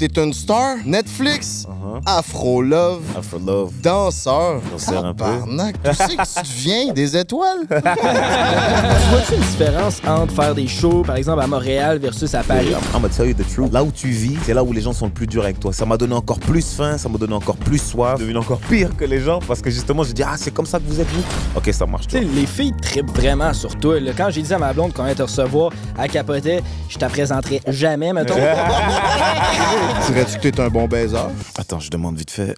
T'es une star, Netflix, uh-huh. Afro Love, Afro Love, danseur, tu sais que tu deviens des étoiles. tu vois une différence entre faire des shows, par exemple, à Montréal versus à Paris? I'm gonna tell you the truth. Là où tu vis, c'est là où les gens sont le plus durs avec toi. Ça m'a donné encore plus faim, ça m'a donné encore plus soif, devenu encore pire que les gens parce que justement, je dis, ah, c'est comme ça que vous êtes vous. Ok, ça marche. les filles tripent vraiment sur toi. Quand j'ai dit à ma blonde qu'on allait te recevoir à Capotet, je te présenterai jamais, maintenant. Dirais-tu que t'es un bon baiser? Attends, je demande vite fait.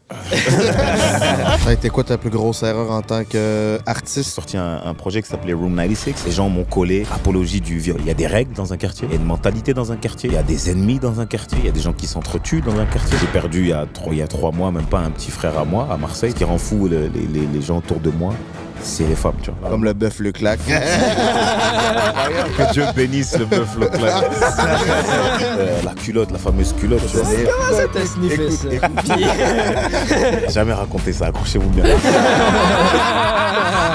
Ça a été quoi ta plus grosse erreur en tant qu'artiste? Euh, J'ai sorti un, projet qui s'appelait Room 96. Les gens m'ont collé apologie du viol. Il y a des règles dans un quartier, il y a une mentalité dans un quartier, il y a des ennemis dans un quartier, il y a des gens qui s'entretuent dans un quartier. J'ai perdu il y, a trois, mois, même pas un petit frère à moi, à Marseille, qui rend fou les gens autour de moi c'est les femmes, tu vois. Comme le bœuf le claque. que Dieu bénisse le bœuf le claque. Euh, la culotte, la fameuse culotte, tu vois. Comment sniffé, Jamais raconté ça, accrochez-vous bien.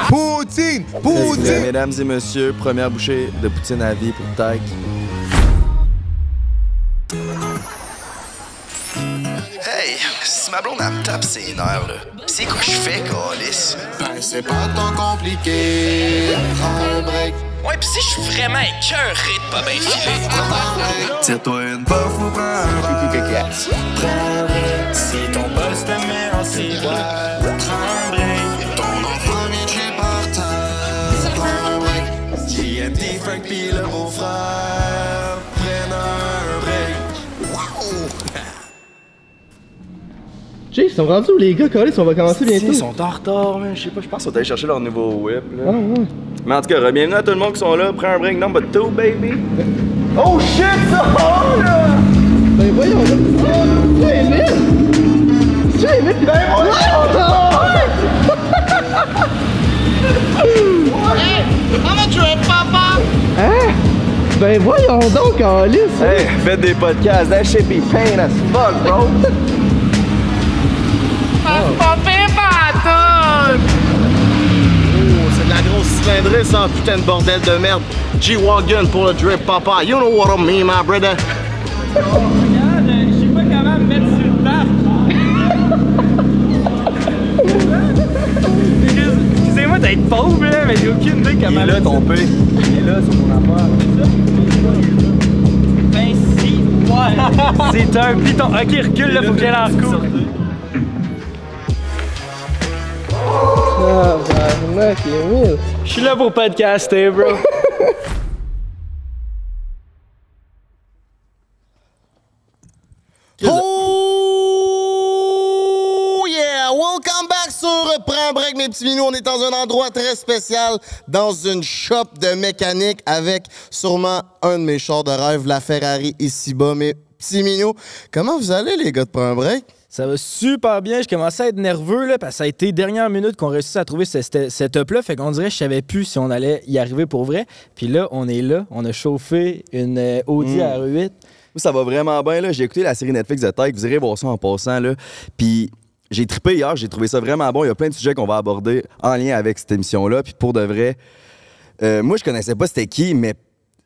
Poutine Poutine Mesdames et messieurs, première bouchée de poutine à vie pour Tac. si ma blonde, elle me tape ses nerfs, là. C'est quoi je fais, Calis? Ben, c'est pas tant compliqué. Prends break. Ouais, pis si je suis vraiment écœuré de pas bien filer. Tire-toi une bof ou prends un Prends break. Si ton boss te met en ciboire, prends ils sont rendus où les gars, Colis? On va commencer bientôt. Ils sont en retard, Je sais pas, je pense qu'ils sont allés chercher leur nouveau whip. Là. Ah, Mais en tout cas, bienvenue à tout le monde qui sont là. Prends un break number 2, baby. Oh shit, ça Ben voyons, là. Oh, tu Tu Ben Hey, comment tu es, papa? Hein? Ben voyons donc, Alice! Hey, faites des podcasts, that shit be pain as fuck, bro! Lève pas pire Oh, c'est de la grosse cylindrée ça! putain de bordel de merde. G-Wagon pour le drip papa. You know what I mean, my brother. regarde, je pas comment mettre sur le parc. Excusez-moi d'être pauvre, mais j'ai aucune idée comment... Il est là, ton P. Il est là, sur mon affaire. Ben si, C'est un piton. Ok, recule, là, faut que j'aille en recours. Je suis là pour podcaster, bro. oh yeah! Welcome back sur Prends break, mes petits minous. On est dans un endroit très spécial, dans une shop de mécanique avec sûrement un de mes chars de rêve, la Ferrari ici-bas. Mais petits minous, comment vous allez, les gars de Prends break? Ça va super bien. Je commençais à être nerveux là, parce que ça a été dernière minute qu'on réussissait à trouver ce, cette up-là. Fait qu'on dirait que je savais plus si on allait y arriver pour vrai. Puis là, on est là. On a chauffé une euh, Audi hmm. R8. Ça va vraiment bien. là. J'ai écouté la série Netflix de Tech. Vous irez voir ça en passant. Là. Puis j'ai trippé hier. J'ai trouvé ça vraiment bon. Il y a plein de sujets qu'on va aborder en lien avec cette émission-là. Puis pour de vrai, euh, moi, je connaissais pas c'était qui, mais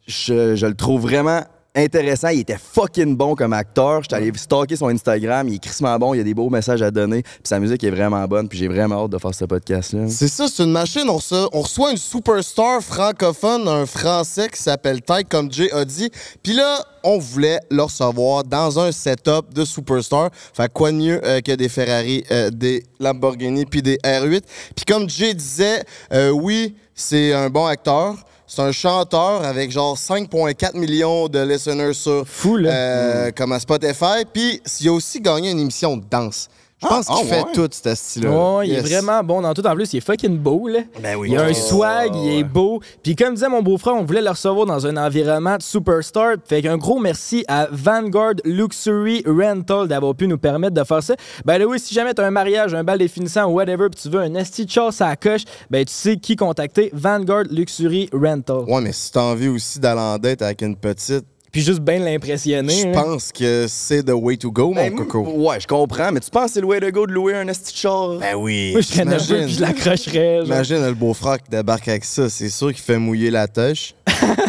je le trouve vraiment intéressant, il était fucking bon comme acteur. J'étais allé stalker son Instagram, il est crissement bon, il y a des beaux messages à donner, puis sa musique est vraiment bonne, puis j'ai vraiment hâte de faire ce podcast-là. C'est ça, c'est une machine. On, se, on reçoit une superstar francophone, un Français qui s'appelle Ty, comme Jay a dit. Puis là, on voulait le recevoir dans un setup de superstar. Fait quoi de mieux euh, que des Ferrari, euh, des Lamborghini, puis des R8. Puis comme Jay disait, euh, oui, c'est un bon acteur, c'est un chanteur avec genre 5,4 millions de listeners sur Fou, euh, comme à Spotify. Puis il a aussi gagné une émission de danse. Je pense ah, qu'il fait tout, ce style-là. Ouais, il est vraiment bon dans tout. En plus, il est fucking beau, là. Ben oui. Il a un ah, swag, il est beau. Puis comme disait mon beau-frère, on voulait le recevoir dans un environnement de superstar. Fait un gros merci à Vanguard Luxury Rental d'avoir pu nous permettre de faire ça. Ben là, oui, si jamais tu as un mariage, un bal définissant ou whatever, puis tu veux un esti chasse à la coche, ben tu sais qui contacter. Vanguard Luxury Rental. Ouais, mais si t'as envie aussi d'aller en dette avec une petite, puis juste bien l'impressionner. Je hein. pense que c'est the way to go, mon ben, coco. Ouais, je comprends, mais tu penses que c'est le way to go de louer un esti Ben oui. Moi, je je l'accrocherais. Imagine le beau-frère qui débarque avec ça. C'est sûr qu'il fait mouiller la tâche.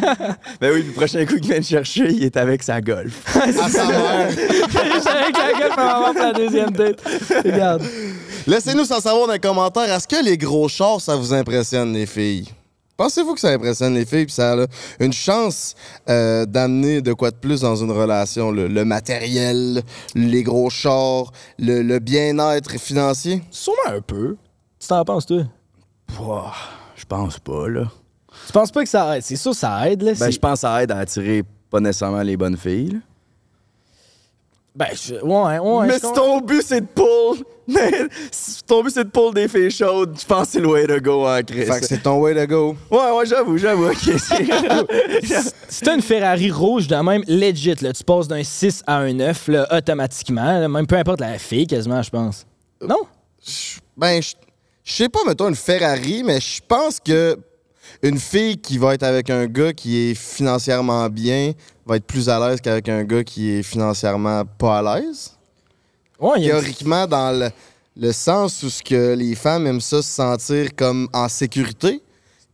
ben oui, le prochain coup qu'il vient de chercher, il est avec sa golf. à sa mère. avec la golf avoir la deuxième tête. Regarde. Laissez-nous s'en savoir dans les commentaires. Est-ce que les gros chars, ça vous impressionne, les filles? Pensez-vous que ça impressionne les filles, puis ça a une chance euh, d'amener de quoi de plus dans une relation, le, matériel, les gros chars, le, bien-être financier? Sûrement un peu. Tu t'en penses, toi? je pense pas, là. Tu penses pas que ça aide? C'est sûr, ça aide, là. Ben, je pense que ça aide à attirer pas nécessairement les bonnes filles, ben, ouais, ouais. Mais si ton but c'est de pull, si ton but c'est de pull des filles chaudes, je pense que c'est le way to go hein, Chris. Fait que c'est ton way to go. Ouais, ouais, j'avoue, j'avoue. si t'as une Ferrari rouge de même, legit, là, tu passes d'un 6 à un 9, là, automatiquement, même peu importe la fille quasiment, je pense. Non? ben, je sais pas, mettons une Ferrari, mais je pense que une fille qui va être avec un gars qui est financièrement bien, va être plus à l'aise qu'avec un gars qui est financièrement pas à l'aise. Ouais, Théoriquement, dans le, le, sens où ce que les femmes aiment ça se sentir comme en sécurité.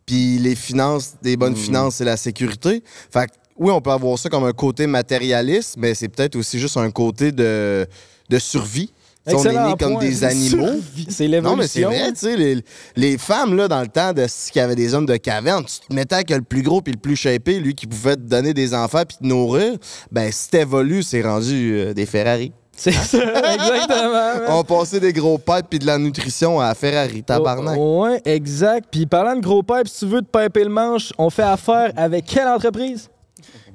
Puis les finances, des bonnes hmm. finances, c'est la sécurité. Fait oui, on peut avoir ça comme un côté matérialiste, mais c'est peut-être aussi juste un côté de, de survie on est nés comme des animaux. C'est l'évolution. Non, mais c'est vrai, tu sais, les, femmes, là, dans le temps de ce qu'il y avait des hommes de caverne, tu te mettais le plus gros puis le plus shapé, lui qui pouvait te donner des enfants puis te nourrir. Ben, si t'évolues, c'est rendu euh, des Ferrari. C'est ça, exactement. On passait des gros pipes puis de la nutrition à Ferrari, tabarnak. Oh, oui, exact. Puis parlant de gros pipes, si tu veux te piper le manche, on fait affaire avec quelle entreprise?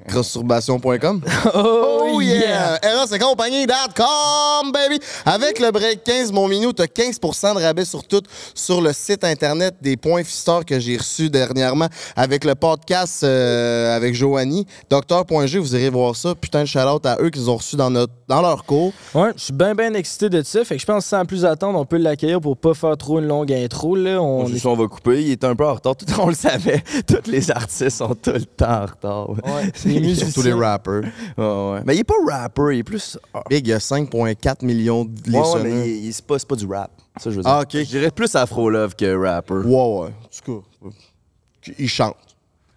Crossurbation.com. Oh, oh, yeah! c'est compagnie et compagnie.com, baby! Avec le break 15, mon minou, t'as 15 de rabais sur tout sur le site internet des points fisteurs que j'ai reçu dernièrement avec le podcast euh, avec Joanie. Docteur.g, vous irez voir ça. Putain de shout à eux qu'ils ont reçu dans, notre, dans leur cours. Ouais, je suis bien, bien excité de ça. Fait que je pense sans plus attendre, on peut l'accueillir pour pas faire trop une longue intro. Là. On, on, va couper. Il est un peu en retard. Tout, on le savait. Tous les artistes sont tout le temps en retard. Ouais. musiciens. tous les rappers. ouais. Mais il est pas rapper, il est plus. Ah. Big, il a 5,4 millions de listeners. Ouais, mais c'est pas, pas, du rap. Ça, je veux ah, dire. Ah, ok. Je dirais plus Afro Love que rapper. Ouais, ouais. En tout cas, euh, il chante.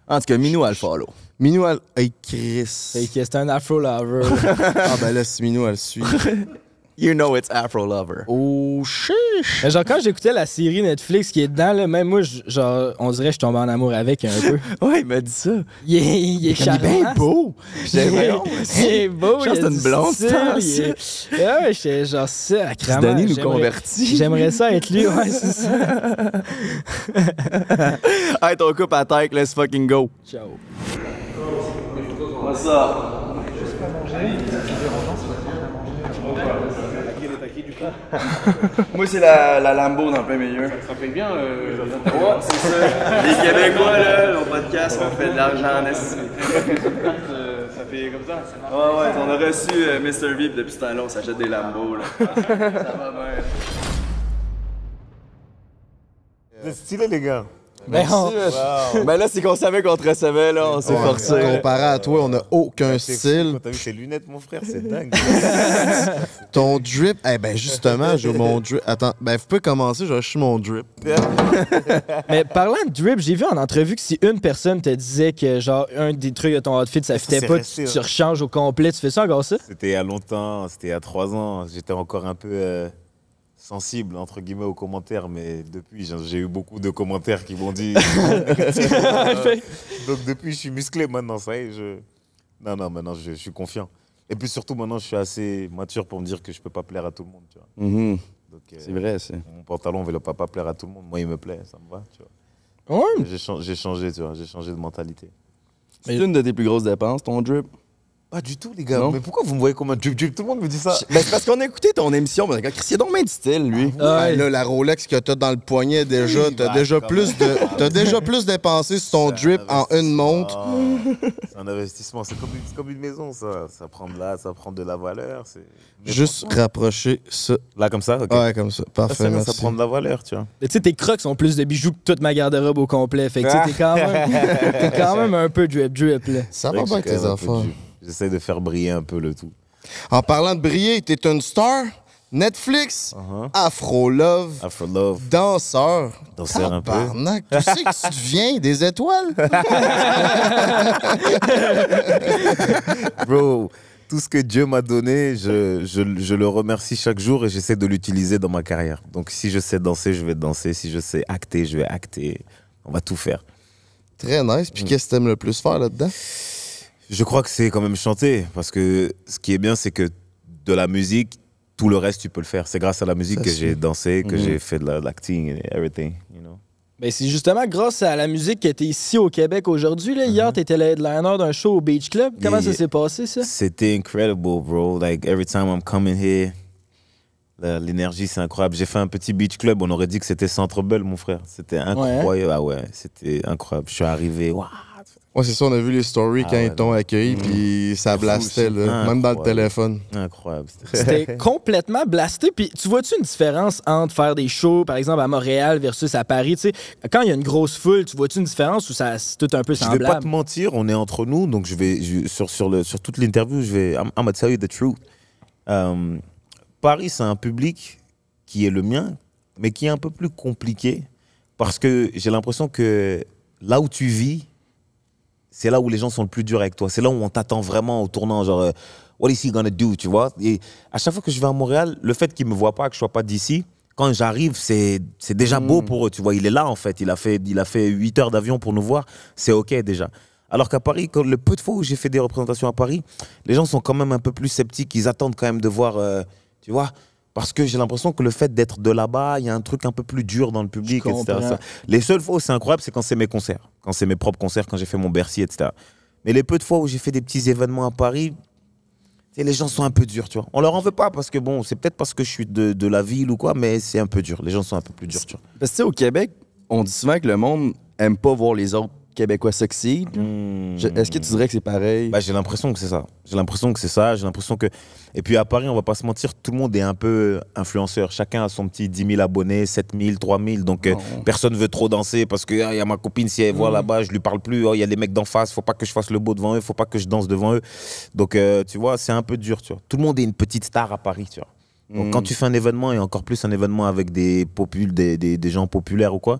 En tout cas, Minou elle le follow. Minou, elle. Hey, Chris. Hey, c'est un Afro Lover. ah, ben là, si Minou, elle suit. you know it's Afro Lover. Oh, chiche! genre, quand j'écoutais la série Netflix qui est dedans, là, même moi, genre, on dirait que je tombais en amour avec un peu. ouais, il m'a dit ça. Il est, il est, il est bien beau! J'ai Il est beau, il est une blonde, ça. Est... Ah ouais, j'étais genre ça, à Danny nous convertit. J'aimerais ça être lui, ouais, c'est ça. hey, ton couple à tête, let's fucking go. Ciao. What's up? Juste pas manger, moi, c'est la, la Lambo dans le plein milieu. Ça, fait bien. Euh, ouais, c'est ça. Les Québécois, là, on podcast, on fait de l'argent en estime. ça fait comme ça. Ouais, ouais, on a reçu euh, Mr. Vive depuis ce temps-là, on s'achète des Lambos. Là. ça va bien. Vous êtes les gars. Ben, Merci, ben là, c'est qu'on savait qu'on te recevait, là. On s'est Comparé à toi, on n'a aucun ben, style. t'as vu tes lunettes, mon frère, c'est dingue. Ton drip, eh ben justement, j'ai mon drip. Attends, ben vous pouvez commencer, je suis mon drip. Mais parlant de drip, j'ai vu en entrevue que si une personne te disait que genre un des trucs de ton outfit, ça ben, fitait pas, tu, rechanges au complet. Tu fais ça encore ça? C'était à longtemps, c'était à trois ans. J'étais encore un peu. Euh, sensible entre guillemets aux commentaires, mais depuis j'ai eu beaucoup de commentaires qui m'ont dit. Donc depuis je suis musclé maintenant, ça y est. Je... Non non maintenant je, suis confiant. Et puis surtout maintenant je suis assez mature pour me dire que je peux pas plaire à tout le monde, tu vois. Mhm. C'est vrai c'est. Euh, mon pantalon ne va pas plaire à tout le monde. Moi il me plaît, ça me va, tu vois. Ah j'ai changé, tu vois, j'ai changé de mentalité. C'est une de tes plus grosses dépenses, ton drip. Pas du tout, les gars. Mais pourquoi vous me voyez comme un drip drip Tout le monde me dit ça. Mais ben, parce qu'on a écouté ton émission. Mais regarde, Christian Dormain dit lui. Ah, ben, là, la Rolex que t'as dans le poignet, déjà, t'as ben, déjà, plus de, déjà plus dépensé sur ton drip en une montre. C'est un investissement. C'est comme, une maison, ça. Ça prend de la, ça prend de la valeur. Juste rapprocher ça. Là, comme ça? OK. Ouais, comme ça. Parfait, merci. Ça prend de la valeur, tu vois. tu sais, tes crocs sont plus de bijoux que toute ma garde-robe au complet. Fait que tu t'es quand, même, quand même un peu drip drip. Là. Ça va pas avec tes enfants. J'essaie de faire briller un peu le tout. En parlant de briller, es une star. Netflix, uh-huh. Afro Love, danseur, danseur un peu. Tu sais que tu deviens des étoiles. Bro, tout ce que Dieu m'a donné, je, le remercie chaque jour et j'essaie de l'utiliser dans ma carrière. Donc si je sais danser, je vais danser. Si je sais acter, je vais acter. On va tout faire. Très nice. Puis qu'est-ce que t'aimes le plus faire là-dedans? Je crois que c'est quand même chanter, parce que ce qui est bien, c'est que de la musique, tout le reste, tu peux le faire. C'est grâce à la musique que j'ai dansé, que j'ai mhm. fait de l'acting et everything, ben, c'est justement grâce à la musique qui était ici au Québec aujourd'hui. Hier, mhm. tu étais l'headliner d'un show au Beach Club. Comment ça s'est passé, ça? C'était incredible, bro. Like, every time I'm coming here, l'énergie, c'est incroyable. J'ai fait un petit Beach Club. On aurait dit que c'était Centre Bell, mon frère. C'était incroyable. ah ouais, c'était incroyable. Je suis arrivé. waouh. Ouais, c'est ça, on a vu les stories ah quand ils t'ont accueilli, mm. puis ça blastait, ah, même dans le téléphone. Incroyable. C'était complètement blasté. Puis tu vois-tu une différence entre faire des shows, par exemple, à Montréal versus à Paris? quand il y a une grosse foule, tu vois-tu une différence ou ça tout un peu semblable? Je vais pas te mentir, on est entre nous, donc je vais, sur, le, sur toute l'interview, je vais. I'm, going to tell you the truth. Euh, Paris, c'est un public qui est le mien, mais qui est un peu plus compliqué parce que j'ai l'impression que là où tu vis, c'est là où les gens sont le plus durs avec toi. C'est là où on t'attend vraiment au tournant, genre, euh, what is he gonna do, tu vois. Et à chaque fois que je vais à Montréal, le fait qu'il me voient pas, que je sois pas d'ici, quand j'arrive, c'est déjà hmm. beau pour eux, tu vois. Il est là, en fait. Il a fait, il a fait 8 heures d'avion pour nous voir. C'est OK déjà. Alors qu'à Paris, quand, le peu de fois où j'ai fait des représentations à Paris, les gens sont quand même un peu plus sceptiques. Ils attendent quand même de voir, euh, tu vois, parce que j'ai l'impression que le fait d'être de là-bas, il y a un truc un peu plus dur dans le public, Les seules fois où c'est incroyable, c'est quand c'est mes concerts, quand c'est mes propres concerts, quand j'ai fait mon Bercy, etc. Mais les peu de fois où j'ai fait des petits événements à Paris, les gens sont un peu durs, tu vois. On leur en veut pas parce que bon, c'est peut-être parce que je suis de, la ville ou quoi, mais c'est un peu dur. Les gens sont un peu plus durs, tu vois. Parce que au Québec, on dit souvent que le monde aime pas voir les autres. Québécois sexy. Hmm. Est-ce que tu dirais que c'est pareil? Ben, j'ai l'impression que c'est ça. J'ai l'impression que c'est ça. J'ai l'impression que. Et puis à Paris, on va pas se mentir, tout le monde est un peu influenceur. Chacun a son petit 10 000 abonnés, 7 000, 3 000. Donc euh, personne veut trop danser parce que ah, y a ma copine, si elle voit hmm. là-bas, je lui parle plus. Oh, il y a les mecs d'en face, faut pas que je fasse le beau devant eux, faut pas que je danse devant eux. Donc euh, tu vois, c'est un peu dur. Tu Tout le monde est une petite star à Paris. Tu Donc, hmm. quand tu fais un événement et encore plus un événement avec des gens populaires ou quoi,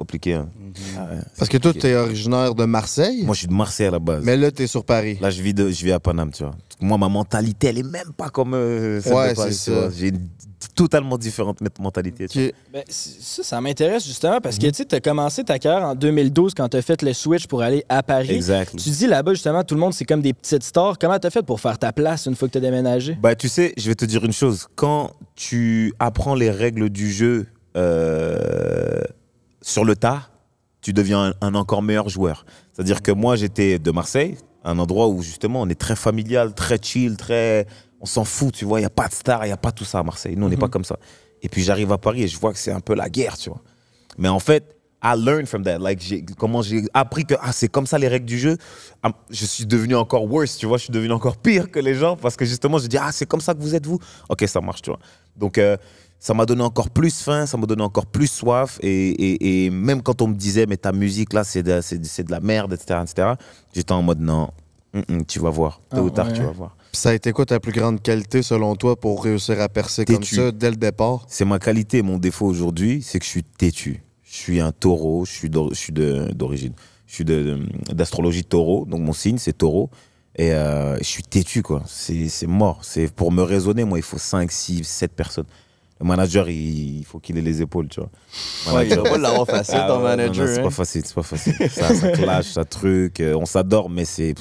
compliqué. Hein. Mhm. Ah parce que toi, tu es originaire de Marseille. Moi, je suis de Marseille à la base. Mais là, tu es sur Paris. Là, je vis, je vis à Paname, tu vois. Moi, ma mentalité, elle est même pas comme euh, ouais, c'est ça. J'ai une totalement différente mentalité. Ben, ça, ça m'intéresse justement parce que mhm. tu sais, tu as commencé ta carrière en 2012 quand tu as fait le switch pour aller à Paris. Exact. Tu dis là-bas justement, tout le monde, c'est comme des petites stars. Comment tu as fait pour faire ta place une fois que tu as déménagé? Ben, tu sais, je vais te dire une chose. Quand tu apprends les règles du jeu euh, sur le tas, tu deviens un, encore meilleur joueur. C'est-à-dire que moi, j'étais de Marseille, un endroit où justement on est très familial, très chill, très. On s'en fout, tu vois, il n'y a pas de star, il n'y a pas tout ça à Marseille. Nous, on n'est pas mhm. comme ça. Et puis j'arrive à Paris et je vois que c'est un peu la guerre, tu vois. Mais en fait, I learned from that. Like, comment j'ai appris que ah, c'est comme ça les règles du jeu. Ah, je suis devenu encore worse, tu vois. Je suis devenu encore pire que les gens parce que justement, je dis ah, c'est comme ça que vous êtes vous. Ok, ça marche, tu vois. Donc, euh, ça m'a donné encore plus faim, ça m'a donné encore plus soif. Et, même quand on me disait, mais ta musique là, c'est de, de, la merde, etc., etc., j'étais en mode, non, tu vas voir, tôt ah, ou tard, tu vas voir. Ça a été quoi ta plus grande qualité selon toi pour réussir à percer comme ça dès le départ C'est ma qualité, mon défaut aujourd'hui, c'est que je suis têtu. Je suis un taureau, je suis d'origine. Je suis d'astrologie taureau, donc mon signe c'est taureau. Et euh, je suis têtu, quoi. C'est mort. Pour me raisonner, moi, il faut 5, 6, 7 personnes. Le manager, il, faut qu'il ait les épaules, tu vois. il va pas facile, ah ton manager. c'est pas hein. facile, c'est pas facile. ça, ça clash, ça truc. Euh, on s'adore, mais c'est.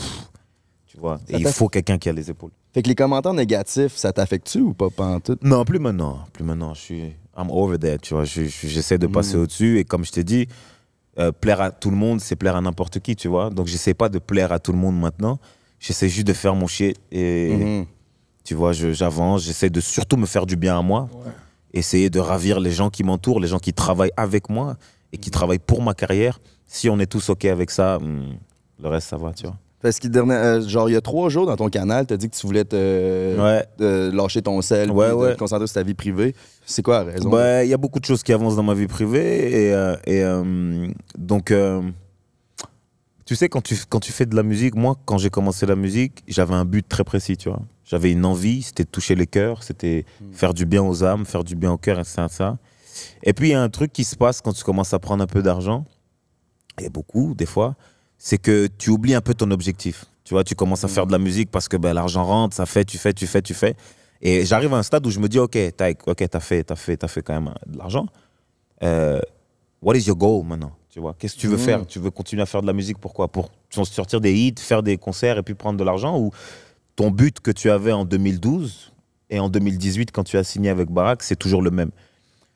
Tu vois. il faut quelqu'un qui a les épaules. Fait que les commentaires négatifs, ça t'affecte-tu ou pas, pas tout? Non, plus maintenant. Plus maintenant. Je suis. I'm over there, tu vois. J'essaie de mm. passer au-dessus. Et comme je t'ai dit, euh, plaire à tout le monde, c'est plaire à n'importe qui, tu vois. Donc, j'essaie pas de plaire à tout le monde maintenant. J'essaie juste de faire mon chier et. Mm-hmm. Tu vois, j'avance, j'essaie de surtout me faire du bien à moi essayer de ravir les gens qui m'entourent, les gens qui travaillent avec moi et qui travaillent pour ma carrière. Si on est tous OK avec ça, hmm, le reste, ça va, tu vois. Parce que dernier, euh, genre il y a trois jours dans ton canal, tu as dit que tu voulais te lâcher ton sel, te concentrer sur ta vie privée. C'est quoi la raison ben, Il y a beaucoup de choses qui avancent dans ma vie privée et, euh, et euh, donc tu sais quand tu quand tu fais de la musique, moi quand j'ai commencé la musique, j'avais un but très précis, tu vois. J'avais une envie, c'était toucher les cœurs, c'était hmm. faire du bien aux âmes, faire du bien au cœur, etc. Et puis, il y a un truc qui se passe quand tu commences à prendre un peu d'argent, et beaucoup, des fois, c'est que tu oublies un peu ton objectif. Tu vois, tu commences à hmm. faire de la musique parce que ben, l'argent rentre, ça fait, tu fais, tu fais, tu fais. Et j'arrive à un stade où je me dis, OK, t'as ok, t'as fait, t'as fait, t'as fait quand même euh, de l'argent. Euh, what is your goal maintenant Tu vois, qu'est-ce que tu veux hmm. faire Tu veux continuer à faire de la musique Pourquoi Pour sortir des hits, faire des concerts et puis prendre de l'argent ou ton but que tu avais en 2012 et en 2018 quand tu as signé avec Barack, c'est toujours le même.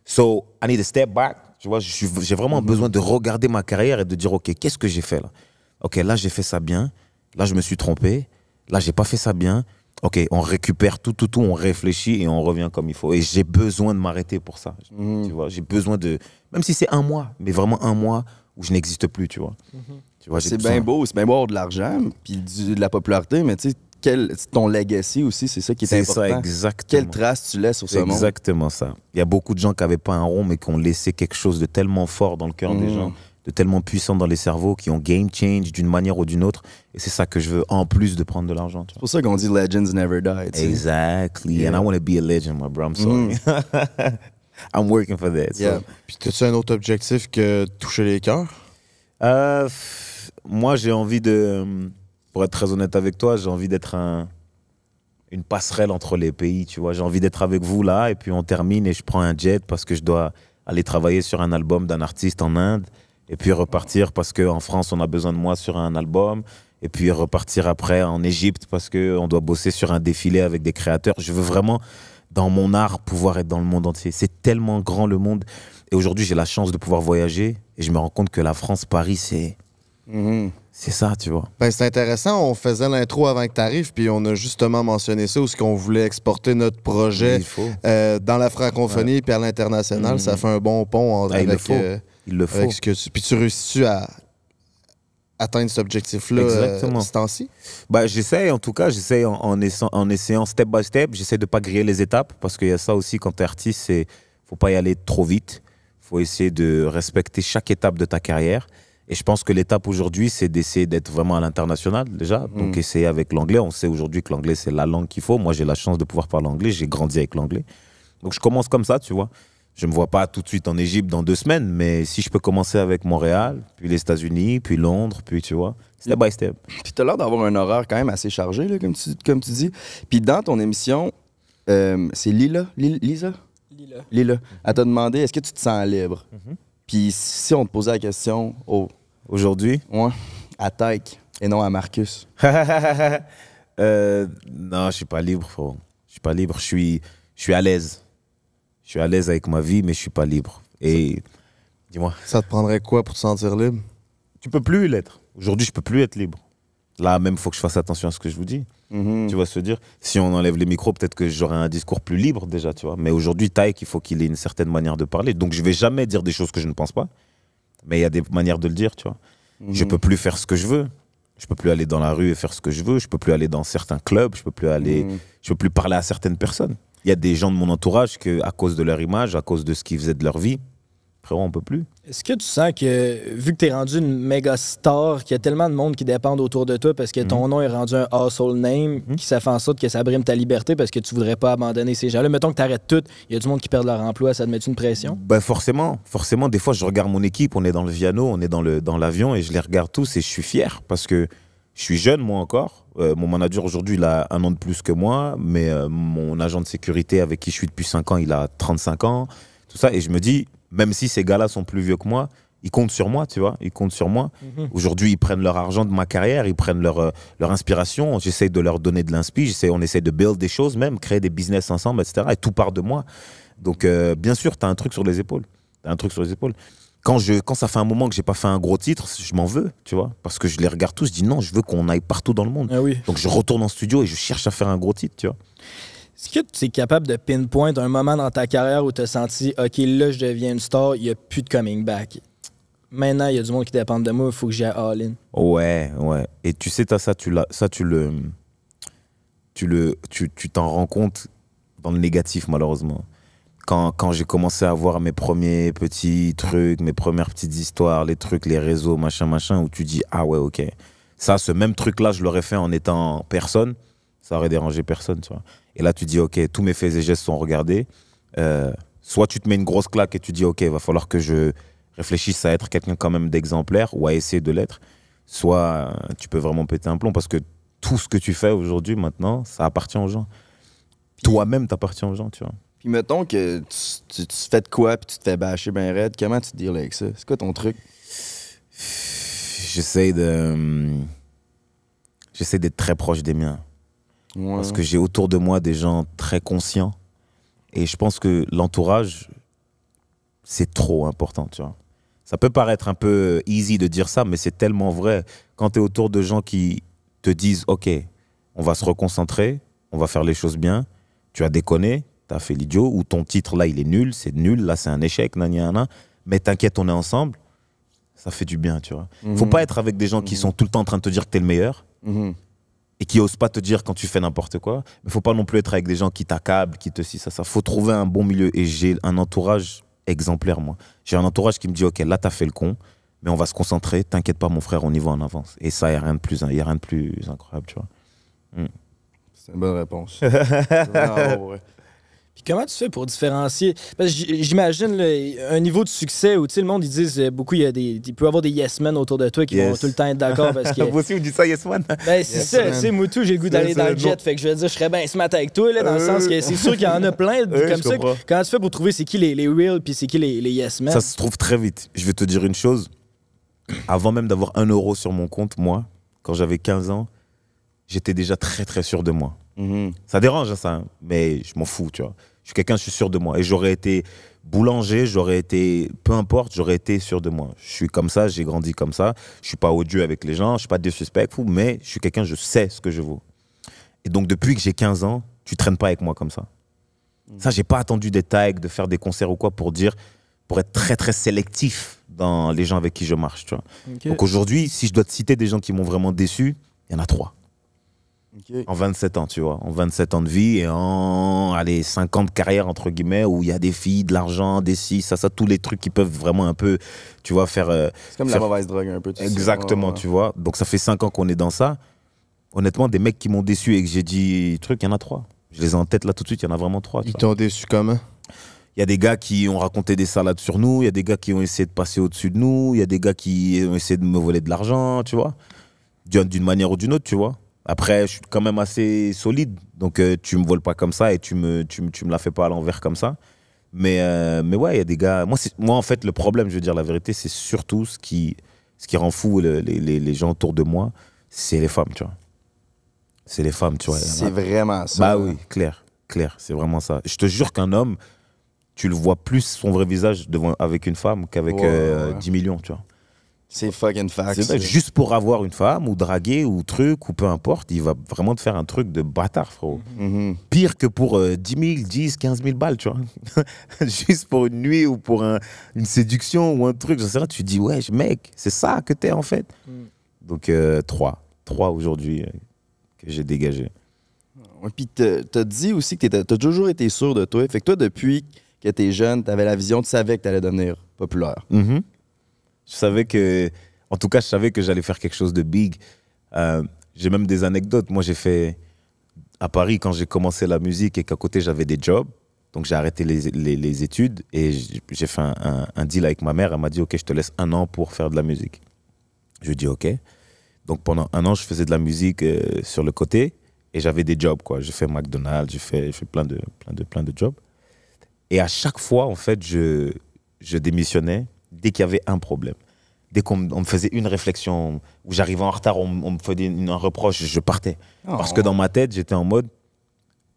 So, I need to step back. Tu vois, j'ai vraiment mhm. besoin de regarder ma carrière et de dire, OK, qu'est-ce que j'ai fait là OK, là, j'ai fait ça bien. Là, je me suis trompé. Là, j'ai pas fait ça bien. OK, on récupère tout, tout, tout, on réfléchit et on revient comme il faut. Et j'ai besoin de m'arrêter pour ça. Mhm. Tu vois, j'ai besoin de. Même si c'est un mois, mais vraiment un mois où je n'existe plus, tu vois. Mhm. tu vois c'est bien beau, c'est bien beau de l'argent, puis de la popularité, mais tu sais, quel, ton legacy aussi, c'est ça qui est, important. C'est ça, exactement. Quelle trace tu laisses sur ce exactement ça. Il y a beaucoup de gens qui n'avaient pas un rond, mais qui ont laissé quelque chose de tellement fort dans le cœur des mm. gens, de tellement puissant dans les cerveaux, qui ont game change d'une manière ou d'une autre. Et c'est ça que je veux, en plus de prendre de l'argent. C'est pour ça qu'on dit legends never die. Exactly. And I want to be a legend, my bro. I'm sorry. Mm. I'm working for that. as un autre objectif que toucher les cœurs? Euh, moi, j'ai envie de hum, pour être très honnête avec toi, j'ai envie d'être un, une passerelle entre les pays, tu vois. J'ai envie d'être avec vous là, et puis on termine et je prends un jet parce que je dois aller travailler sur un album d'un artiste en Inde, et puis repartir parce qu'en France, on a besoin de moi sur un album, et puis repartir après en Égypte parce qu'on doit bosser sur un défilé avec des créateurs. Je veux vraiment, dans mon art, pouvoir être dans le monde entier. C'est tellement grand le monde. Et aujourd'hui, j'ai la chance de pouvoir voyager, et je me rends compte que la France, Paris, c'est... Mm-hmm. C'est ça, tu vois. Ben, c'est intéressant. On faisait l'intro avant que tu arrives, puis on a justement mentionné ça, où ce qu'on voulait exporter notre projet euh, dans la francophonie puis à l'international. Ça mm. fait un bon pont avec, ben, il le faut. Euh, tu... Puis tu réussis à atteindre cet objectif-là euh, ce temps-ci? Ben, j'essaie, en tout cas, j'essaie en, essayant, step by step, j'essaie de ne pas griller les étapes, parce qu'il y a ça aussi quand tu es artiste, il ne faut pas y aller trop vite, il faut essayer de respecter chaque étape de ta carrière. Et je pense que l'étape aujourd'hui, c'est d'essayer d'être vraiment à l'international déjà. Mm. Donc essayer avec l'anglais. On sait aujourd'hui que l'anglais, c'est la langue qu'il faut. Moi, j'ai la chance de pouvoir parler anglais. J'ai grandi avec l'anglais. Donc je commence comme ça, tu vois. Je ne me vois pas tout de suite en Égypte dans deux semaines, mais si je peux commencer avec Montréal, puis les États-Unis, puis Londres, puis tu vois, step by step. Puis tu as l'air d'avoir un horaire quand même assez chargé, comme, tu, comme tu dis. Puis dans ton émission, euh, c'est Lila, Lisa? Lila. Lila. Elle t'a demandé, est-ce que tu te sens libre? Mm-hmm si on te posait la question Aujourd'hui? ouais, à Tyke et non à Marcus, euh, non, je suis pas libre, Je suis pas libre. Je suis, je suis à l'aise. Je suis à l'aise avec ma vie, mais je suis pas libre. Et dis-moi, Ça te prendrait quoi pour te sentir libre? tu peux plus l'être. Aujourd'hui, je peux plus être libre. Là même, il faut que je fasse attention à ce que je vous dis. Mhm. Tu vas se dire, si on enlève les micros, peut-être que j'aurai un discours plus libre déjà, tu vois. Mais aujourd'hui, Taïk, il faut qu'il ait une certaine manière de parler. Donc, je vais jamais dire des choses que je ne pense pas. Mais il y a des manières de le dire, tu vois. Je mhm. peux plus faire ce que je veux. Je peux plus aller dans la rue et faire ce que je veux. Je peux plus aller dans certains clubs. Je peux plus aller. Mhm. Je peux plus parler à certaines personnes. Il y a des gens de mon entourage que, à cause de leur image, à cause de ce qu'ils faisaient de leur vie, Frérot, on peut plus. Est-ce que tu sens que, vu que tu es rendu une méga star, qu'il y a tellement de monde qui dépendent autour de toi parce que ton mhm. nom est rendu un household name, que mhm. qui ça fait en sorte que ça brime ta liberté parce que tu voudrais pas abandonner ces gens-là? Mettons que tu arrêtes tout, il y a du monde qui perd leur emploi, ça te met une pression? Ben forcément, forcément. Des fois, je regarde mon équipe, on est dans le Viano, on est dans l'avion dans et je les regarde tous et je suis fier parce que je suis jeune, moi encore. Euh, mon manager aujourd'hui, il a un an de plus que moi, mais euh, mon agent de sécurité avec qui je suis depuis 5 ans, il a 35 ans, tout ça. Et je me dis, même si ces gars-là sont plus vieux que moi, ils comptent sur moi, tu vois, ils comptent sur moi. Mhm. Aujourd'hui, ils prennent leur argent de ma carrière, ils prennent leur, euh, leur inspiration, j'essaie de leur donner de l'inspiration, on essaie de build des choses même, créer des business ensemble, etc. Et tout part de moi. Donc, euh, bien sûr, tu as un truc sur les épaules. As un truc sur les épaules. Quand, je, quand ça fait un moment que j'ai pas fait un gros titre, je m'en veux, tu vois, parce que je les regarde tous, je dis non, je veux qu'on aille partout dans le monde. Ah Donc, je retourne en studio et je cherche à faire un gros titre, tu vois. Est-ce que tu es capable de pinpoint un moment dans ta carrière où tu as senti, OK, là, je deviens une star, il n'y a plus de coming back? Maintenant, il y a du monde qui dépend de moi, il faut que j'aille all-in. Ouais, ouais. Et tu sais, as ça, tu ça, tu le. Tu le, tu, t'en rends compte dans le négatif, malheureusement. Quand, quand j'ai commencé à voir mes premiers petits trucs, mes premières petites histoires, les trucs, les réseaux, machin, machin, où tu dis, ah ouais, ok. Ça, ce même truc-là, je l'aurais fait en étant personne, ça aurait dérangé personne, tu vois. Et là, tu dis, OK, tous mes faits et gestes sont regardés. Euh, soit tu te mets une grosse claque et tu dis, OK, il va falloir que je réfléchisse à être quelqu'un quand même d'exemplaire ou à essayer de l'être. Soit euh, tu peux vraiment péter un plomb parce que tout ce que tu fais aujourd'hui, maintenant, ça appartient aux gens. Toi-même, t'appartiens aux gens, tu vois. Puis mettons que tu, te fais de quoi, puis tu te fais bâcher ben raide, comment tu te dis avec ça? C'est quoi ton truc? J'essaie de... Hum, j'essaie d'être très proche des miens. Parce que j'ai autour de moi des gens très conscients. Et je pense que l'entourage, c'est trop important, tu vois. Ça peut paraître un peu easy de dire ça, mais c'est tellement vrai. Quand tu es autour de gens qui te disent, OK, on va se reconcentrer, on va faire les choses bien, tu as déconné, tu as fait l'idiot, ou ton titre là, il est nul, c'est nul, là, c'est un échec, nan, nan, mais t'inquiète, on est ensemble, ça fait du bien, tu vois. Mhm. Faut pas être avec des gens qui mhm. sont tout le temps en train de te dire que tu es le meilleur. Mhm et qui n'osent pas te dire quand tu fais n'importe quoi. Mais faut pas non plus être avec des gens qui t'accablent, qui te si ça, ça. faut trouver un bon milieu. Et j'ai un entourage exemplaire, moi. J'ai un entourage qui me dit, OK, là, t'as fait le con, mais on va se concentrer. T'inquiète pas, mon frère, on y va en avance. Et ça, il n'y a, rien de plus, hein. a rien de plus incroyable, tu vois. Hmm. C'est une bonne réponse. Puis comment tu fais pour différencier? Parce que j'imagine un niveau de succès où le monde, ils disent euh, beaucoup, il, y a des, il peut y avoir des yes men autour de toi qui vont tout le temps être d'accord. parce que... Vous aussi, vous dites ça, yes man? Ben, c'est ça, C'est Moutou, j'ai le goût d'aller dans le jet. Fait que je vais dire, je serais bien ce matin avec toi, dans le euh. sens que c'est sûr qu'il y en a plein comme ça. Comment tu fais pour trouver c'est qui les, les real puis c'est qui les, les yes men? Ça se trouve très vite. Je vais te dire une chose. Avant même d'avoir un euro sur mon compte, moi, quand j'avais 15 ans, j'étais déjà très, très sûr de moi. Mhm. Ça dérange, hein, ça, hein. mais je m'en fous, tu vois. Je suis quelqu'un, je suis sûr de moi. Et j'aurais été boulanger, j'aurais été, peu importe, j'aurais été sûr de moi. Je suis comme ça, j'ai grandi comme ça. Je suis pas odieux avec les gens, je suis pas disrespectful, mais je suis quelqu'un, je sais ce que je veux. Et donc, depuis que j'ai 15 ans, tu traînes pas avec moi comme ça. Mhm. Ça, j'ai pas attendu des tags, de faire des concerts ou quoi pour dire, pour être très, très sélectif dans les gens avec qui je marche, tu vois. Donc aujourd'hui, si je dois te citer des gens qui m'ont vraiment déçu, il y en a trois. En 27 ans, tu vois. En 27 ans de vie et en allez, 5 carrières entre guillemets, où il y a des filles, de l'argent, des six, ça, ça, tous les trucs qui peuvent vraiment un peu, tu vois, faire. Euh, c'est comme la mauvaise drogue, un peu. Exactement, tu vois. Donc ça fait 5 ans qu'on est dans ça. Honnêtement, des mecs qui m'ont déçu et que j'ai dit truc, il y en a trois. Je les ai en tête là tout de suite, il y en a vraiment 3. Ils t'ont déçu comment il y a des gars qui ont raconté des salades sur nous, il y a des gars qui ont essayé de passer au-dessus de nous, il y a des gars qui ont essayé de me voler de l'argent, tu vois. D'une manière ou d'une autre, tu vois. Après, je suis quand même assez solide. Donc, euh, tu me voles pas comme ça et tu me, tu, tu me la fais pas à l'envers comme ça. Mais, euh, mais ouais, il y a des gars. Moi, moi, en fait, le problème, je veux dire la vérité, c'est surtout ce qui, ce qui rend fou les, les, les, gens autour de moi, c'est les femmes, tu vois. C'est les femmes, tu vois. C'est vraiment ça. Bah hein. oui, clair, clair, c'est vraiment ça. Je te jure qu'un homme, tu le vois plus son vrai visage devant, avec une femme qu'avec 10 euh, millions, tu vois. C'est fucking facts. juste pour avoir une femme ou draguer ou truc ou peu importe, il va vraiment te faire un truc de bâtard, frérot. Mm-hmm. Pire que pour euh, dix 10 000, 10, 15 000 balles, tu vois. juste pour une nuit ou pour un, une séduction ou un truc, j'en sais Tu dis, ouais, mec, c'est ça que t'es en fait. Mm. Donc, euh, trois, 3. 3 aujourd'hui euh, que j'ai dégagé. Et puis t'as dit aussi que t'as toujours été sûr de toi. Fait que toi, depuis que t'es jeune, t'avais la vision, tu savais que t'allais devenir populaire. Mm-hmm. Je savais que, en tout cas, je savais que j'allais faire quelque chose de big. Euh, j'ai même des anecdotes. Moi, j'ai fait à Paris quand j'ai commencé la musique et qu'à côté j'avais des jobs. Donc j'ai arrêté les, les, études et j'ai fait un, deal avec ma mère. Elle m'a dit Ok, je te laisse un an pour faire de la musique. Je dis Ok. Donc pendant un an, je faisais de la musique euh, sur le côté et j'avais des jobs. Quoi. J'ai fait McDonald's, j'ai fais fait, plein, de, plein, de, plein de jobs. Et à chaque fois, en fait, je, je démissionnais dès qu'il y avait un problème. Dès qu'on me faisait une réflexion, ou j'arrivais en retard, on, me faisait un reproche, je partais. Parce que oh. dans ma tête, j'étais en mode,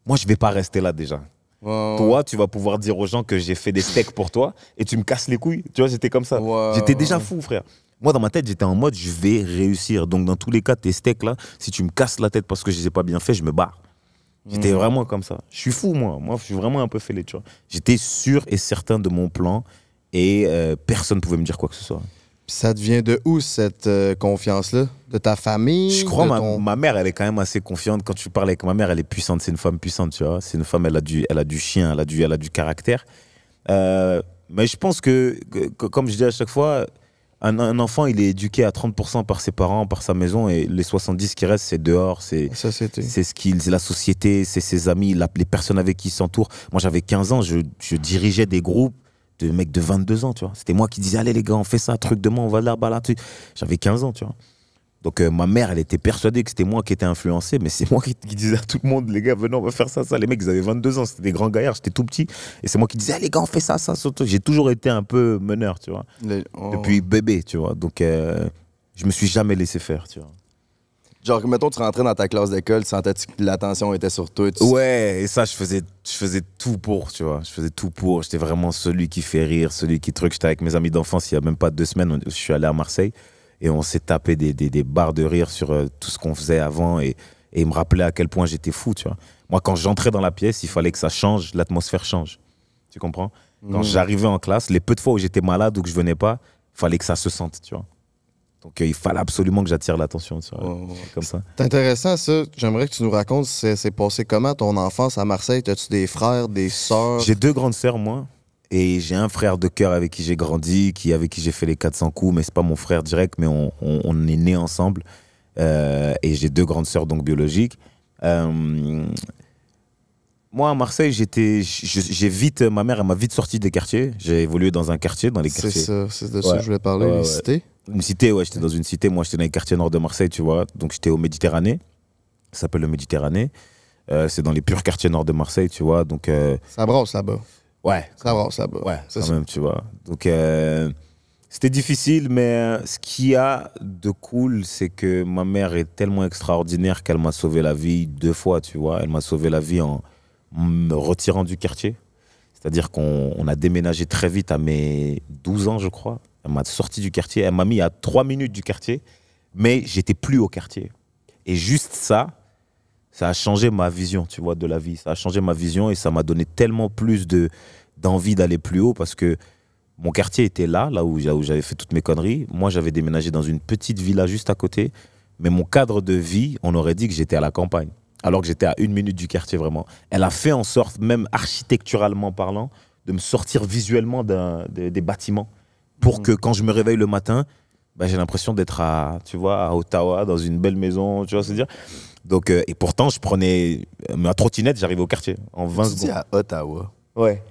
moi, je vais pas rester là déjà. Toi, tu vas pouvoir dire aux gens que j'ai fait des steaks pour toi et tu me casses les couilles. Tu vois, j'étais comme ça. J'étais déjà fou, frère. Moi, dans ma tête, j'étais en mode, je vais réussir. Donc, dans tous les cas, tes steaks là, si tu me casses la tête parce que je les ai pas bien fait, je me barre. J'étais hmm. vraiment comme ça. Je suis fou, moi. Moi, je suis vraiment un peu fêlé, tu vois. J'étais sûr et certain de mon plan et euh, personne ne pouvait me dire quoi que ce soit. Ça vient de où cette euh, confiance-là De ta famille Je crois ma, ma mère, elle est quand même assez confiante. Quand tu parles avec ma mère, elle est puissante. C'est une femme puissante, tu vois. C'est une femme, elle a du, elle a du chien, elle a du, elle a du caractère. Euh, mais je pense que, comme je dis à chaque fois, un, enfant, il est éduqué à 30% par ses parents, par sa maison, et les 70 qui restent, c'est dehors, c'est ce la société, c'est ses amis, les personnes avec qui il s'entoure. Moi, j'avais 15 ans, je dirigeais des groupes de mec de 22 ans, tu vois. C'était moi qui disais, allez les gars, on fait ça, truc de moi, on va là-bas, là. J'avais 15 ans, tu vois. Donc euh, ma mère, elle était persuadée que c'était moi qui étais influencé, mais c'est moi qui, disais à tout le monde, les gars, venez, on va faire ça, ça. Les mecs, ils avaient 22 ans, c'était des grands gaillards, j'étais tout petit. Et c'est moi qui disais, allez les gars, on fait ça, ça, J'ai toujours été un peu meneur, tu vois. Oh. Depuis bébé, tu vois. Donc euh, je me suis jamais laissé faire, tu vois. Genre, mettons, tu rentrais dans ta classe d'école, tu sentais que l'attention était sur toi. Ouais, et ça, je faisais, je faisais tout pour, tu vois. Je faisais tout pour. J'étais vraiment celui qui fait rire, celui qui truc. J'étais avec mes amis d'enfance il y a même pas deux semaines. Je suis allé à Marseille et on s'est tapé des, barres de rire sur euh, tout ce qu'on faisait avant et, et me rappelait à quel point j'étais fou, tu vois. Moi, quand j'entrais dans la pièce, il fallait que ça change, l'atmosphère change. Tu comprends Quand mhm. j'arrivais en classe, les peu de fois où j'étais malade ou que je venais pas, fallait que ça se sente, tu vois. Donc, euh, il fallait absolument que j'attire l'attention sur euh, comme ça. C'est intéressant, ça. J'aimerais que tu nous racontes, c'est passé comment ton enfance à Marseille? As-tu des frères, des sœurs? J'ai deux grandes sœurs, moi. Et j'ai un frère de cœur avec qui j'ai grandi, qui, avec qui j'ai fait les 400 coups, mais c'est pas mon frère direct, mais on, est né ensemble. Euh, et j'ai deux grandes sœurs, donc biologiques. moi, à Marseille, j'étais, j'ai vite, ma mère, elle m'a vite sorti des quartiers. J'ai évolué dans un quartier, dans les quartiers. C'est ça, c'est de ça que je voulais parler, les cités une cité, ouais, j'étais dans une cité. Moi, j'étais dans les quartiers nord de Marseille, tu vois. Donc, j'étais au Méditerranée. Ça s'appelle le Méditerranée. Euh, c'est dans les purs quartiers nord de Marseille, tu vois. Donc, euh... Ça brosse là-bas. Ouais. Ça brosse là-bas. Ouais, ça même, tu vois. Donc, euh, c'était difficile, mais euh, ce qu'il y a de cool, c'est que ma mère est tellement extraordinaire qu'elle m'a sauvé la vie deux fois, tu vois. Elle m'a sauvé la vie en me retirant du quartier. C'est-à-dire qu'on a déménagé très vite à mes 12 ans, je crois. Elle m'a sorti du quartier. Elle m'a mis à trois minutes du quartier, mais j'étais plus au quartier. Et juste ça, ça a changé ma vision, tu vois, de la vie. Ça a changé ma vision et ça m'a donné tellement plus de d'envie d'aller plus haut parce que mon quartier était là, là où, j'avais fait toutes mes conneries. Moi, j'avais déménagé dans une petite villa juste à côté, mais mon cadre de vie, on aurait dit que j'étais à la campagne, alors que j'étais à une minute du quartier vraiment. Elle a fait en sorte, même architecturalement parlant, de me sortir visuellement des bâtiments pour mm. que quand je me réveille le matin, bah, j'ai l'impression d'être à, tu vois, à Ottawa, dans une belle maison, tu vois, dire. Donc, euh, et pourtant, je prenais ma trottinette, j'arrivais au quartier en 20 secondes. à Ottawa. Ouais.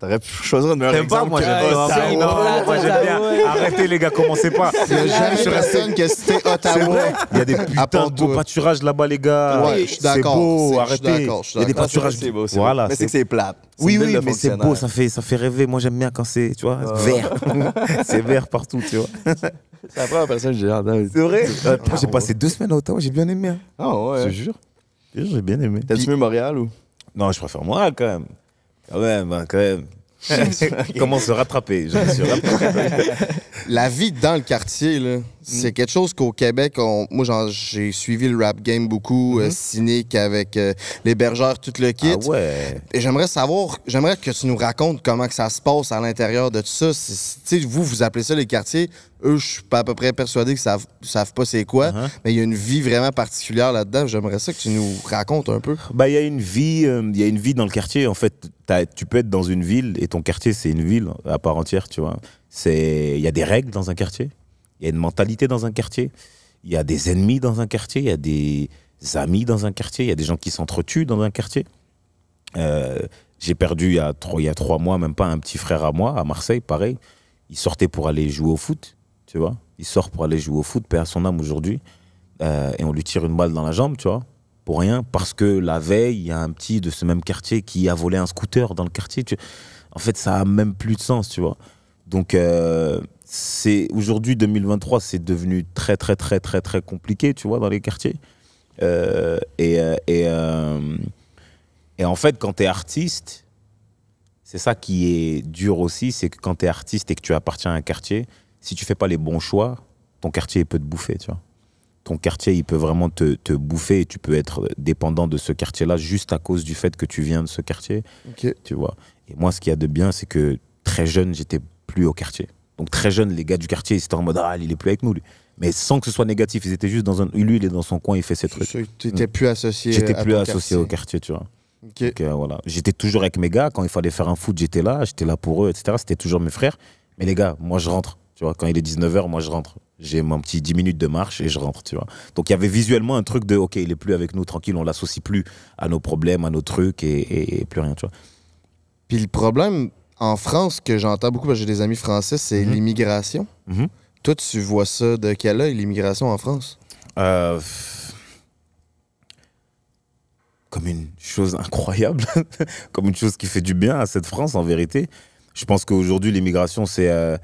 T'aurais pu choisir une meilleure T'aimes pas, exemple moi, que- j'aime hein. pas. moi, j'aime bien. Arrêtez, les gars, commencez pas. Il sur a jamais personne qui a cité Ottawa. Il y a des putains de pâturages là-bas, les gars. Ouais, je suis d'accord. C'est- beau, arrêtez. Il y a des pâturages. c'est Voilà. Mais c'est que c'est plat. Oui, oui, mais c'est beau, ça fait, ça fait rêver. Moi, j'aime bien quand c'est, tu vois, euh. vert. c'est vert partout, tu vois. C'est la première personne que j'ai C'est vrai? Euh, j'ai passé deux semaines à Ottawa, j'ai bien aimé. Hein. Ah Je ouais. jure. Je jure, J'ai bien aimé. T'as-tu mieux Montréal ou? Non, je préfère Montréal quand même. Quand même, hein, quand même. Comment se rattraper Je La vie dans le quartier, c'est mm. quelque chose qu'au Québec, on... moi j'ai suivi le rap game beaucoup, euh, mm-hmm. cynique avec euh, les bergeurs, tout le kit. Ah Et j'aimerais savoir, j'aimerais que tu nous racontes comment que ça se passe à l'intérieur de tout ça. Si, vous, vous appelez ça les quartiers eux, je suis pas à peu près persuadé qu'ils savent, savent pas c'est quoi, mais il y a une vie vraiment particulière là-dedans. J'aimerais ça que tu nous racontes un peu. Bah, il y a une vie, il y a une vie dans le quartier. En fait, tu peux être dans une ville et ton quartier, c'est une ville à part entière, tu vois. C'est, il y a des règles dans un quartier, il y a une mentalité dans un quartier, il y a des ennemis dans un quartier, il y a des amis dans un quartier, il y a des gens qui s'entretuent dans un quartier. j'ai perdu il y, a trois, il y a trois mois, même pas un petit frère à moi, à Marseille, pareil. Il sortait pour aller jouer au foot tu vois. Il sort pour aller jouer au foot, perd son âme aujourd'hui, euh, et on lui tire une balle dans la jambe, tu vois, pour rien, parce que la veille, il y a un petit de ce même quartier qui a volé un scooter dans le quartier. Tu... En fait, ça a même plus de sens, tu vois. Donc, euh, c'est aujourd'hui 2023, c'est devenu très, très, très, très, très compliqué, tu vois, dans les quartiers. Euh, et, et, et en fait, quand tu es artiste, c'est ça qui est dur aussi, c'est que quand tu es artiste et que tu appartiens à un quartier, si tu fais pas les bons choix, ton quartier peut te bouffer, tu vois. Ton quartier, il peut vraiment te, bouffer tu peux être dépendant de ce quartier-là juste à cause du fait que tu viens de ce quartier. Tu vois. Et moi, ce qu'il y a de bien, c'est que très jeune, j'étais plus au quartier. Donc très jeune, les gars du quartier, ils étaient en mode Ah, il est plus avec nous. Mais sans que ce soit négatif, ils étaient juste dans un. Lui, il est dans son coin, il fait ses trucs. Tu n'étais mm. plus associé. J'étais plus associé au quartier, tu vois. Euh, voilà. J'étais toujours avec mes gars. Quand il fallait faire un foot, j'étais là. J'étais là pour eux, etc. C'était toujours mes frères. Mais les gars, moi, je rentre. Tu vois, quand il est 19h, moi je rentre. J'ai mon petit 10 minutes de marche et je rentre, tu vois. Donc il y avait visuellement un truc de OK, il est plus avec nous, tranquille, on l'associe plus à nos problèmes, à nos trucs et, plus rien, tu vois. Puis le problème en France que j'entends beaucoup, parce que j'ai des amis français, c'est mhm. l'immigration. tout mhm. Toi, tu vois ça de quel œil, l'immigration en France euh, Comme une chose incroyable, comme une chose qui fait du bien à cette France, en vérité. Je pense qu'aujourd'hui, l'immigration, c'est euh,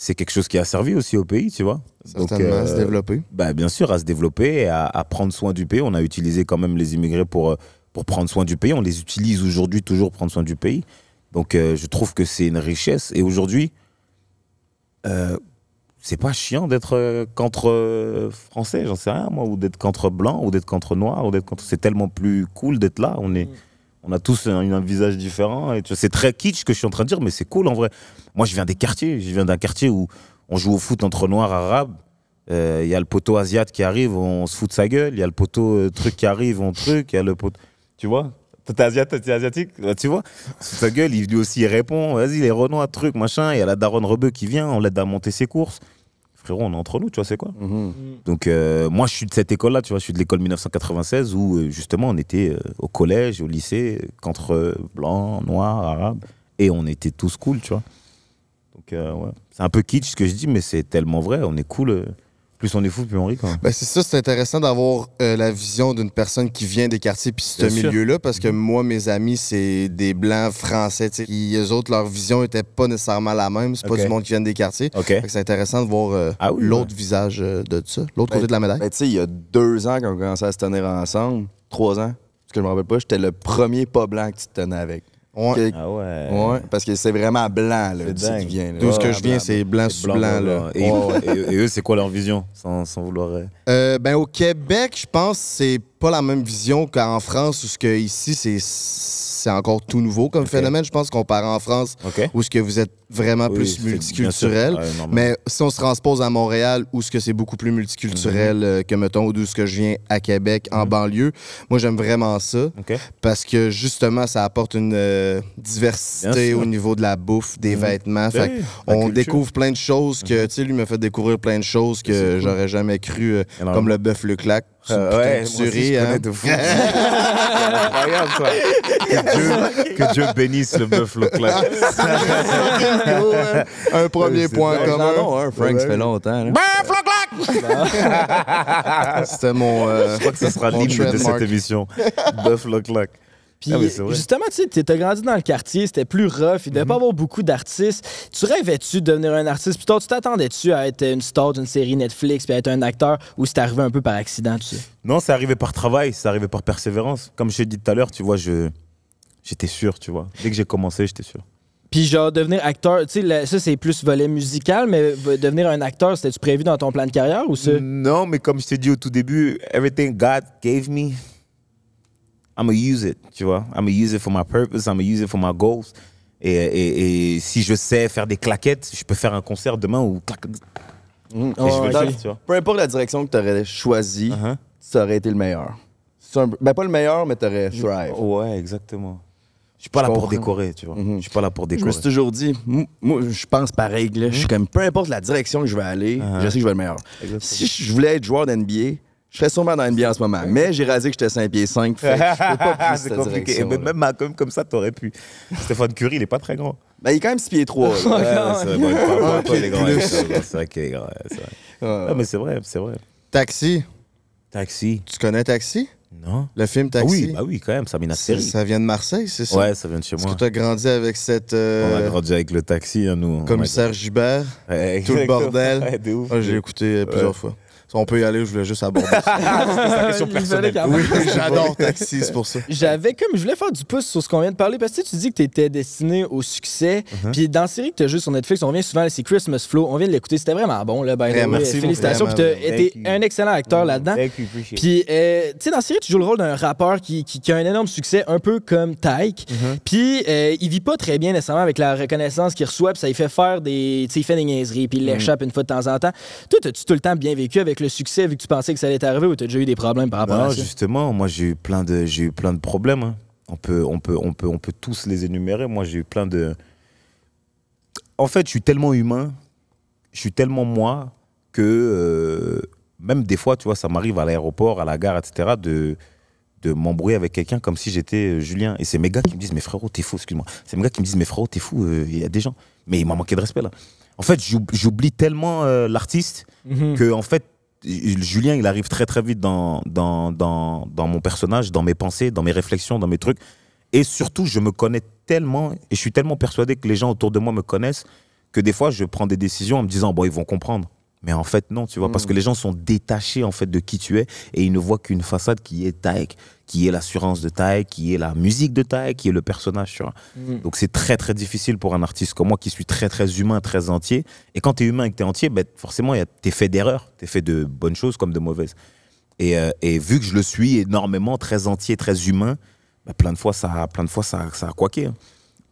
c'est quelque chose qui a servi aussi au pays, tu vois. Donc, à se euh, développer. Bah, bien sûr, à se développer et à, prendre soin du pays. On a utilisé quand même les immigrés pour, euh, pour prendre soin du pays. On les utilise aujourd'hui toujours pour prendre soin du pays. Donc, euh, je trouve que c'est une richesse. Et aujourd'hui, c'est pas chiant d'être contre français, j'en sais rien moi, ou d'être contre blanc, ou d'être contre noir, ou d'être contre. C'est tellement plus cool d'être là. On est, mm. On a tous un, un visage différent. Et c'est très kitsch que je suis en train de dire, mais c'est cool en vrai. Moi, je viens des quartiers. Je viens d'un quartier où on joue au foot entre noirs, arabes. Euh, il y a le poteau asiat qui arrive, on se fout de sa gueule. Il y a le poteau euh, truc qui arrive, on truc. Il y a le poteau. Tu vois T'es asiat, asiatique, bah, tu vois sa gueule, il, lui aussi, il répond. Vas-y, les Renois, truc, machin. Il y a la daronne Rebeu qui vient, on l'aide à monter ses courses on est entre nous, tu vois, c'est quoi mhm. Mhm. Donc, euh, moi, je suis de cette école-là, tu vois, je suis de l'école 1996 où, euh, justement, on était euh, au collège, au lycée, qu'entre blancs, noirs, arabes, et on était tous cool, tu vois. Donc, ouais. C'est un peu kitsch ce que je dis, mais c'est tellement vrai, on est cool plus on est fou, plus on rit. Quand Ben c'est ça, c'est intéressant d'avoir euh, la vision d'une personne qui vient des quartiers puis ce milieu-là, parce que mm-hmm. moi, mes amis, c'est des blancs français, tu eux autres, leur vision n'était pas nécessairement la même. C'est pas du monde qui vient des quartiers. C'est intéressant de voir euh, ah l'autre visage euh, de ça, l'autre côté ben, de la médaille. Ben, tu sais, il y a deux ans qu'on commençait à se tenir ensemble, trois ans, parce que je me rappelle pas, j'étais le premier pas blanc que tu tenais avec. Ah ouais. Parce que c'est vraiment blanc, là, qui vient. D'où ce que ah, je viens, c'est blanc sur blanc, Et, eux, c'est quoi leur vision, sans, vouloir. Euh, euh, ben, au Québec, je pense que c'est pas la même vision qu'en France, où ce que ici, c'est c'est encore tout nouveau comme phénomène. Je pense qu'on part en France, où ce que vous êtes vraiment plus multiculturel. mais si on se transpose à Montréal, où ce que c'est beaucoup plus multiculturel mhm. euh, que, mettons, d'où ce que je viens à Québec, en mhm. banlieue, moi, j'aime vraiment ça. Parce que, justement, ça apporte une euh, diversité au niveau de la bouffe, des mhm. vêtements. on découvre plein de choses que, tu sais, lui m'a fait découvrir plein de choses que j'aurais jamais cru, euh, comme le bœuf le claque euh, ouais, durée, je hein. de fou. Regarde quoi Que Dieu, que Dieu bénisse le Buffalo Club. Ah, un premier point commun. Non, non, hein, Frank, ouais. ça fait longtemps. Là. Buffalo Club! C'était mon. Euh, je crois que ça sera l'hymne de cette émission. lock Clock. Puis ah justement, tu sais, t'as grandi dans le quartier, c'était plus rough, il devait mm-hmm. pas avoir beaucoup d'artistes. Tu rêvais-tu de devenir un artiste? Puis toi, tu t'attendais-tu à être une star d'une série Netflix, puis à être un acteur, ou c'est arrivé un peu par accident, tu sais? Non, c'est arrivé par travail, c'est arrivé par persévérance. Comme je t'ai dit tout à l'heure, tu vois, je j'étais sûr, tu vois. Dès que j'ai commencé, j'étais sûr. Puis genre devenir acteur, tu sais, ça c'est plus volet musical, mais devenir un acteur, c'était-tu prévu dans ton plan de carrière ou ça? Non, mais comme je t'ai dit au tout début, everything God gave me, I'm gonna use it, tu vois. I'm gonna use it for my purpose, I'm gonna use it for my goals. Et, si je sais faire des claquettes, je peux faire un concert demain ou mmh. Peu importe la direction que tu aurais choisi, uh-huh. ça aurait été le meilleur. Ben, pas le meilleur, mais tu aurais thrive. Ouais, exactement. Je suis pas là pour décorer, tu vois. Mm-hmm. Je suis pas là pour décorer. Je me suis toujours dit, moi, je pense pareil. Je suis mm-hmm. comme, peu importe la direction que je vais aller, je uh-huh. sais que je vais le meilleur. Si je voulais être joueur d'NBA, je serais sûrement dans une NBA en ce moment, mais j'ai rasé que j'étais 5 pieds 5. peux pas plus C'est compliqué. Eh ben, même Malcolm, comme ça, t'aurais pu. Stéphane Curry, il est pas très grand. Ben, il est quand même 6 pieds 3. c'est vrai qu'il est grand. C'est vrai. Non, mais c'est vrai, c'est vrai. Taxi. Taxi. Tu connais Taxi? Non. Le film Taxi? Oui, bah oui, quand même, ça vient de Ça vient de Marseille, c'est ça? Ouais, ça vient de chez moi. que tu as grandi avec cette. Euh, on a grandi avec le taxi, hein, nous. Commissaire Gibert, tout le bordel. Ah, j'ai écouté plusieurs fois on peut y aller, je voulais juste aborder ça. question personnelle. Oui, j'adore Taxi, pour ça. J'avais comme, je voulais faire du pouce sur ce qu'on vient de parler parce que tu dis que tu étais destiné au succès. Uh-huh. Puis dans la série que tu as juste sur Netflix, on revient souvent, c'est Christmas Flow. On vient de l'écouter, c'était vraiment bon. Là, ben, félicitations. Puis tu été un excellent acteur mm-hmm. là-dedans. Puis, euh, tu sais, dans la série, tu joues le rôle d'un rappeur qui, a un énorme succès, un peu comme Tyke. Mm-hmm. Puis euh, il vit pas très bien nécessairement avec la reconnaissance qu'il reçoit. Puis ça il fait faire des. Tu il fait niaiseries. Puis il mm. l'échappe une fois de temps en temps. Toi, tu tout le temps bien vécu avec le succès vu que tu pensais que ça allait t'arriver ou t'as déjà eu des problèmes par rapport à Justement, moi j'ai eu plein de j'ai eu plein de problèmes. Hein. On peut on peut on peut on peut tous les énumérer. Moi j'ai eu plein de. En fait, je suis tellement humain, je suis tellement moi que euh, même des fois, tu vois, ça m'arrive à l'aéroport, à la gare, etc. de de m'embrouiller avec quelqu'un comme si j'étais euh, Julien. Et c'est mes gars qui me disent, mais frérot, t'es fou, excuse-moi. C'est mes gars qui me disent, mais frérot, t'es fou, euh, il y a des gens. Mais il m'a manqué de respect là. En fait, j'oublie tellement l'artiste mhm. que, en fait, Julien, il arrive très très vite dans, dans, mon personnage, dans mes pensées, dans mes réflexions, dans mes trucs. Et surtout, je me connais tellement et je suis tellement persuadé que les gens autour de moi me connaissent que des fois, je prends des décisions en me disant, bon, ils vont comprendre. Mais en fait, non, tu vois, parce mm. que les gens sont détachés en fait de qui tu es et ils ne voient qu'une façade qui est Taek, qui est l'assurance de Taek, qui est la musique de Taek, qui est le personnage, tu vois. Mm. Donc c'est très très difficile pour un artiste comme moi qui suis très très humain, très entier. Et quand tu es humain et que tu es entier, ben, forcément, tu es fait d'erreurs, tu es fait de bonnes choses comme de mauvaises. Euh, et, vu que je le suis énormément, très entier, très humain, ben, plein de fois, ça, plein de fois, ça, ça a quoiqué hein.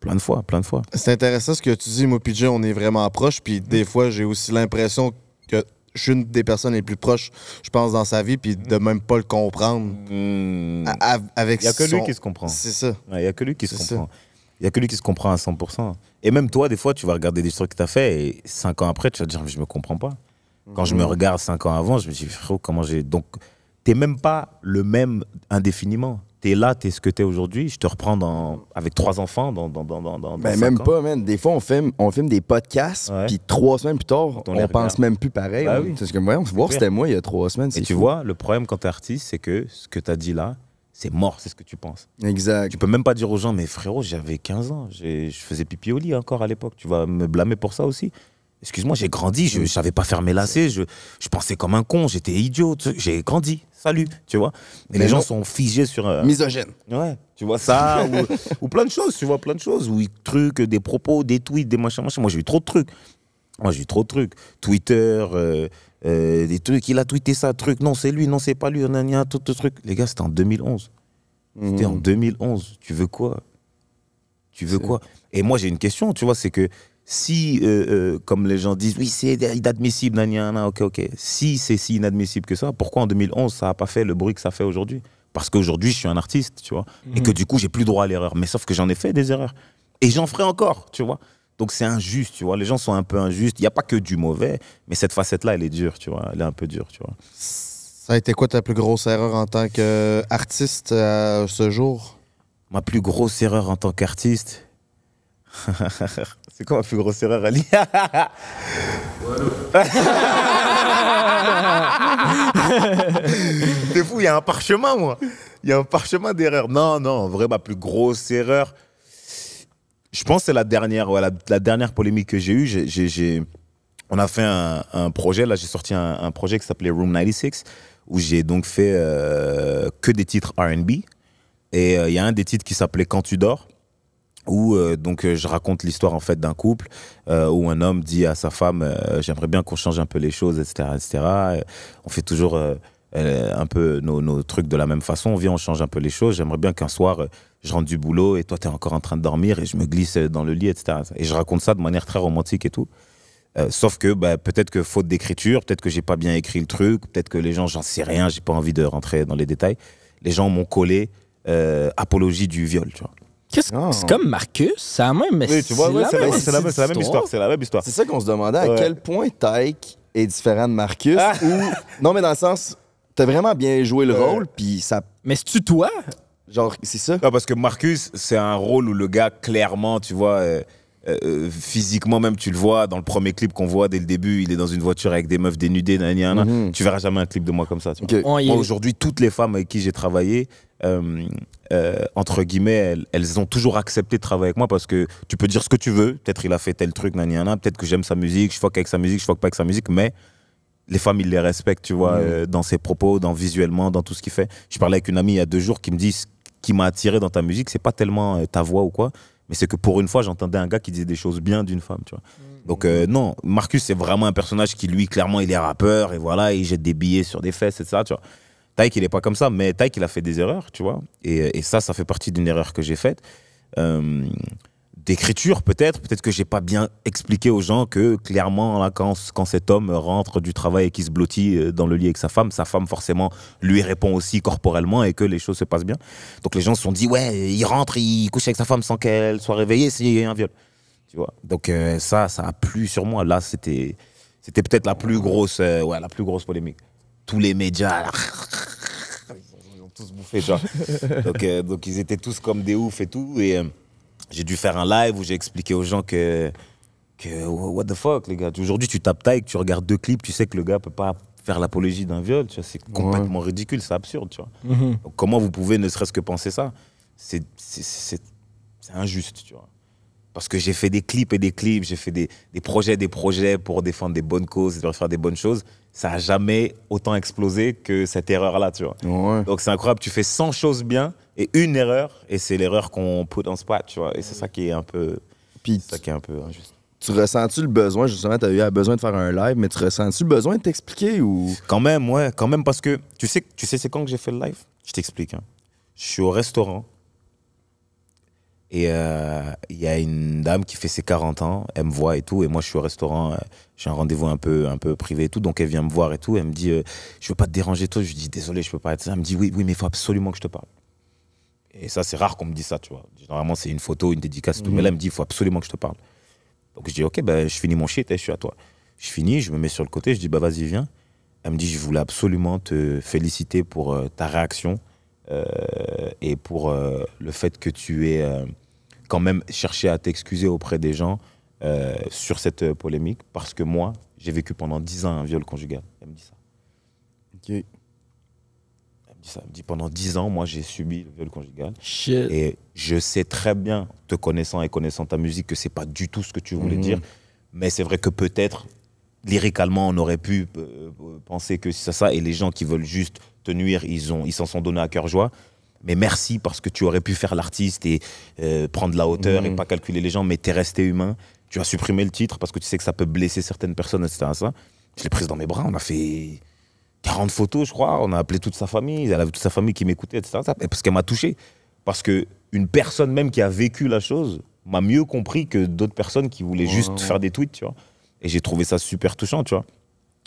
plein de fois, plein de fois. C'est intéressant ce que tu dis, moi, PJ, on est vraiment proche. Puis des mm. fois, j'ai aussi l'impression que je suis une des personnes les plus proches, je pense, dans sa vie, puis de mm. même pas le comprendre. Mm. Il n'y a que lui qui se comprend. C'est ça. Il n'y a que lui qui se comprend. Il n'y a que lui qui se comprend à 100%. Et même toi, des fois, tu vas regarder des trucs que tu as fait et cinq ans après, tu vas te dire, je me comprends pas. Quand je me mm. regarde cinq ans avant, je me dis, frérot, comment j'ai. Donc, tu n'es même pas le même indéfiniment t'es là, t'es ce que t'es aujourd'hui. Je te reprends avec trois enfants dans, dans, dans, ben, même pas, man. Des fois, on filme, on filme des podcasts, puis trois semaines plus tard, on, pense même plus pareil. Ben c'est ce que, voyons, voir c'était moi il y a trois semaines. Et tu vois, le problème quand t'es artiste, c'est que ce que t'as dit là, c'est mort, c'est ce que tu penses. Exact. Tu peux même pas dire aux gens, mais frérot, j'avais 15 ans, je faisais pipi au lit encore à l'époque. Tu vas me blâmer pour ça aussi excuse-moi, j'ai grandi, je ne savais pas faire mes lacets, je, je pensais comme un con, j'étais idiot, j'ai grandi salut, tu vois. les gens sont figés sur. un. Euh, Misogène. Ouais, tu vois ça, ou, plein de choses, tu vois, plein de choses, ou trucs, des propos, des tweets, des machins, machins. Moi, j'ai eu trop de trucs. Moi, j'ai eu trop de trucs. Twitter, euh, euh, des trucs, il a tweeté ça, truc, non, c'est lui, non, c'est pas lui, on a, tout ce truc. Les gars, c'était en 2011. C'était en 2011. Mhm. Tu veux quoi Tu veux quoi Et moi, j'ai une question, tu vois, c'est que si, euh, euh, comme les gens disent, oui, c'est inadmissible, nanana, ok, ok. Si c'est si inadmissible que ça, pourquoi en 2011, ça n'a pas fait le bruit que ça fait aujourd'hui Parce qu'aujourd'hui, je suis un artiste, tu vois, et que mhm. du coup, j'ai plus droit à l'erreur. Mais sauf que j'en ai fait des erreurs. Et j'en ferai encore, tu vois. Donc c'est injuste, tu vois. Les gens sont un peu injustes. Il n'y a pas que du mauvais, mais cette facette-là, elle est dure, tu vois. Elle est un peu dure, tu vois. Ça a été quoi ta plus grosse erreur en tant qu'artiste à ce jour Ma plus grosse erreur en tant qu'artiste C'est quoi ma plus grosse erreur, Ali T'es fou, il y a un parchemin, moi. Il y a un parchemin d'erreur. Non, non, en vrai, ma plus grosse erreur, je pense que c'est la dernière, la, dernière polémique que j'ai eue. on a fait un, projet, là, j'ai sorti un, projet qui s'appelait Room 96, où j'ai donc fait euh, que des titres RB. Et euh, il y a un des titres qui s'appelait Quand tu dors où euh, donc euh, je raconte l'histoire en fait d'un couple euh, où un homme dit à sa femme j'aimerais bien qu'on change un peu les choses etc etc on fait toujours un peu nos, trucs de la même façon on vient, on change un peu les choses j'aimerais bien qu'un soir je rentre du boulot et toi tu es encore en train de dormir et je me glisse dans le lit etc et je raconte ça de manière très romantique et tout sauf que bah, peut-être que faute d'écriture peut-être que j'ai pas bien écrit le truc peut-être que les gens j'en sais rien j'ai pas envie de rentrer dans les détails les gens m'ont collé apologie du viol tu vois c'est ah. comme Marcus, c'est la même, histoire. C'est la même histoire. C'est ça qu'on se demandait à quel point Tyke est différent de Marcus. Ah. Ou... Non, mais dans le sens, t'as vraiment bien joué le rôle, puis ça. Mais c'est-tu toi? Genre, c'est ça? Ah, parce que Marcus, c'est un rôle où le gars, clairement, tu vois. Euh, euh, euh, physiquement même, tu le vois dans le premier clip qu'on voit dès le début, il est dans une voiture avec des meufs dénudées, nan, mhm. tu verras jamais un clip de moi comme ça. Oh, moi aujourd'hui, toutes les femmes avec qui j'ai travaillé, euh, entre guillemets, elles, ont toujours accepté de travailler avec moi parce que tu peux dire ce que tu veux, peut-être il a fait tel truc, peut-être que j'aime sa musique, je fuck avec sa musique, je fuck pas avec sa musique, mais les femmes, ils les respectent, tu vois, mhm. dans ses propos, dans visuellement, dans tout ce qu'il fait. Je parlais avec une amie il y a deux jours qui me dit ce qui m'a attiré dans ta musique, c'est pas tellement ta voix ou quoi, mais c'est que pour une fois, j'entendais un gars qui disait des choses bien d'une femme, tu vois. Mm. Donc euh, non, Marcus, c'est vraiment un personnage qui, lui, clairement, il est rappeur, et voilà, il jette des billets sur des fesses, et ça, tu vois. Tyke, il n'est pas comme ça, mais Tyke, il a fait des erreurs, tu vois. Et, et ça, ça fait partie d'une erreur que j'ai faite. Euh, d'écriture peut-être. Peut-être que j'ai pas bien expliqué aux gens que clairement là, quand, quand cet homme rentre du travail et qu'il se blottit euh, dans le lit avec sa femme, sa femme forcément lui répond aussi corporellement et que les choses se passent bien. Donc les gens se sont dit ouais, il rentre, il couche avec sa femme sans qu'elle soit réveillée, c'est un viol. Tu vois. Donc euh, ça, ça a plu sur moi. Là, c'était c'était peut-être la plus grosse euh, ouais, la plus grosse polémique. Tous les médias. ils ont tous bouffé, genre. donc, donc ils étaient tous comme des oufs et tout. Et, j'ai dû faire un live où j'ai expliqué aux gens que, que what the fuck, les gars. Aujourd'hui, tu tapes taille, tu regardes deux clips, tu sais que le gars peut pas faire l'apologie d'un viol, tu vois. C'est complètement ridicule, c'est absurde, tu vois. Mhm. comment vous pouvez ne serait-ce que penser ça C'est injuste, tu vois. Parce que j'ai fait des clips et des clips, j'ai fait des, des projets, des projets pour défendre des bonnes causes, pour faire des bonnes choses. Ça n'a jamais autant explosé que cette erreur-là, tu vois. Donc c'est incroyable, tu fais 100 choses bien et une erreur, et c'est l'erreur qu'on put en spot, tu vois. Et c'est ça qui est un peu. un peu injuste. Tu ressens-tu le besoin, justement, tu as eu à besoin de faire un live, mais tu ressens-tu le besoin de t'expliquer ou. Quand même, ouais, quand même, parce que tu sais, tu sais c'est quand que j'ai fait le live Je t'explique. Hein. Je suis au restaurant, et euh, il y a une dame qui fait ses 40 ans, elle me voit et tout. Et moi, je suis au restaurant, euh, j'ai un rendez-vous un peu, un peu privé et tout. Donc, elle vient me voir et tout. Elle me dit je euh, Je veux pas te déranger, toi. Je dis Désolé, je peux pas être ça. Elle me dit Oui, oui, mais il faut absolument que je te parle. Et ça, c'est rare qu'on me dise ça, tu vois. Normalement, c'est une photo, une dédicace, tout. Mais là, mhm. elle me dit Il faut absolument que je te parle. Donc, je dis Ok, ben, je finis mon shit et je suis à toi. Je finis, je me mets sur le côté, je dis Bah, vas-y, viens. Elle me dit Je voulais absolument te féliciter pour ta réaction. et pour le fait que tu es quand même chercher à t'excuser auprès des gens euh, sur cette euh, polémique parce que moi, j'ai vécu pendant 10 ans un viol conjugal. Elle me dit ça. Ok. Elle me dit ça. Elle me dit pendant 10 ans, moi, j'ai subi le viol conjugal. Et je sais très bien, te connaissant et connaissant ta musique, que c'est pas du tout ce que tu voulais mhm. dire. Mais c'est vrai que peut-être, lyricalement, on aurait pu euh, penser que c'est ça. Et les gens qui veulent juste te nuire, ils s'en ils sont donnés à cœur joie mais merci parce que tu aurais pu faire l'artiste et euh, prendre la hauteur et mhm. pas calculer les gens, mais t'es resté humain. Tu as supprimé le titre parce que tu sais que ça peut blesser certaines personnes, etc. Ça. Je l'ai prise dans mes bras, on a fait 40 photos, je crois. On a appelé toute sa famille, elle avait toute sa famille qui m'écoutait, etc. Et parce qu'elle m'a touché. Parce qu'une personne même qui a vécu la chose m'a mieux compris que d'autres personnes qui voulaient juste faire des tweets, tu vois. Et j'ai trouvé ça super touchant, tu vois.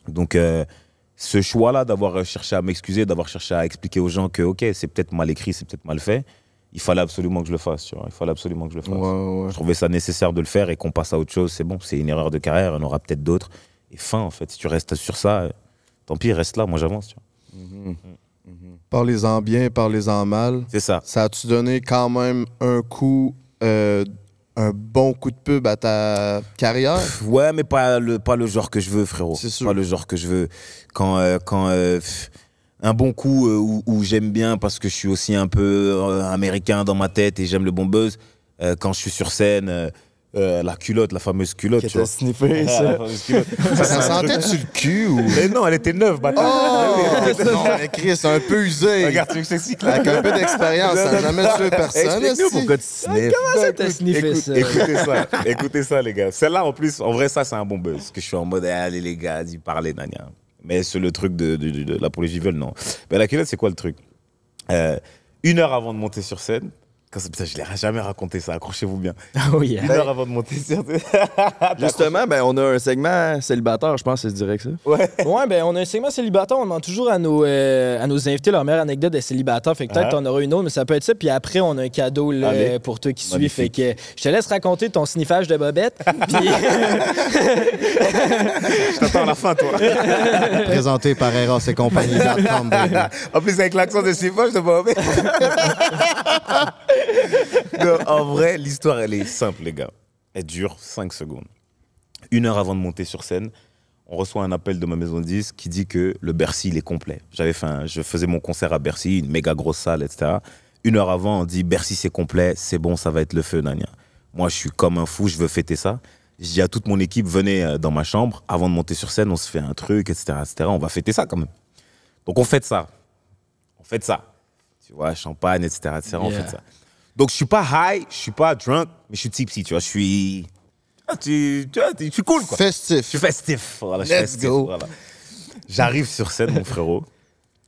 Donc. Euh, ce choix-là d'avoir cherché à m'excuser, d'avoir cherché à expliquer aux gens que, OK, c'est peut-être mal écrit, c'est peut-être mal fait, il fallait absolument que je le fasse. Tu vois. Il fallait absolument que je le fasse. Je trouvais ça nécessaire de le faire et qu'on passe à autre chose. C'est bon, c'est une erreur de carrière, on aura peut-être d'autres. Et fin, en fait, si tu restes sur ça, tant pis, reste là, moi j'avance. Mm-hmm. Mm-hmm. Parlez-en bien, parlez-en mal. C'est ça. Ça a-tu donné quand même un coup euh, un bon coup de pub à ta carrière. Ouais, mais pas le, pas le genre que je veux, frérot. C'est sûr. Pas le genre que je veux. Quand, euh, quand euh, un bon coup euh, où j'aime bien parce que je suis aussi un peu américain dans ma tête et j'aime le bon buzz. quand je suis sur scène euh, la culotte, la fameuse culotte. tu vois. Sniffé, ça. Ça, ça sentait sur le cul ou. Mais non, elle était neuve, bâtard. Oh! non, mais Chris, c'est un peu usé. Regarde, tu veux que là Avec un peu d'expérience, ça n'a jamais su personne. Explique-nous pourquoi tu sniffes. Comment ça t'as sniffé ça? Écoutez ça, écoutez ça, les gars. Celle-là, en plus, en vrai, ça, c'est un bon buzz. Que je suis en mode, eh, allez, les gars, dis parler, Nania. Mais sur le truc de, la de, de veulent non. Mais la culotte, c'est quoi le truc? Euh, une heure avant de monter sur scène, je ne je l'ai jamais raconté ça, accrochez-vous bien. Ah hein. ben, avant de monter Justement, ben, on a un segment célibataire, je pense, c'est direct ça. Ouais. ben, on a un segment célibataire, on demande toujours à nos, euh, à nos invités leur meilleure anecdote de célibataire. Fait que peut-être ah. t'en auras une autre, mais ça peut être ça. Puis après, on a un cadeau pour toi qui suivent. Fait que je te laisse raconter ton sniffage de bobette. je t'attends à la fin, toi. Présenté par Eros et compagnie. en plus, avec l'accent de sniffage de bobette. en vrai, l'histoire, elle est simple, les gars. Elle dure 5 secondes. Une heure avant de monter sur scène, on reçoit un appel de ma maison de qui dit que le Bercy, il est complet. J'avais fait je faisais mon concert à Bercy, une méga grosse salle, etc. Une heure avant, on dit Bercy, c'est complet, c'est bon, ça va être le feu, Nania. Moi, je suis comme un fou, je veux fêter ça. Je dis à toute mon équipe, venez euh, dans ma chambre, avant de monter sur scène, on se fait un truc, etc., etc. On va fêter ça quand même. Donc on fête ça. On fête ça. Tu vois, champagne, etc., etc. On fête ça. Donc, je suis pas high, je suis pas drunk, mais je suis tipsy, tu vois. Je suis. Ah, tu, tu, cool, quoi. Festif. Je suis festif. Voilà, je suis Let's J'arrive sur scène, mon frérot.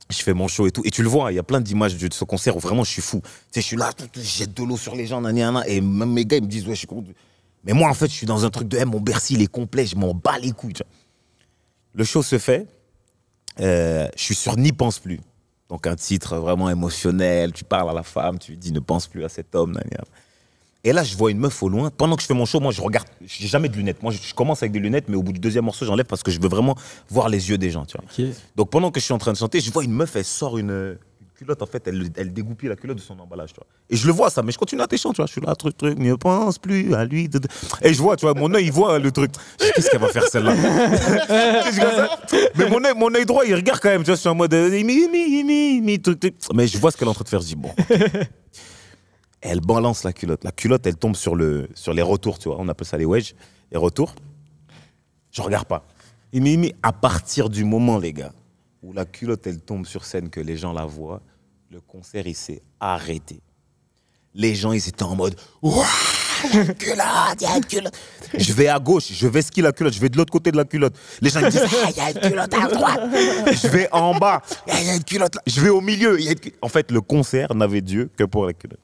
Je fais mon show et tout. Et tu le vois, il y a plein d'images de ce concert où vraiment je suis fou. Tu sais, je suis là, je jette de l'eau sur les gens, Et même mes gars, ils me disent, ouais, je suis con. Mais moi, en fait, je suis dans un truc de, hey, mon Bercy, il est complet, je m'en bats les couilles. Le show se fait. Euh, je suis sur N'y pense plus. Donc un titre vraiment émotionnel, tu parles à la femme, tu lui dis ne pense plus à cet homme. Et là, je vois une meuf au loin. Pendant que je fais mon show, moi, je regarde. J'ai jamais de lunettes. Moi, je commence avec des lunettes, mais au bout du deuxième morceau, j'enlève parce que je veux vraiment voir les yeux des gens. Tu vois. Donc, pendant que je suis en train de chanter, je vois une meuf. Elle sort une, en fait, elle, elle dégoupille la culotte de son emballage, tu vois. Et je le vois, ça, mais je continue à t'échanger, tu vois. Je suis là, truc, truc, ne pense plus à lui. Et je vois, tu vois, mon œil, il voit le truc. Qu'est-ce qu'elle va faire, celle-là Mais mon œil, mon droit, il regarde quand même, tu vois, je suis en mode, euh, Mais je vois ce qu'elle est en train de faire, je dis, bon. Elle balance la culotte. La culotte, elle tombe sur, le, sur les retours, tu vois. On appelle ça les wedges, les retours. Je regarde pas. Mais, à partir du moment, les gars, où la culotte, elle tombe sur scène, que les gens la voient, le concert, il s'est arrêté. Les gens, ils étaient en mode culotte, il y a une culotte. Je vais à gauche, je vais skier la culotte, je vais de l'autre côté de la culotte. Les gens, ils disent Ah, il y a une culotte à droite. Je vais en bas, ah, il y a une culotte là. Je vais au milieu. En fait, le concert n'avait Dieu que pour la culotte.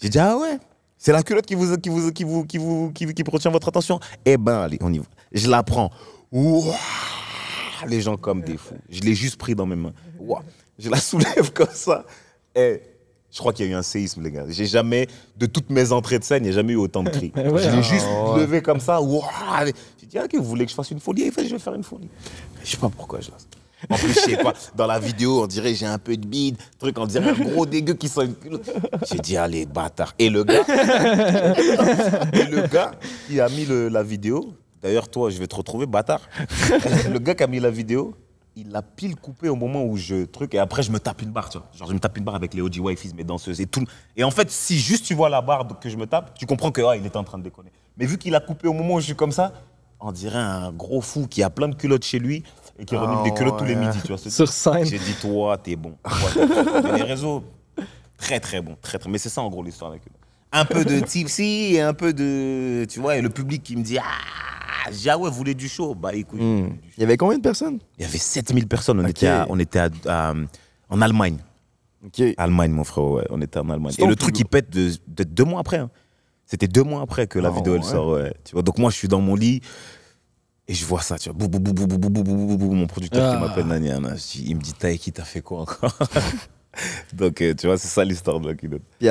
J'ai dit Ah ouais c'est la culotte qui vous qui vous qui vous qui vous qui, qui retient votre attention. Eh ben allez, on y va. Je la prends. Ouah les gens comme des fous. Je l'ai juste pris dans mes mains. Wow. Je la soulève comme ça. Et je crois qu'il y a eu un séisme, les gars. J'ai jamais, de toutes mes entrées de scène, il n'y a jamais eu autant de cris. je l'ai juste levé comme ça. J'ai dit, ah, ok, vous voulez que je fasse une folie fait, Je vais faire une folie. Je sais pas pourquoi je la En plus, je sais pas, dans la vidéo, on dirait j'ai un peu de bide, truc, on dirait un gros dégueu qui sent une culotte. J'ai dit, allez, bâtard. Et le gars, et le gars qui a mis la vidéo, d'ailleurs, toi, je vais te retrouver, bâtard. le gars qui a mis la vidéo, il a pile coupé au moment où je truc et après je me tape une barre, tu vois. Genre je me tape une barre avec les OG wifeys, mes danseuses et tout. Et en fait, si juste tu vois la barre que je me tape, tu comprends que ah, il était en train de déconner. Mais vu qu'il a coupé au moment où je suis comme ça, on dirait un gros fou qui a plein de culottes chez lui et qui oh, des culottes tous les ah midis, tu vois. Sur scène. J'ai dit toi, t'es bon. les réseaux, très très bon, très Mais c'est ça en gros l'histoire avec eux. Un peu de tipsy et un peu de, tu vois, et le public qui me dit ah ah, Jaoué voulait du show. Bah écoute. Il y avait combien de personnes Il y avait 7000 personnes. On était, on était en Allemagne. Allemagne, mon frère, ouais. on était en Allemagne. Et le truc, qui pète de, de deux mois après. C'était deux mois après que la vidéo, elle sort. Ouais. Tu vois, donc moi, je suis dans mon lit et je vois ça. Tu vois, bou, bou, bou, bou, bou, bou, bou, bou, mon producteur qui m'appelle Naniana. Il me dit, Taiki t'as fait quoi encore Donc, tu vois, c'est ça l'histoire de la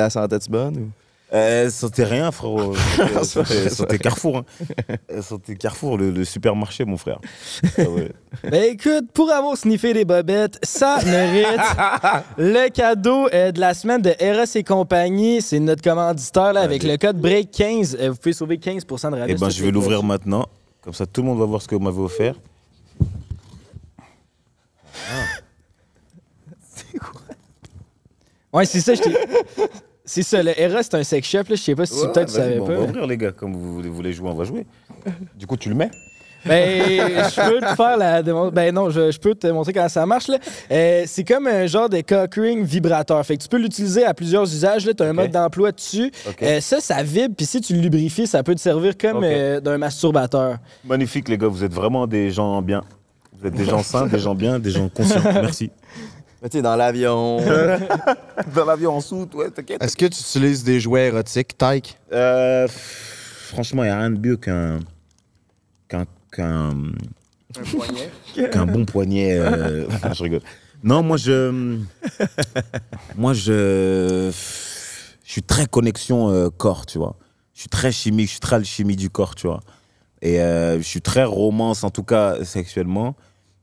Dot. ça à tête bonne ou euh, C'était rien, frérot. C'était euh, Carrefour. Hein. C'était euh, Carrefour, le, supermarché, mon frère. Ah ben écoute, pour avoir sniffé les bobettes, ça mérite le cadeau euh, de la semaine de Eros et compagnie. C'est notre commanditeur là, avec le code BREAK15. vous pouvez sauver 15 de rabais. Eh ben, je vais l'ouvrir maintenant. Comme ça, tout le monde va voir ce que vous m'avez offert. Ah. C'est quoi? Ouais, c'est ça, je c'est ça, le reste c'est un sex chef, Là. Je sais pas si peut-être tu savais pas. On va ouvrir, les gars. Comme vous voulez jouer, on va jouer. Du coup, tu le mets. Ben, je peux te faire la Ben non, je, peux te montrer comment ça marche. Euh, c'est comme un genre de cockring vibrateur. Fait que tu peux l'utiliser à plusieurs usages. Tu as un mode d'emploi dessus. Euh, ça, ça vibre. Puis si tu le lubrifies, ça peut te servir comme euh, d'un masturbateur. Magnifique, les gars. Vous êtes vraiment des gens bien. Vous êtes des gens sains, des gens bien, des gens conscients. Merci tu dans l'avion. dans l'avion en soute, ouais, t'inquiète. Est-ce que tu utilises des jouets érotiques, Tyke? Euh, franchement, il n'y a rien de mieux qu'un. qu'un. qu'un. qu'un bon poignet. Euh, ah, je rigole. Non, moi, je. moi, je. Je suis très connexion euh, corps, tu vois. Je suis très chimique, je suis très alchimie du corps, tu vois. Et je suis très romance, en tout cas sexuellement.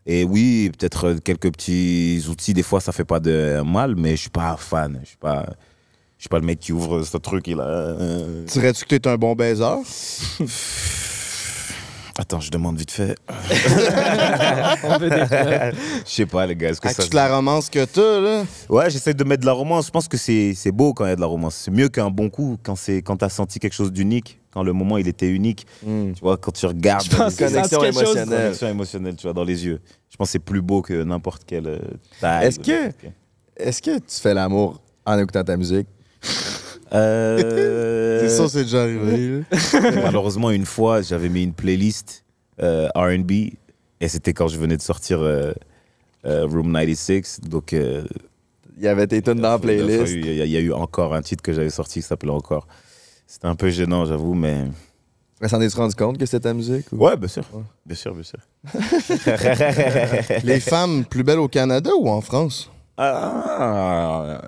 Et oui, peut-être quelques petits outils, des fois, ça fait pas de mal, mais je suis pas fan. Je suis pas. Je suis pas le mec qui ouvre ce truc, il a. Dirais-tu que t'es un bon baiser? Attends, je demande vite fait. Je sais pas, les gars. ce que c'est ah, ça... toute la romance que tu là? Ouais, j'essaie de mettre de la romance. Je pense que c'est beau quand il y a de la romance. C'est mieux qu'un bon coup, quand, quand t'as senti quelque chose d'unique le moment il était unique. Hmm. Tu vois, quand tu regardes. Je connexion émotionnelle. émotionnelle, tu vois, dans les yeux. Je pense que c'est plus beau que n'importe quelle euh, taille. Est-ce que, ce que tu fais l'amour en écoutant ta musique? Euh, c'est ça, c'est déjà arrivé. Malheureusement, une fois, j'avais mis une playlist euh, RB et c'était quand je venais de sortir Room 96. Donc. il y avait tes tunes dans la playlist. Il y, a eu encore un titre que j'avais sorti qui s'appelait Encore. C'était un peu gênant, j'avoue, mais. Mais s'en est compte que c'était ta musique? Ouais, bien sûr. Bien sûr, bien sûr. Les femmes plus belles au Canada ou en France? Ah,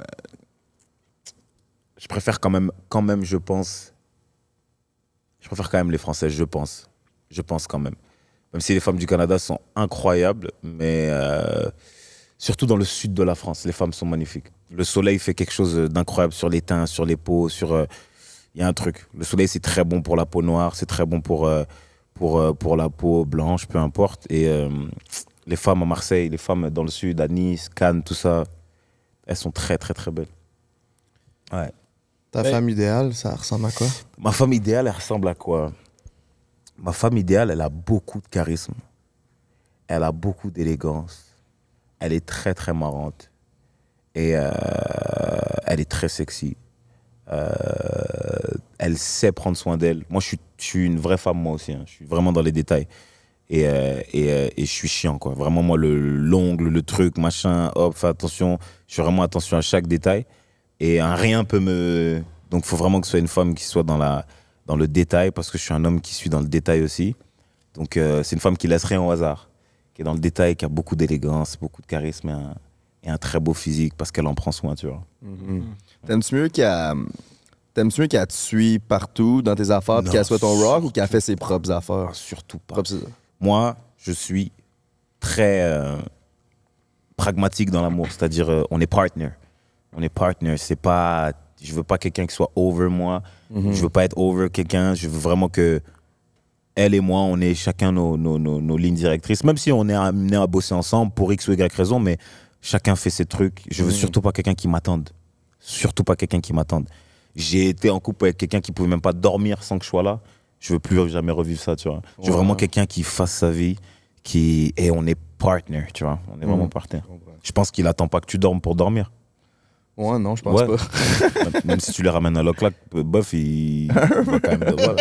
je préfère quand même, quand même, je pense. Je préfère quand même les Françaises, je pense. Je pense quand même. Même si les femmes du Canada sont incroyables, mais euh, surtout dans le sud de la France, les femmes sont magnifiques. Le soleil fait quelque chose d'incroyable sur les teintes, sur les peaux, sur, euh, il y a un truc. Le soleil, c'est très bon pour la peau noire, c'est très bon pour, euh, pour, euh, pour la peau blanche, peu importe. Et euh, les femmes à Marseille, les femmes dans le sud, à Nice, Cannes, tout ça, elles sont très, très, très belles. Ouais. Ta femme idéale, ça ressemble à quoi Ma femme idéale, elle ressemble à quoi Ma femme idéale, elle a beaucoup de charisme. Elle a beaucoup d'élégance. Elle est très, très marrante. Et elle est très sexy. Euh, elle sait prendre soin d'elle. Moi, je suis, une vraie femme, moi aussi. Hein. Je suis vraiment dans les détails. Et, euh, euh, et, je suis chiant, quoi. Vraiment, moi, l'ongle, le, truc, machin, hop, fais attention. Je suis vraiment attention à chaque détail. Et un rien peut me. Donc, il faut vraiment que ce soit une femme qui soit dans, la, dans le détail, parce que je suis un homme qui suis dans le détail aussi. Donc, c'est une femme qui laisse rien au hasard, qui est dans le détail, qui a beaucoup d'élégance, beaucoup de charisme et un, très beau physique, parce qu'elle en prend soin, tu vois. Mm-hmm. T'aimes-tu mieux qu'elle. T'aimes-tu mieux qu'elle te suit partout dans tes affaires puis qu'elle soit ton rock ou qu'elle fait ses propres affaires? Ah, surtout pas. Moi, je suis très euh, pragmatique dans l'amour. C'est-à-dire, euh, on est partner. On est partner. C'est pas. Je veux pas quelqu'un qui soit over moi. Mm-hmm. Je veux pas être over quelqu'un. Je veux vraiment que elle et moi, on ait chacun nos, nos, nos, lignes directrices. Même si on est amené à bosser ensemble pour X ou Y raison, mais chacun fait ses trucs. Je veux mm. surtout pas quelqu'un qui m'attende surtout pas quelqu'un qui m'attende. J'ai été en couple avec quelqu'un qui pouvait même pas dormir sans que je sois là. Je veux plus jamais revivre ça, tu vois. Je veux vraiment quelqu'un qui fasse sa vie, qui et on est partner, tu vois. On est vraiment mmh. partner. Je pense qu'il attend pas que tu dormes pour dormir. Ouais, non, je pense pas. même si tu les ramènes à le bof, il... va quand même devoir.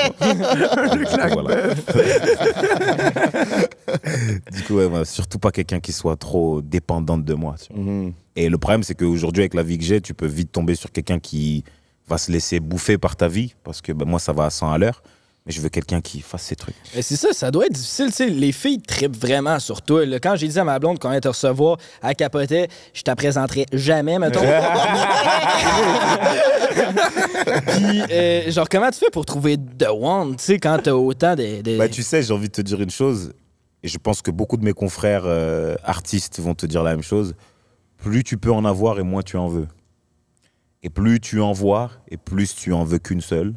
du coup, ouais, surtout pas quelqu'un qui soit trop dépendante de moi. Mhm. Et le problème, c'est qu'aujourd'hui, avec la vie que j'ai, tu peux vite tomber sur quelqu'un qui va se laisser bouffer par ta vie, parce que ben, moi, ça va à 100 à l'heure je veux quelqu'un qui fasse ces trucs. Euh, c'est ça, ça doit être difficile. Les filles tripent vraiment surtout. toi. Quand j'ai dit à ma blonde qu'on allait te recevoir, à Capoté, je te présenterai jamais, mettons. Puis, euh, genre, comment tu fais pour trouver de One, tu sais, quand t'as autant de. Bah, tu sais, j'ai envie de te dire une chose, et je pense que beaucoup de mes confrères euh, artistes vont te dire la même chose. Plus tu peux en avoir et moins tu en veux. Et plus tu en vois, et plus tu en veux qu'une seule.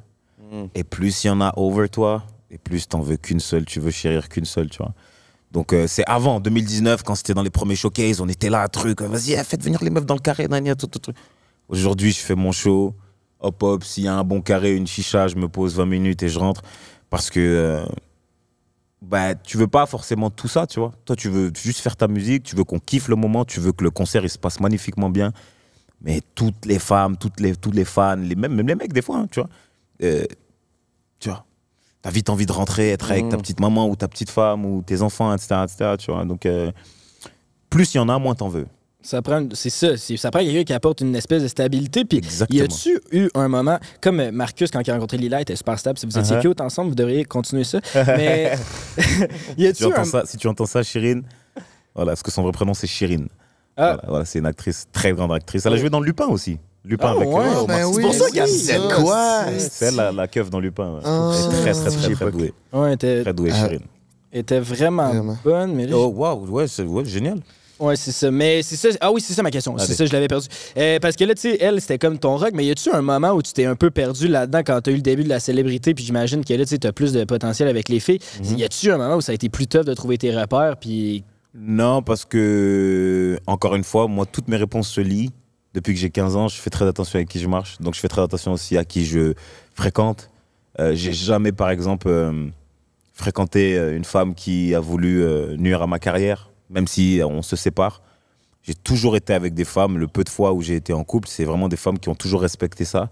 Mm. Et plus il y en a over toi, et plus t'en veux qu'une seule, tu veux chérir qu'une seule, tu vois. Donc euh, c'est avant, 2019, quand c'était dans les premiers showcases, on était là, truc, euh, vas-y, eh, faites venir les meufs dans le carré, nani, tout, tout, tout. Aujourd'hui, je fais mon show, hop, hop, s'il y a un bon carré, une chicha, je me pose 20 minutes et je rentre. Parce que euh, bah, tu veux pas forcément tout ça, tu vois. Toi, tu veux juste faire ta musique, tu veux qu'on kiffe le moment, tu veux que le concert, il se passe magnifiquement bien. Mais toutes les femmes, toutes les, toutes les fans, les, même, les mecs des fois, hein, tu vois euh, tu vois, t'as vite envie de rentrer, être avec ta mm. petite maman ou ta petite femme ou tes enfants, etc. etc. tu vois. Donc, euh, plus il y en a, moins t'en veux. Ça prend, c'est ça, ça prend quelqu'un qui apporte une espèce de stabilité. Puis, y a-tu eu un moment, comme euh, Marcus quand il a rencontré Lila, il était super stable. Si vous étiez uh-huh. cute ensemble, vous devriez continuer ça. Mais, y a-tu si Si tu entends ça, Chirine, voilà, parce que son vrai prénom c'est Chirine. Ah. c'est une actrice, très grande actrice. Elle a oh. joué dans le Lupin aussi. Lupin ah avec euh, ben c'est pour ça qu'il y a quoi C'est la, la keuf dans Lupin. Ah, très, très, très, très, douée. Ouais, était... Très douée, ah. Chérine. Elle était vraiment, bonne. oh, waouh, ouais, c'est génial. Ouais, c'est ça. Mais c'est ça. Ah oui, c'est ça ma question. C'est ça, je l'avais perdu. Euh, parce que là, tu sais, elle, c'était comme ton rock, mais y a-tu un moment où tu t'es un peu perdu là-dedans quand t'as eu le début de la célébrité, puis j'imagine que là, tu as plus de potentiel avec les filles. Mhm. Y a-tu un moment où ça a été plus tough de trouver tes repères, puis. Non, parce que, encore une fois, moi, toutes mes réponses se lient depuis que j'ai 15 ans, je fais très attention à qui je marche. Donc, je fais très attention aussi à qui je fréquente. Euh, j'ai jamais, par exemple, euh, fréquenté euh, une femme qui a voulu euh, nuire à ma carrière, même si on se sépare. J'ai toujours été avec des femmes. Le peu de fois où j'ai été en couple, c'est vraiment des femmes qui ont toujours respecté ça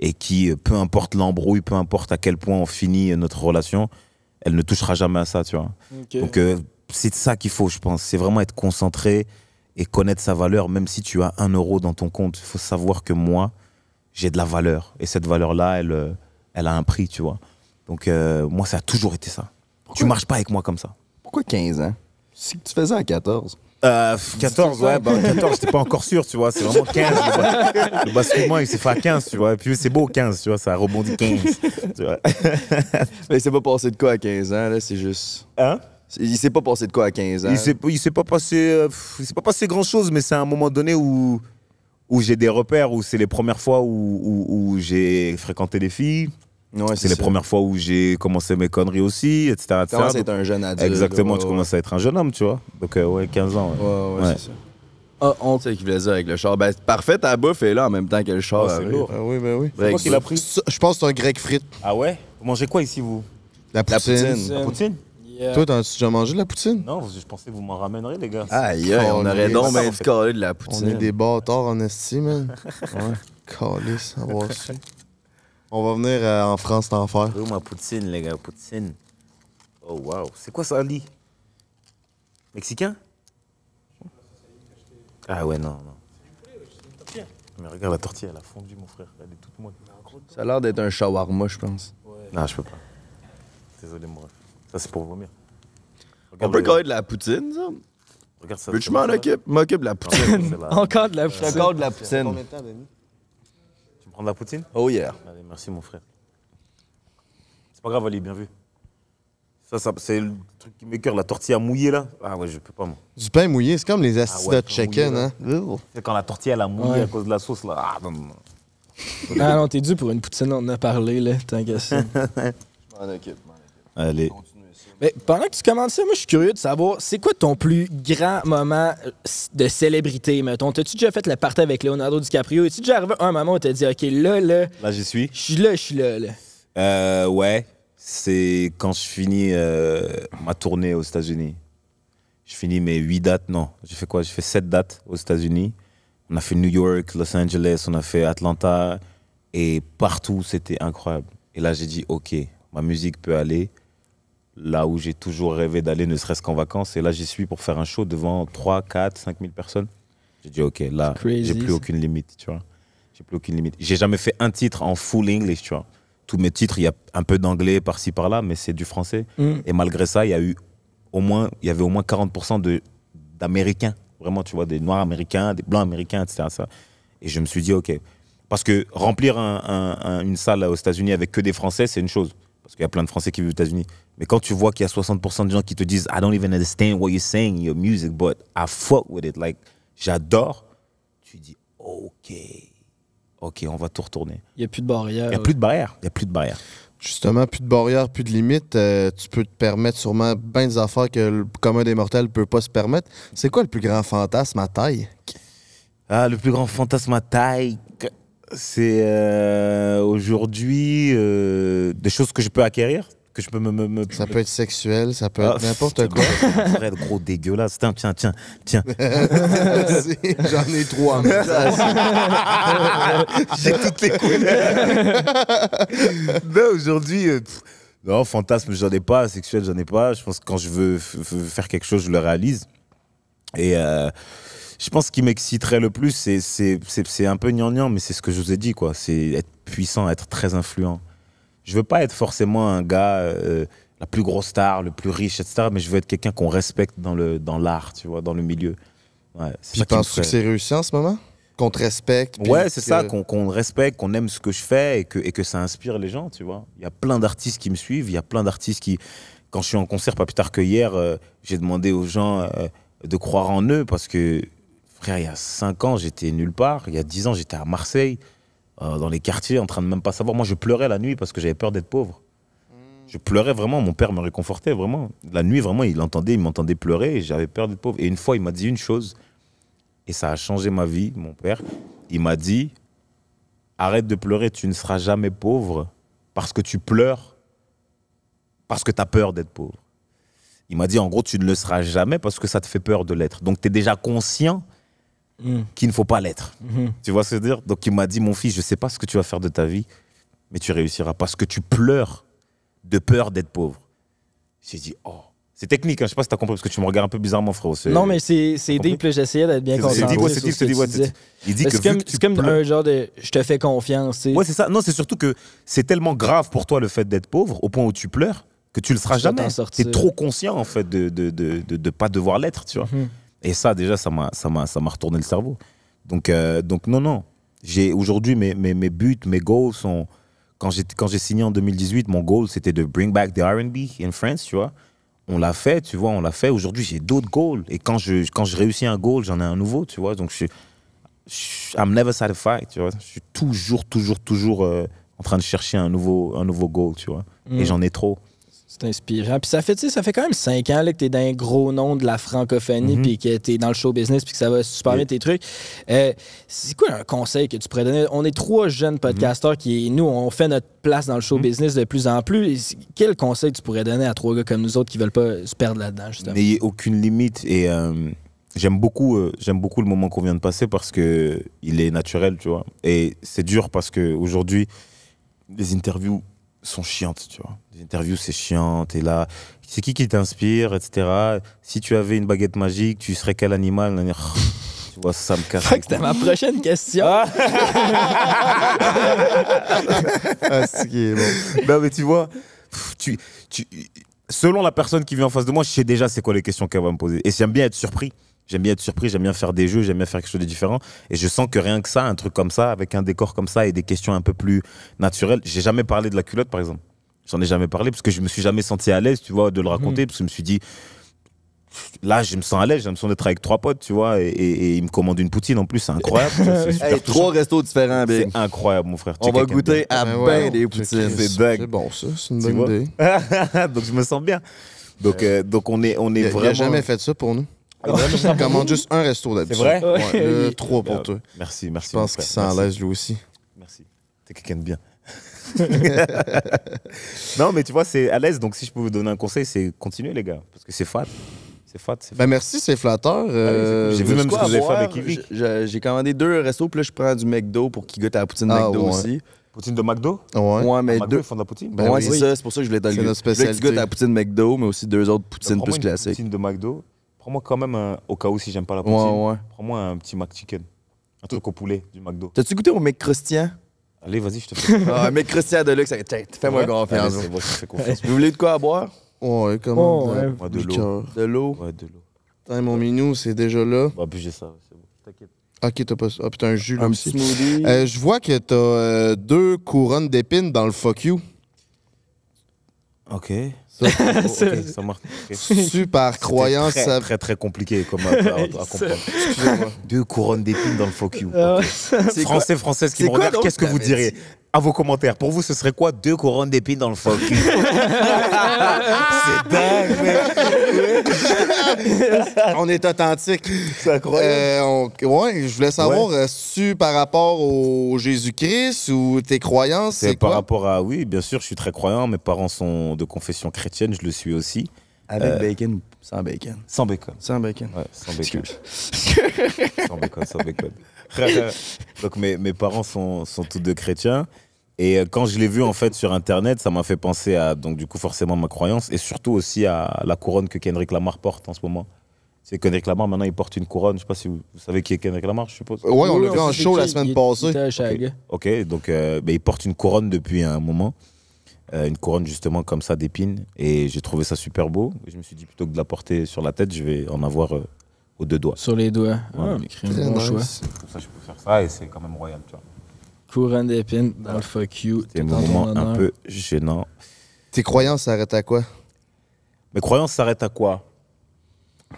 et qui, peu importe l'embrouille, peu importe à quel point on finit notre relation, elle ne touchera jamais à ça, tu vois. Donc, c'est ça qu'il faut, je pense. C'est vraiment être concentré et connaître sa valeur, même si tu as un euro dans ton compte. Il faut savoir que moi, j'ai de la valeur. Et cette valeur-là, elle, euh, elle a un prix, tu vois. Donc, euh, moi, ça a toujours été ça. Tu Tu marches pas avec moi comme ça. Pourquoi 15 ans hein? Si tu faisais à 14 14, euh, ouais, bah, 14, j'étais pas encore sûr, tu vois. C'est vraiment 15. le basculement, il s'est fait à 15, tu vois. Et puis c'est beau, 15, tu vois, ça a rebondi 15. Tu vois. Mais c'est pas passé de quoi à 15 ans, là, c'est juste. Hein? Il s'est pas passé de quoi à 15 ans? Il s'est, il s'est pas passé, euh, pas passé grand chose, mais c'est à un moment donné où, où j'ai des repères, où c'est les premières fois où, où, j'ai fréquenté des filles. c'est, les premières fois où j'ai commencé mes conneries aussi, etc. Tu commences à être un jeune adulte. Exactement, tu commences à être un jeune homme, tu vois. Donc, euh, ouais, 15 ans. Ouais, ouais, c'est ça. Ah, on sait qu'il voulait dire avec le char. Ben, parfait, ta bouffe est là en même temps que le char. Ah, c'est lourd. Ah oui, ben oui. pris. Je pense que c'est un grec frite Ah ouais? Vous mangez quoi ici, vous? La La poutine? Toi, t'as-tu déjà mangé de la poutine? Non, je pensais que vous m'en ramèneriez, les gars. Aïe, aïe, on, aurait donc même du de la poutine. On est des bâtards en estime, man. ouais, ça va aussi. On va venir euh, en France t'en faire. où ma poutine, les gars, poutine. Oh, wow. C'est quoi ça, Ali? Mexicain? Ah ouais, non, non. Mais regarde la tortilla, elle a fondu, mon frère. Elle est toute molle. Ça a l'air d'être un shawarma, je pense. Ouais. Non, je peux pas. Désolé, mon frère. Ça, c'est pour vomir. On peut coller de la poutine, ça? Regarde ça. Mais je m'en occupe, de la poutine. Encore de la poutine. de la poutine. Tu me prends de la poutine? Oh yeah. Allez, merci, mon frère. C'est pas grave, Ali, bien vu. Ça, c'est le truc qui m'écœure, la tortilla mouillée, là. Ah ouais, je peux pas, moi. Du pain mouillé, c'est comme les assiettes ah chicken, hein. C'est quand la tortilla, elle a mouillé à cause de la sauce, là. Ah non, non. ah non, t'es dû pour une poutine, on en a parlé, là. T'inquiète. je m'en occupe, m'en Allez. Mais pendant que tu commences ça, moi, je suis curieux de savoir, c'est quoi ton plus grand moment euh, de célébrité, mettons? T'as-tu déjà fait la party avec Leonardo DiCaprio? es tu déjà arrivé un moment où t'as dit, OK, là, là. Là, j'y suis. Je suis là, je suis là, là. Euh, ouais. C'est quand je finis euh, ma tournée aux États-Unis. Je finis mes huit dates, non. J'ai fait quoi? J'ai fait sept dates aux États-Unis. On a fait New York, Los Angeles, on a fait Atlanta. Et partout, c'était incroyable. Et là, j'ai dit, OK, ma musique peut aller là où j'ai toujours rêvé d'aller, ne serait-ce qu'en vacances. Et là, j'y suis pour faire un show devant 3, 4, 5 000 personnes. J'ai dit, OK, là, j'ai plus aucune limite, tu vois. J'ai plus aucune limite. J'ai jamais fait un titre en full English, tu vois. Tous mes titres, il y a un peu d'anglais par-ci, par-là, mais c'est du français. Mm. Et malgré ça, il y a eu au moins, il y avait au moins 40% d'Américains. Vraiment, tu vois, des Noirs américains, des Blancs américains, etc. Ça. Et je me suis dit, OK. Parce que remplir une salle aux États-Unis avec que des Français, c'est une chose. Parce qu'il y a plein de Français qui vivent aux États-Unis. Mais quand tu vois qu'il y a 60% de gens qui te disent I don't even understand what you're saying your music, but I fuck with it, like j'adore, tu dis OK, OK, on va tout retourner. Il n'y a plus de barrière. Il n'y a plus de barrière. Il n'y a plus de barrière. Justement, plus de barrière, plus de limites. Euh, tu peux te permettre sûrement bien des affaires que le commun des mortels ne peut pas se permettre. C'est quoi le plus grand fantasme à taille? Ah, le plus grand fantasme à taille, c'est euh, aujourd'hui euh, des choses que je peux acquérir, que je peux me. ça peut être sexuel, ça peut être ah, n'importe quoi. Ça être gros dégueulasse. Tiens, tiens, tiens, J'en ai trois. J'ai toutes les couleurs. aujourd'hui. Euh, non, fantasme, j'en ai pas. Sexuel, j'en ai pas. Je pense que quand je veux faire quelque chose, je le réalise. Et. Euh, je pense qu'il m'exciterait le plus, c'est un peu gnangnan, mais c'est ce que je vous ai dit, quoi. C'est être puissant, être très influent je veux pas être forcément un gars euh, euh, la plus grosse star, le plus riche, etc. Mais je veux être quelqu'un qu'on respecte dans le dans l'art, tu vois, dans le milieu. Ouais, puis penses que c'est réussi en ce moment Qu'on te respecte Ouais, c'est ça, qu'on respecte, qu'on aime ce que je fais et que, et que ça inspire les gens, tu vois. Il y a plein d'artistes qui me suivent, il y a plein d'artistes qui... Quand je suis en concert, pas plus tard que hier, euh, j'ai demandé aux gens de croire en eux parce que, frère, il y a 5 ans, j'étais nulle part. Il y a dix ans, j'étais à Marseille. Euh, dans les quartiers en train de même pas savoir. Moi, je pleurais la nuit parce que j'avais peur d'être pauvre. Je pleurais vraiment, mon père me réconfortait vraiment. La nuit, vraiment, il entendait, il m'entendait pleurer et j'avais peur d'être pauvre. Et une fois, il m'a dit une chose, et ça a changé ma vie, mon père. Il m'a dit Arrête de pleurer, tu ne seras jamais pauvre parce que tu pleures, parce que tu as peur d'être pauvre. Il m'a dit En gros, tu ne le seras jamais parce que ça te fait peur de l'être. Donc, tu es déjà conscient Mm. qu'il ne faut pas l'être. Mm-hmm. Tu vois ce que je veux dire Donc il m'a dit, mon fils, je ne sais pas ce que tu vas faire de ta vie, mais tu réussiras parce que tu pleures de peur d'être pauvre. J'ai dit, oh. C'est technique, je hein. je sais pas si tu as compris, parce que tu me regardes un peu bizarrement, frérot. Non, mais c'est deep, j'essayais d'être bien conscient C'est Il dit que C'est comme, un genre de je te fais confiance. Ouais, c'est ça. Non, c'est surtout que c'est tellement grave pour toi le fait d'être pauvre, au point où tu pleures, que tu le seras jamais. T'es trop conscient, en fait, de ne de, de, pas devoir l'être, tu vois. Mm-hmm. Et ça, déjà, ça m'a retourné le cerveau. Donc, euh, donc non, non. Aujourd'hui, mes, mes, mes, buts, mes goals sont. Quand j'ai signé en 2018, mon goal, c'était de bring back the RB in France, tu vois. On l'a fait, tu vois, on l'a fait. Aujourd'hui, j'ai d'autres goals. Et quand je, quand je réussis un goal, j'en ai un nouveau, tu vois. Donc, je, suis I'm never satisfied, tu vois. Je suis toujours, toujours, toujours euh, en train de chercher un nouveau, un nouveau goal, tu vois. Et mm. j'en ai trop. C'est inspirant. Puis ça fait, ça fait quand même cinq ans que tu es dans un gros nom de la francophonie, mm-hmm. puis que tu es dans le show business, puis que ça va super bien tes trucs. Euh, c'est quoi un conseil que tu pourrais donner? On est trois jeunes mm-hmm. podcasteurs qui, nous, on fait notre place dans le show mm-hmm. business de plus en plus. quel conseil tu pourrais donner à trois gars comme nous autres qui veulent pas se perdre là-dedans, justement? N'ayez aucune limite. Et euh, j'aime beaucoup, euh, j'aime beaucoup le moment qu'on vient de passer parce que il est naturel, tu vois. Et c'est dur parce qu'aujourd'hui, les interviews sont chiantes, tu vois. Les interviews, c'est chiant, et là. C'est qui qui t'inspire, etc. Si tu avais une baguette magique, tu serais quel animal Tu vois, ça me casse. c'était ma prochaine question. Ah, ah est bon. Non, mais tu vois, tu, tu, selon la personne qui vient en face de moi, je sais déjà c'est quoi les questions qu'elle va me poser. Et j'aime bien être surpris. J'aime bien être surpris, j'aime bien faire des jeux, j'aime bien faire quelque chose de différent. Et je sens que rien que ça, un truc comme ça, avec un décor comme ça et des questions un peu plus naturelles, j'ai jamais parlé de la culotte, par exemple. J'en ai jamais parlé parce que je me suis jamais senti à l'aise, tu vois, de le raconter, hmm. parce que je me suis dit, là, je me sens à l'aise, j'ai l'impression d'être avec trois potes, tu vois, et, et, ils me commandent une poutine en plus, c'est incroyable. trois restos différents, C'est incroyable, mon frère. On va goûter à ben des poutines. C'est C'est bon, ça, c'est une bonne idée. donc, je me sens bien. Donc, euh, euh, donc on est, on est jamais fait ça pour nous. Je ah commande juste un resto d'habitude. C'est vrai? Ouais, trois pour toi. Merci, merci. Je pense qu'il s'en l'aise lui aussi. Merci. T'es quelqu'un de bien. non, mais tu vois, c'est à l'aise. Donc, si je peux vous donner un conseil, c'est continuer, les gars, parce que c'est fat. C'est fat, fat. Ben merci, c'est flatteur. Euh, ah j'ai vu même ce que vous avez fait avec Yvick. J'ai commandé deux restos, puis là, je prends du McDo pour qu'il goûte à la poutine ah McDo aussi. Poutine de McDo? Ouais. ouais mais McDo, deux... de la poutine? Ben oui. c'est ça, c'est pour ça que je voulais t'en C'est notre spécialité. à la poutine McDo, mais aussi deux autres poutines plus classiques. Poutine de McDo, Prends-moi quand même, euh, au cas où si j'aime pas la poutine, prends-moi un petit McChicken. Un truc au poulet du McDo. T'as-tu goûté au mec Christian? Allez, vas-y, je te fais. Ah, mec Christian de luxe, fais-moi confiance. grand bon, Vous voulez de quoi à boire Ouais, comment? Euh, de l'eau. De l'eau Ouais, de l'eau. Putain, mon minou, c'est déjà là. Bah, puis j'ai ça, c'est bon. T'inquiète. Ok, t'as pas. Ah, putain, un jus Un smoothie. Euh, je vois que t'as deux couronnes d'épines dans le fuck you. Ok. ça marche. Super croyance. Très, ça... très, très compliqué comme à, comprendre. Deux couronnes d'épines dans le fuck you. Ah Français, française qui me regarde, qu'est-ce que vous diriez à vos commentaires. Pour vous, ce serait quoi deux couronnes d'épines dans le foc C'est dingue, mais... On est authentique. C'est incroyable. Euh, ouais, je voulais savoir, ouais. tu euh, par rapport au Jésus-Christ ou tes croyances? C'est par rapport à, oui, bien sûr, je suis très croyant. Mes parents sont de confession chrétienne, je le suis aussi. Avec euh, bacon ou sans bacon? Sans bacon. Sans bacon. Ouais, sans bacon. sans bacon, sans bacon. Donc mes, mes parents sont, tous deux chrétiens. Et euh, quand je l'ai vu en fait sur internet, ça m'a fait penser à donc du coup forcément ma croyance et surtout aussi à la couronne que Kendrick Lamar porte en ce moment. C'est Kendrick Lamar maintenant il porte une couronne, je sais pas si vous, savez qui est Kendrick Lamar, je suppose. Ouais, on l'a vu en show la semaine passée. ok, donc euh, ben, il porte une couronne depuis un moment. Euh, une couronne justement comme ça d'épines et j'ai trouvé ça super beau. Je me suis dit plutôt que de la porter sur la tête, je vais en avoir deux doigts. Sur les doigts. Ouais. Ah, un bon choix. ça, je peux faire ça et c'est quand même royal, tu vois. Courant dans le fuck you. un moment un peu gênant. Tes croyances s'arrêtent à quoi Mes croyances s'arrêtent à quoi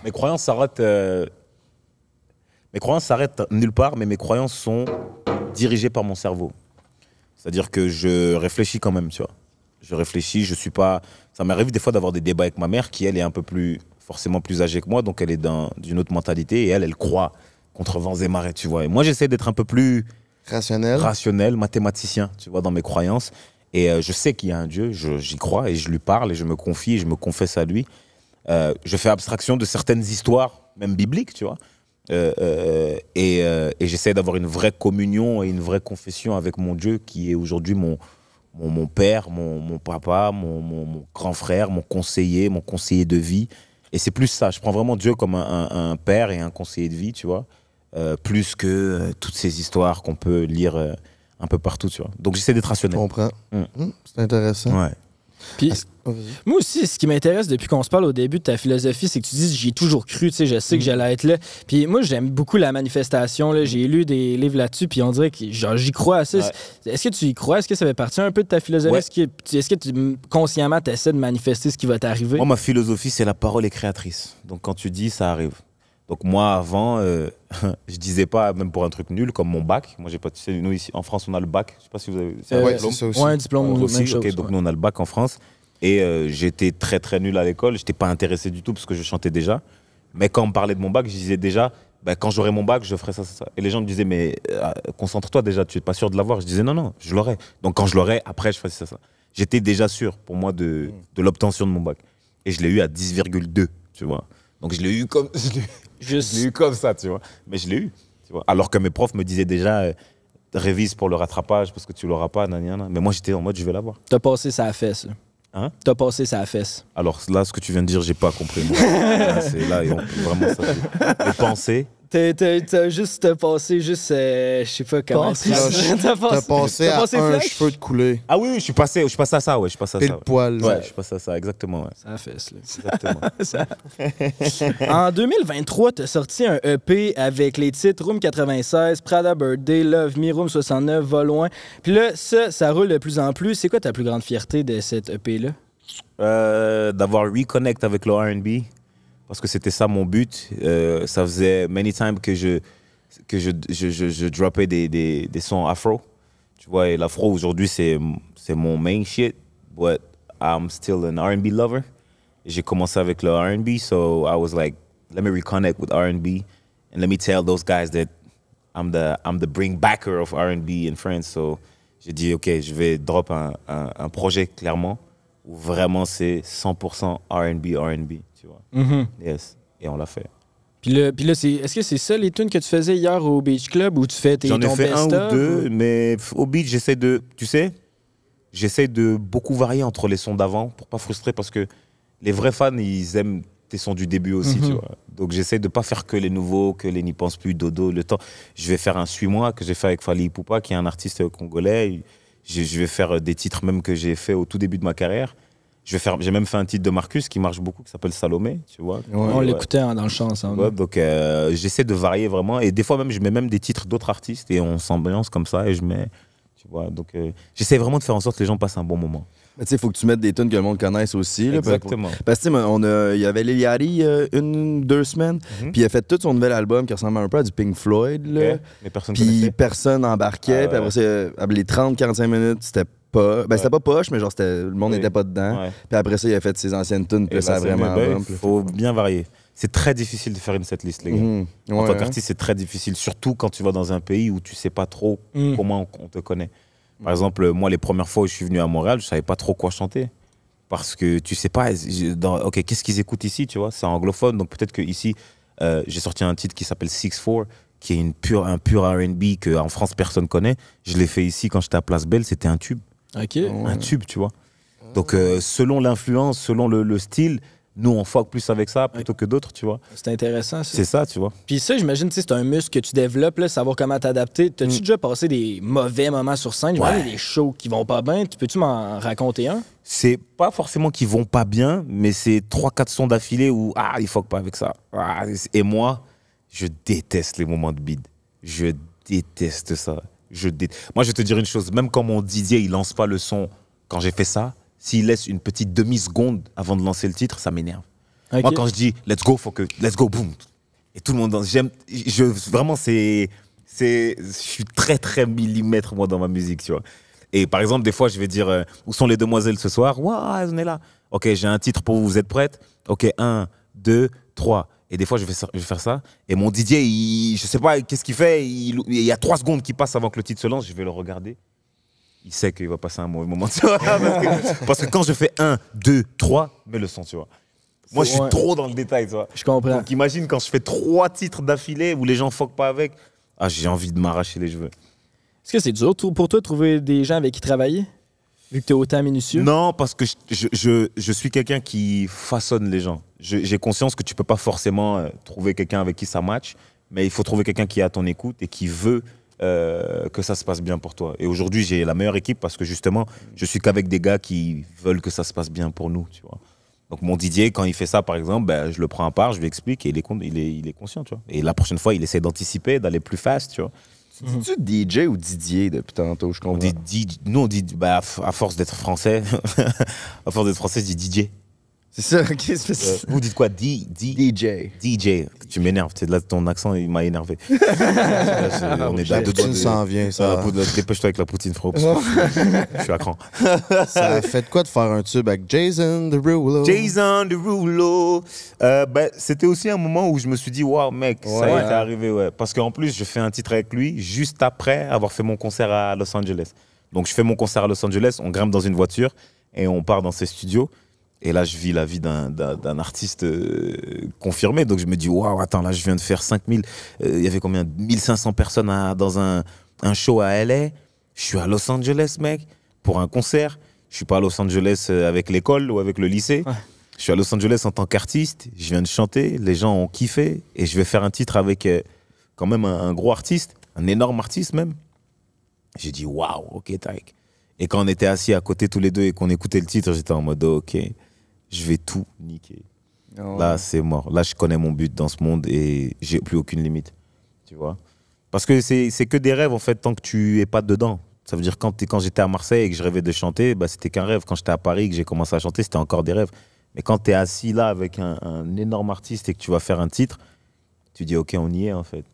Mes croyances s'arrêtent. Euh, mes croyances s'arrêtent nulle part, mais mes croyances sont dirigées par mon cerveau. C'est-à-dire que je réfléchis quand même, tu vois. Je réfléchis, je suis pas. Ça m'arrive des fois d'avoir des débats avec ma mère qui, elle, est un peu plus forcément plus âgée que moi, donc elle est d'une autre mentalité et elle, elle croit contre vents et marées, tu vois. Et moi, j'essaie d'être un peu plus rationnel, rationnel, mathématicien, tu vois, dans mes croyances. Et euh, je sais qu'il y a un Dieu, j'y crois et je lui parle et je me confie et je me confesse à lui. Euh, je fais abstraction de certaines histoires, même bibliques, tu vois. Euh, et, et j'essaie d'avoir une vraie communion et une vraie confession avec mon Dieu qui est aujourd'hui mon, mon, père, mon, mon papa, mon, mon, grand frère, mon conseiller, mon conseiller de vie. Et c'est plus ça. Je prends vraiment Dieu comme un, père et un conseiller de vie, tu vois, euh, plus que euh, toutes ces histoires qu'on peut lire euh, un peu partout, tu vois. Donc j'essaie d'être rationnel. Je comprends. Mm. Mm, c'est intéressant. Ouais. Oh, moi aussi, ce qui m'intéresse depuis qu'on se parle au début de ta philosophie, c'est que tu dis j'ai toujours cru, tu sais, je sais que mm. j'allais être là. Puis moi, j'aime beaucoup la manifestation, là. j'ai lu des livres là-dessus, puis on dirait que j'y crois Est-ce que tu y crois? Est-ce que ça fait partie un peu de ta philosophie? Est-ce, que, est-ce que, tu, consciemment, t'essaies de manifester ce qui va t'arriver? Moi, ma philosophie, c'est la parole est créatrice. Donc quand tu dis, ça arrive. Donc moi, avant, euh, je disais pas, même pour un truc nul, comme mon bac. Moi, j'ai pas, tu sais, nous, ici, en France, on a le bac. Je sais pas si vous avez... Ça un diplôme. aussi. donc nous, on a le bac en France. Et euh, j'étais très, très nul à l'école. Je n'étais pas intéressé du tout parce que je chantais déjà. Mais quand on me parlait de mon bac, je disais déjà, ben, quand j'aurai mon bac, je ferai ça, ça, ça. Et les gens me disaient, mais euh, concentre-toi déjà, tu es pas sûr de l'avoir. Je disais, non, non, je l'aurai. Donc quand je l'aurai, après, je ferai ça, ça. J'étais déjà sûr, pour moi, de, hmm. de l'obtention de mon bac. Et je l'ai eu à 10,2, tu vois. Donc je l'ai eu comme. Je, l'ai eu comme ça, tu vois. Mais je l'ai eu. Tu vois. Alors que mes profs me disaient déjà, euh, révise pour le rattrapage parce que tu l'auras pas, nan, Mais moi, j'étais en mode, je vais l'avoir. T'as passé ça fesse. Hein? T'as passé à fesse. Alors là, ce que tu viens de dire, j'ai pas compris. c'est là, et vraiment, ça, les pensées, T'as juste passé, juste, euh, je sais pas comment. T'as passé, passé, passé un cheveu de couler. Ah oui, je suis passé, je passé à ça, ouais, je suis passé à ça. le poil. je suis passé à ça, exactement. Ouais. Ça fait là. Exactement. en 2023, t'as sorti un EP avec les titres Room 96, Prada Birthday, Love Me, Room 69, Va loin. Puis là, ça, ça roule de plus en plus. C'est quoi ta plus grande fierté de cet EP-là? Euh, d'avoir reconnect avec le R&B parce que c'était ça mon but. Euh, ça faisait many times que je, que je, je, je, je droppais des, des, des, sons afro. Tu vois, et l'afro aujourd'hui, c'est mon main shit, but I'm still an RB lover. J'ai commencé avec le RB, so I was like, let me reconnect with RB and let me tell those guys that I'm the, I'm the bring backer of RB in France. So j'ai dit, OK, je vais drop un, un, un projet clairement vraiment c'est 100% RB, RB, tu vois. Mhm. Yes. Et on l'a fait. Puis là, puis là est-ce que c'est ça les tunes que tu faisais hier au Beach Club ou tu fais tes J'en ai fait un ou deux, mais au Beach, j'essaie de. Tu sais, j'essaie de beaucoup varier entre les sons d'avant pour pas frustrer parce que les vrais fans, ils aiment tes sons du début aussi, tu mhm. vois. Donc j'essaie de pas faire que les nouveaux, que les n'y pensent plus, dodo, le temps. Je vais faire un Suis-moi que j'ai fait avec Fali Poupa, qui est un artiste congolais. Je, vais faire euh, des titres même que j'ai fait au tout début de ma carrière. j'ai même fait un titre de Marcus qui marche beaucoup, qui s'appelle Salomé, tu vois. on l'écoutait hein, dans le champ hein. donc euh, j'essaie de varier vraiment, et des fois même je mets même des titres d'autres artistes et on s'ambiance comme ça et je mets, tu vois. Donc euh, j'essaie vraiment de faire en sorte que les gens passent un bon moment il faut que tu mettes des tunes que le monde connaisse aussi. Exactement. Parce que il y avait l'Iliari euh, une, deux semaines, mhm. puis il a fait tout son nouvel album qui ressemble un peu à du Pink Floyd. Là. Mais personne Puis personne embarquait. Ah, puis après, euh, les 30-45 minutes, c'était pas. Ben, pas poche, mais genre, le monde n'était pas dedans. Puis après ça, il a fait ses anciennes tunes, puis ça ben, vraiment. Ben, il faut bien varier. C'est très difficile de faire une setlist, les gars. Mhm. en tant hein. c'est très difficile, surtout quand tu vas dans un pays où tu sais pas trop mhm. comment on te connaît. Par exemple, moi, les premières fois où je suis venu à Montréal, je savais pas trop quoi chanter. Parce que tu sais pas, ok, qu'est-ce qu'ils écoutent ici, tu vois C'est anglophone, donc peut-être que ici, euh, j'ai sorti un titre qui s'appelle Six 4 qui est une pure, un pur RB qu'en France personne connaît. Je l'ai fait ici quand j'étais à Place Belle, c'était un tube. Un ah tube, tu vois. Donc euh, selon l'influence, selon le style, nous, on fuck plus avec ça plutôt que d'autres, tu vois. C'est intéressant, C'est ça, tu vois. Puis ça, j'imagine, c'est un muscle que tu développes, savoir comment t'adapter. T'as-tu mm. déjà passé des mauvais moments sur scène? des shows qui vont pas bien. Tu peux-tu m'en raconter un? C'est pas forcément qu'ils vont pas bien, mais c'est trois, quatre sons d'affilée où, ah, il fuck pas avec ça. Ah, et moi, je déteste les moments de bide. Je déteste ça. Je Moi, je vais te dire une chose, même quand mon Didier, il lance pas le son quand j'ai fait ça, s'il laisse une petite demi-seconde avant de lancer le titre, ça m'énerve. Moi, quand je dis let's go, faut que let's go, boom. Et tout le monde, j'aime, je, vraiment, c'est, c'est, je suis très, très millimètre, moi, dans ma musique, tu vois. Et par exemple, des fois, je vais dire, euh, où sont les demoiselles ce soir Waouh, elles sont là. Ok, j'ai un titre pour vous, vous êtes prêtes Ok, un, deux, trois. Et des fois, je vais, faire ça. Et mon Didier, il, je sais pas qu'est-ce qu'il fait. Il, il, y a trois secondes qui passent avant que le titre se lance. Je vais le regarder il sait qu'il va passer un mauvais moment, Parce que, quand je fais un, 2, 3, mets le son, tu vois. Moi, je suis trop dans le détail, tu vois. Je comprends. Donc, imagine quand je fais trois titres d'affilée où les gens foquent pas avec. Ah, j'ai envie de m'arracher les cheveux. Est-ce que c'est dur pour toi de trouver des gens avec qui travailler, vu que tu es autant minutieux? Non, parce que je, je, je, suis quelqu'un qui façonne les gens. J'ai conscience que tu peux pas forcément euh, trouver quelqu'un avec qui ça match, mais il faut trouver quelqu'un qui est à ton écoute et qui veut euh, que ça se passe bien pour toi. Et aujourd'hui, j'ai la meilleure équipe parce que justement, je suis qu'avec des gars qui veulent que ça se passe bien pour nous, tu vois. Donc mon Didier, quand il fait ça, par exemple, ben, je le prends à part, je lui explique et il est, il est, il est conscient, tu vois. Et la prochaine fois, il essaie d'anticiper, d'aller plus fast, tu vois. dis Tu mhm. DJ ou Didier depuis tantôt, je comprends. dit, nous, on dit, bah, à force d'être français, à force d'être français, je dis DJ. C'est ça, ok. Euh, vous dites quoi DJ. DJ. Tu m'énerves, là, ton accent, il m'a énervé. est, on est ah, là, s'en vient, ça vient, ça. Dépêche-toi avec la poutine, frère, je suis à cran. ça fait quoi de faire un tube avec Jason Derulo Jason Derulo. Euh, ben, C'était aussi un moment où je me suis dit, waouh, mec, ça y est, arrivé, ouais. Parce qu'en plus, je fais un titre avec lui juste après avoir fait mon concert à Los Angeles. Donc, je fais mon concert à Los Angeles, on grimpe dans une voiture et on part dans ses studios. Et là, je vis la vie d'un artiste euh, confirmé. Donc, je me dis, waouh, attends, là, je viens de faire 5000. Euh, il y avait combien 1500 personnes dans un, un, show à LA. Je suis à Los Angeles, mec, pour un concert. Je suis pas à Los Angeles euh, avec l'école ou avec le lycée. Je suis à Los Angeles en tant qu'artiste. Je viens de chanter. Les gens ont kiffé. Et je vais faire un titre avec quand même un, gros artiste, un énorme artiste même. J'ai dit, waouh, ok, Taïk. Et quand on était assis à côté tous les deux et qu'on écoutait le titre, j'étais en mode, ok je vais tout niquer. Ah là, c'est mort. Là, je connais mon but dans ce monde et j'ai plus aucune limite. Tu vois Parce que c'est que des rêves, en fait, tant que tu es pas dedans. Ça veut dire quand, quand j'étais à Marseille et que je rêvais de chanter, bah, c'était qu'un rêve. Quand j'étais à Paris et que j'ai commencé à chanter, c'était encore des rêves. Mais quand tu es assis là avec un, énorme artiste et que tu vas faire un titre, tu dis OK, on y est en fait.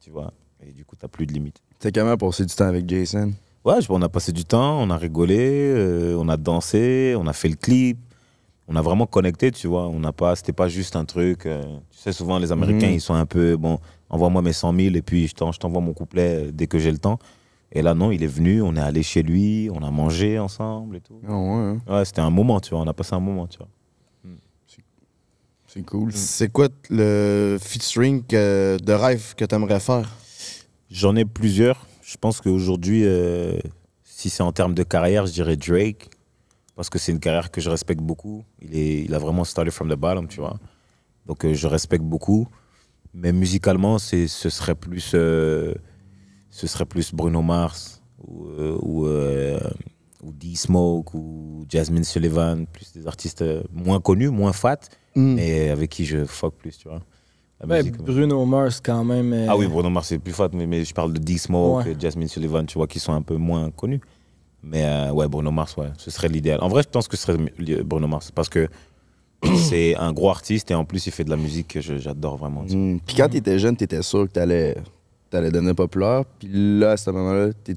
Tu vois Et du coup, tu plus de limite. as quand même passé du temps avec Jason Ouais, on a passé du temps, on a rigolé, euh, on a dansé, on a fait le clip, on a vraiment connecté, tu vois. On n'a pas, c'était pas juste un truc. Euh, tu sais, souvent les Américains, mhm. ils sont un peu, bon, envoie-moi mes 100 000 et puis je t'envoie mon couplet euh, dès que j'ai le temps. Et là, non, il est venu, on est allé chez lui, on a mangé ensemble et tout. Ah ouais, hein. ouais c'était un moment, tu vois. On a passé un moment, tu vois. Hmm. C'est cool. C'est quoi le featuring ring de rêve que tu aimerais faire? J'en ai plusieurs. Je pense qu'aujourd'hui, euh, si c'est en termes de carrière, je dirais Drake parce que c'est une carrière que je respecte beaucoup. Il, est, il a vraiment started from the bottom, tu vois. Donc euh, je respecte beaucoup. Mais musicalement, ce serait, plus, euh, ce serait plus Bruno Mars ou, euh, ou, D-Smoke ou Jasmine Sullivan, plus des artistes moins connus, moins fat, et mm. mais avec qui je fuck plus, tu vois. Mais Bruno Mars quand même. Ah oui, Bruno Mars c'est plus fat, mais, je parle de D-Smoke, Jasmine Sullivan, tu vois, qui sont un peu moins connus. Mais euh, ouais, Bruno Mars, ouais, ce serait l'idéal. En vrai, je pense que ce serait Bruno Mars parce que c'est un gros artiste et en plus, il fait de la musique que j'adore vraiment. Hmm, puis quand hmm. étais jeune, étais sûr que tu allais devenir populaire. Puis là, à ce moment-là, es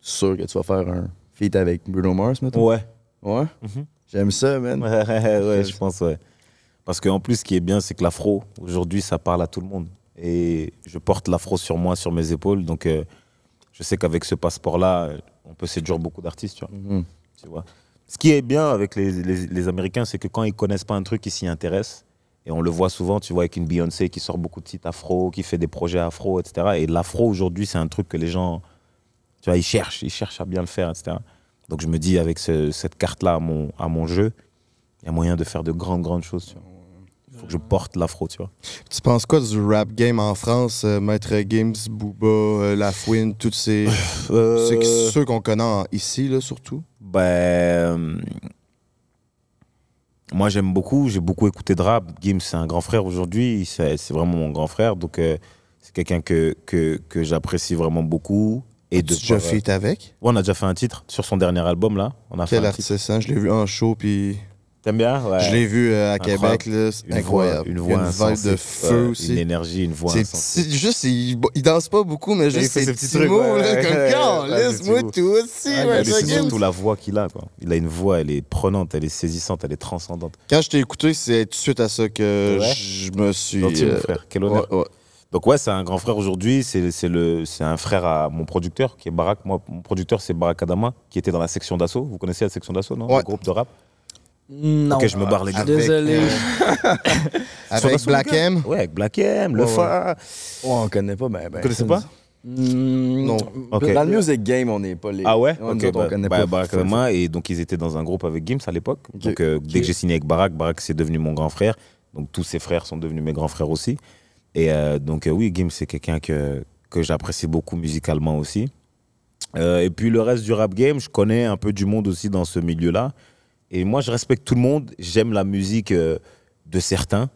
sûr que tu vas faire un feat avec Bruno Mars, maintenant Ouais. Ouais? Mm-hmm. J'aime ça, man. ouais, je pense, ouais. Parce qu'en plus, ce qui est bien, c'est que l'afro, aujourd'hui, ça parle à tout le monde. Et je porte l'afro sur moi, sur mes épaules. Donc, euh, je sais qu'avec ce passeport-là, on peut séduire beaucoup d'artistes, tu vois. Mhm. ce qui est bien avec les, Américains, c'est que quand ils connaissent pas un truc, ils s'y intéressent. Et on le voit souvent, tu vois, avec une Beyoncé qui sort beaucoup de titres afro, qui fait des projets afro, etc. Et l'afro, aujourd'hui, c'est un truc que les gens, tu vois, ils cherchent, ils cherchent à bien le faire, etc. Donc je me dis, avec cette carte-là à mon, à mon jeu, il y a moyen de faire de grandes, grandes choses faut que je porte l'afro, tu vois. Tu penses quoi du rap game en France? Euh, Maître Games, Booba, euh, La Fouine, tous ces... Euh, ceux qu'on connaît ici, là, surtout? Ben... Moi, j'aime beaucoup. J'ai beaucoup écouté de rap. Games, c'est un grand frère aujourd'hui. C'est vraiment mon grand frère. Donc, c'est quelqu'un que, que, j'apprécie vraiment beaucoup. Et de tu déjà avec? on a déjà fait un titre sur son dernier album, là. On a Quel fait un artiste, hein? Je l'ai vu en show, puis... T'aimes bien? Ouais. Je l'ai vu euh, à Québec, là, une incroyable. Voix, une voix, euh, une vibe de feu aussi. Une énergie, une voix. C'est juste, il, danse pas beaucoup, mais juste ses, petits, trucs. mots, ouais, comme laisse-moi tout aussi. c'est surtout la voix qu'il a, quoi. Il a une voix, elle est prenante, elle est saisissante, elle est transcendante. Quand je t'ai écouté, c'est tout de suite à ça que je me suis. mon euh, frère, quel honneur. Donc ouais, c'est un grand frère aujourd'hui, c'est le c'est un frère à mon producteur qui est Barak. Moi, mon producteur c'est Barak Adama qui était dans la section d'assaut. Vous connaissez la section d'assaut, non ouais. Le groupe de rap. Non. Ok, je me barre les gars. Ah, avec, Désolé. avec euh, Black M Ouais, avec Black M, Le Fa. Oh, on connaît pas. mais ben, Vous ben, pas hmm. non. Dans le music game, on n'est pas les. Ah ouais on, ne bah, connaît bah, pas Barack Obama, et donc ils étaient dans un groupe avec Gims à l'époque. Donc euh, dès que j'ai signé avec Barack, Barack c'est devenu mon grand frère. Donc tous ses frères sont devenus mes grands frères aussi. Et euh, donc oui, Gims c'est quelqu'un que, que j'apprécie beaucoup musicalement aussi. et puis le reste du rap game, je connais un peu du monde aussi dans ce milieu-là. Et moi, je respecte tout le monde. J'aime la musique euh, de certains.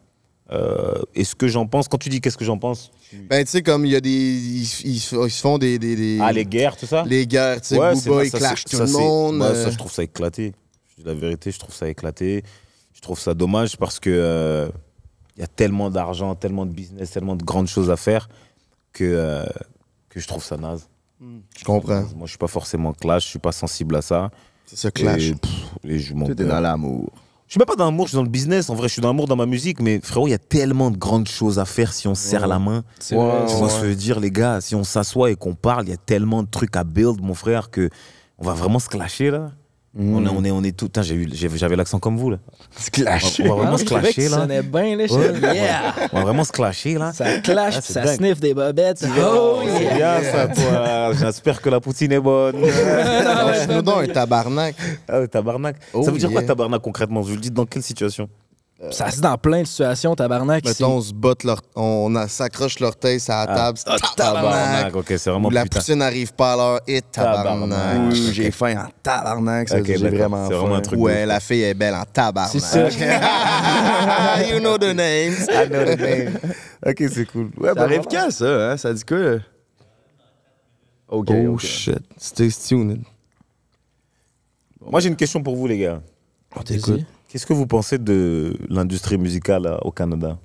Euh, et ce que j'en pense, quand tu dis qu'est-ce que j'en pense Ben, tu sais, comme il y a des. Ils, se font des, Ah, les guerres, tout ça Les guerres, tu sais, Booba, ils clashent tout le monde. Bah, ça, euh. je trouve ça éclaté. Je dis la vérité, je trouve ça éclaté. Je trouve ça dommage parce que. Il euh, y a tellement d'argent, tellement de business, tellement de grandes choses à faire que, que je trouve ça naze. Je comprends. Moi, je suis pas forcément clash, je suis pas sensible à ça ça clash. je dans l'amour. Je suis même pas dans l'amour, je suis dans le business. En vrai, je suis dans l'amour dans ma musique, mais frérot, il y a tellement de grandes choses à faire si on sert serre la main. C'est ce que se veut dire, les gars, si on s'assoit et qu'on parle, il y a tellement de trucs à build, mon frère, que on va vraiment se clasher là. On, est, hmm. on, est, on est tout. J'avais l'accent comme vous, là. On, va vraiment se clasher, là. Ça bien, On va vraiment se clasher, là. Ça clash, ah, ça sniff des bobettes. Oh, oh, yeah. ça, toi. J'espère que la poutine est bonne. non, non, ah, un tabarnak. ça veut oh, dire quoi, tabarnak, concrètement Je vous le dis dans quelle situation euh, ça se dit dans plein de situations, tabarnak. Mettons, on se botte, leur... on s'accroche l'orteil à la ah. table. Ah, tabarnak. vraiment putain. la poussée n'arrive pas à l'heure et tabarnak. J'ai faim en tabarnak. c'est vraiment un truc ouais, la fille est belle en tabarnak. C'est ça. you know the names. I know the names. OK, c'est cool. Ouais, ça bah, ça? Hein? Ça dit quoi? OK. Oh, shit. Stay tuned. Moi, j'ai une question pour vous, les gars. On t'écoute. Qu'est-ce que vous pensez de l'industrie musicale euh, au Canada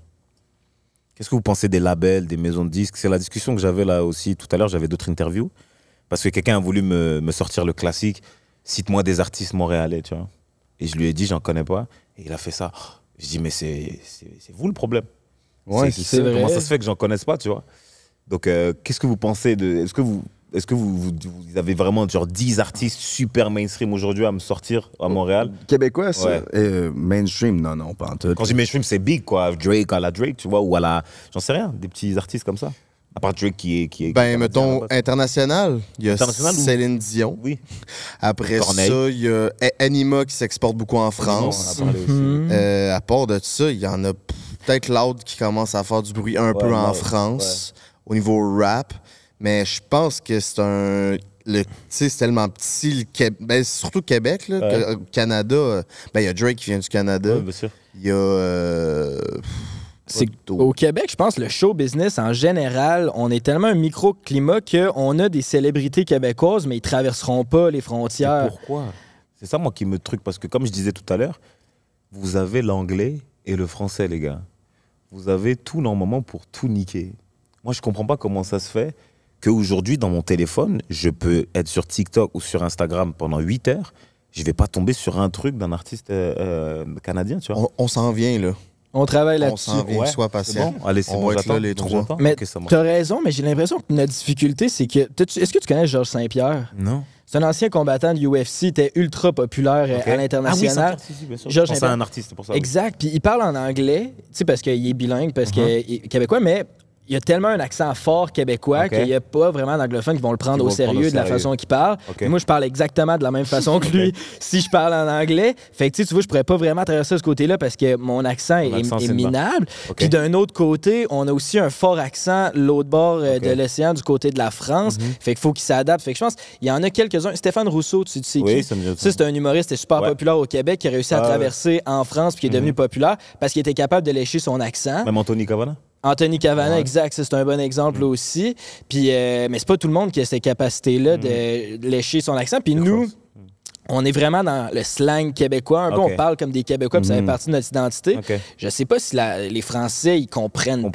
Qu'est-ce que vous pensez des labels, des maisons de disques C'est la discussion que j'avais là aussi tout à l'heure, j'avais d'autres interviews, parce que quelqu'un a voulu me, sortir le classique, cite-moi des artistes montréalais, tu vois. Et je lui ai dit, j'en connais pas, et il a fait ça. Je dis, mais c'est vous le problème. Comment ça se fait que j'en connaisse pas, tu vois Donc, euh, qu'est-ce que vous pensez de... Est-ce que vous est-ce que vous, avez vraiment genre 10 artistes super mainstream aujourd'hui à me sortir à Montréal Québécois, c'est euh, mainstream, non, non, pas en tout. Quand je dis mainstream, c'est big, quoi. Drake à la Drake, tu vois, ou à la. J'en sais rien, des petits artistes comme ça. À part Drake qui est. Qui est ben, mettons, international. Il y a Céline Dion. Oui. Après ça, il y a Anima qui s'exporte beaucoup en France. Mhm. Euh, à part de ça, il y en a peut-être l'autre qui commence à faire du bruit un peu en France, au niveau rap. Mais je pense que c'est un. Tu sais, c'est tellement petit, le ben, surtout Québec, là, euh, Canada. Euh, ben, il y a Drake qui vient du Canada. Il y a. Euh, au Québec, je pense, le show business en général, on est tellement un microclimat qu'on a des célébrités québécoises, mais ils traverseront pas les frontières. Pourquoi C'est ça, moi, qui me truc, parce que comme je disais tout à l'heure, vous avez l'anglais et le français, les gars. Vous avez tout normalement pour tout niquer. Moi, je comprends pas comment ça se fait Aujourd'hui, dans mon téléphone, je peux être sur TikTok ou sur Instagram pendant 8 heures. Je vais pas tomber sur un truc d'un artiste euh, euh, canadien, tu vois. On, s'en vient, là. On travaille là-dessus. On s'en vient, sois patient. Allez, c'est bon, j'attends. les trois. Mais t'as raison, mais j'ai l'impression que notre difficulté, c'est que... Est-ce que tu connais Georges Saint-Pierre? Non. C'est un ancien combattant de UFC, était ultra populaire euh, à l'international. Ah oui, c'est un artiste, pour ça. Exact. Puis il parle en anglais, tu sais, parce qu'il est bilingue, parce uh-huh. qu'il est québécois, mais il y a tellement un accent fort québécois qu'il n'y a pas vraiment d'anglophones qui vont le prendre au sérieux, de la façon qu'il parle. Moi, je parle exactement de la même façon que lui si je parle en anglais. Fait que tu vois, je pourrais pas vraiment traverser ce côté-là parce que mon accent, est, minable. Puis d'un autre côté, on a aussi un fort accent l'autre bord euh, de l'océan, du côté de la France. Mhm. Fait qu'il faut qu'il s'adapte. Fait que je pense il y en a quelques-uns. Stéphane Rousseau, tu sais c'est un humoriste super populaire au Québec qui a réussi à ah traverser en France puis qui est devenu mhm. populaire parce qu'il était capable de lécher son accent. Même Anthony Anthony Cavana, exact, c'est un bon exemple mm. aussi. Puis, euh, mais c'est pas tout le monde qui a cette capacité-là mm. de lécher son accent. Puis nous, mm. on est vraiment dans le slang québécois. Un peu, on parle comme des Québécois, puis ça fait partie de notre identité. Je sais pas si les Français, ils comprennent,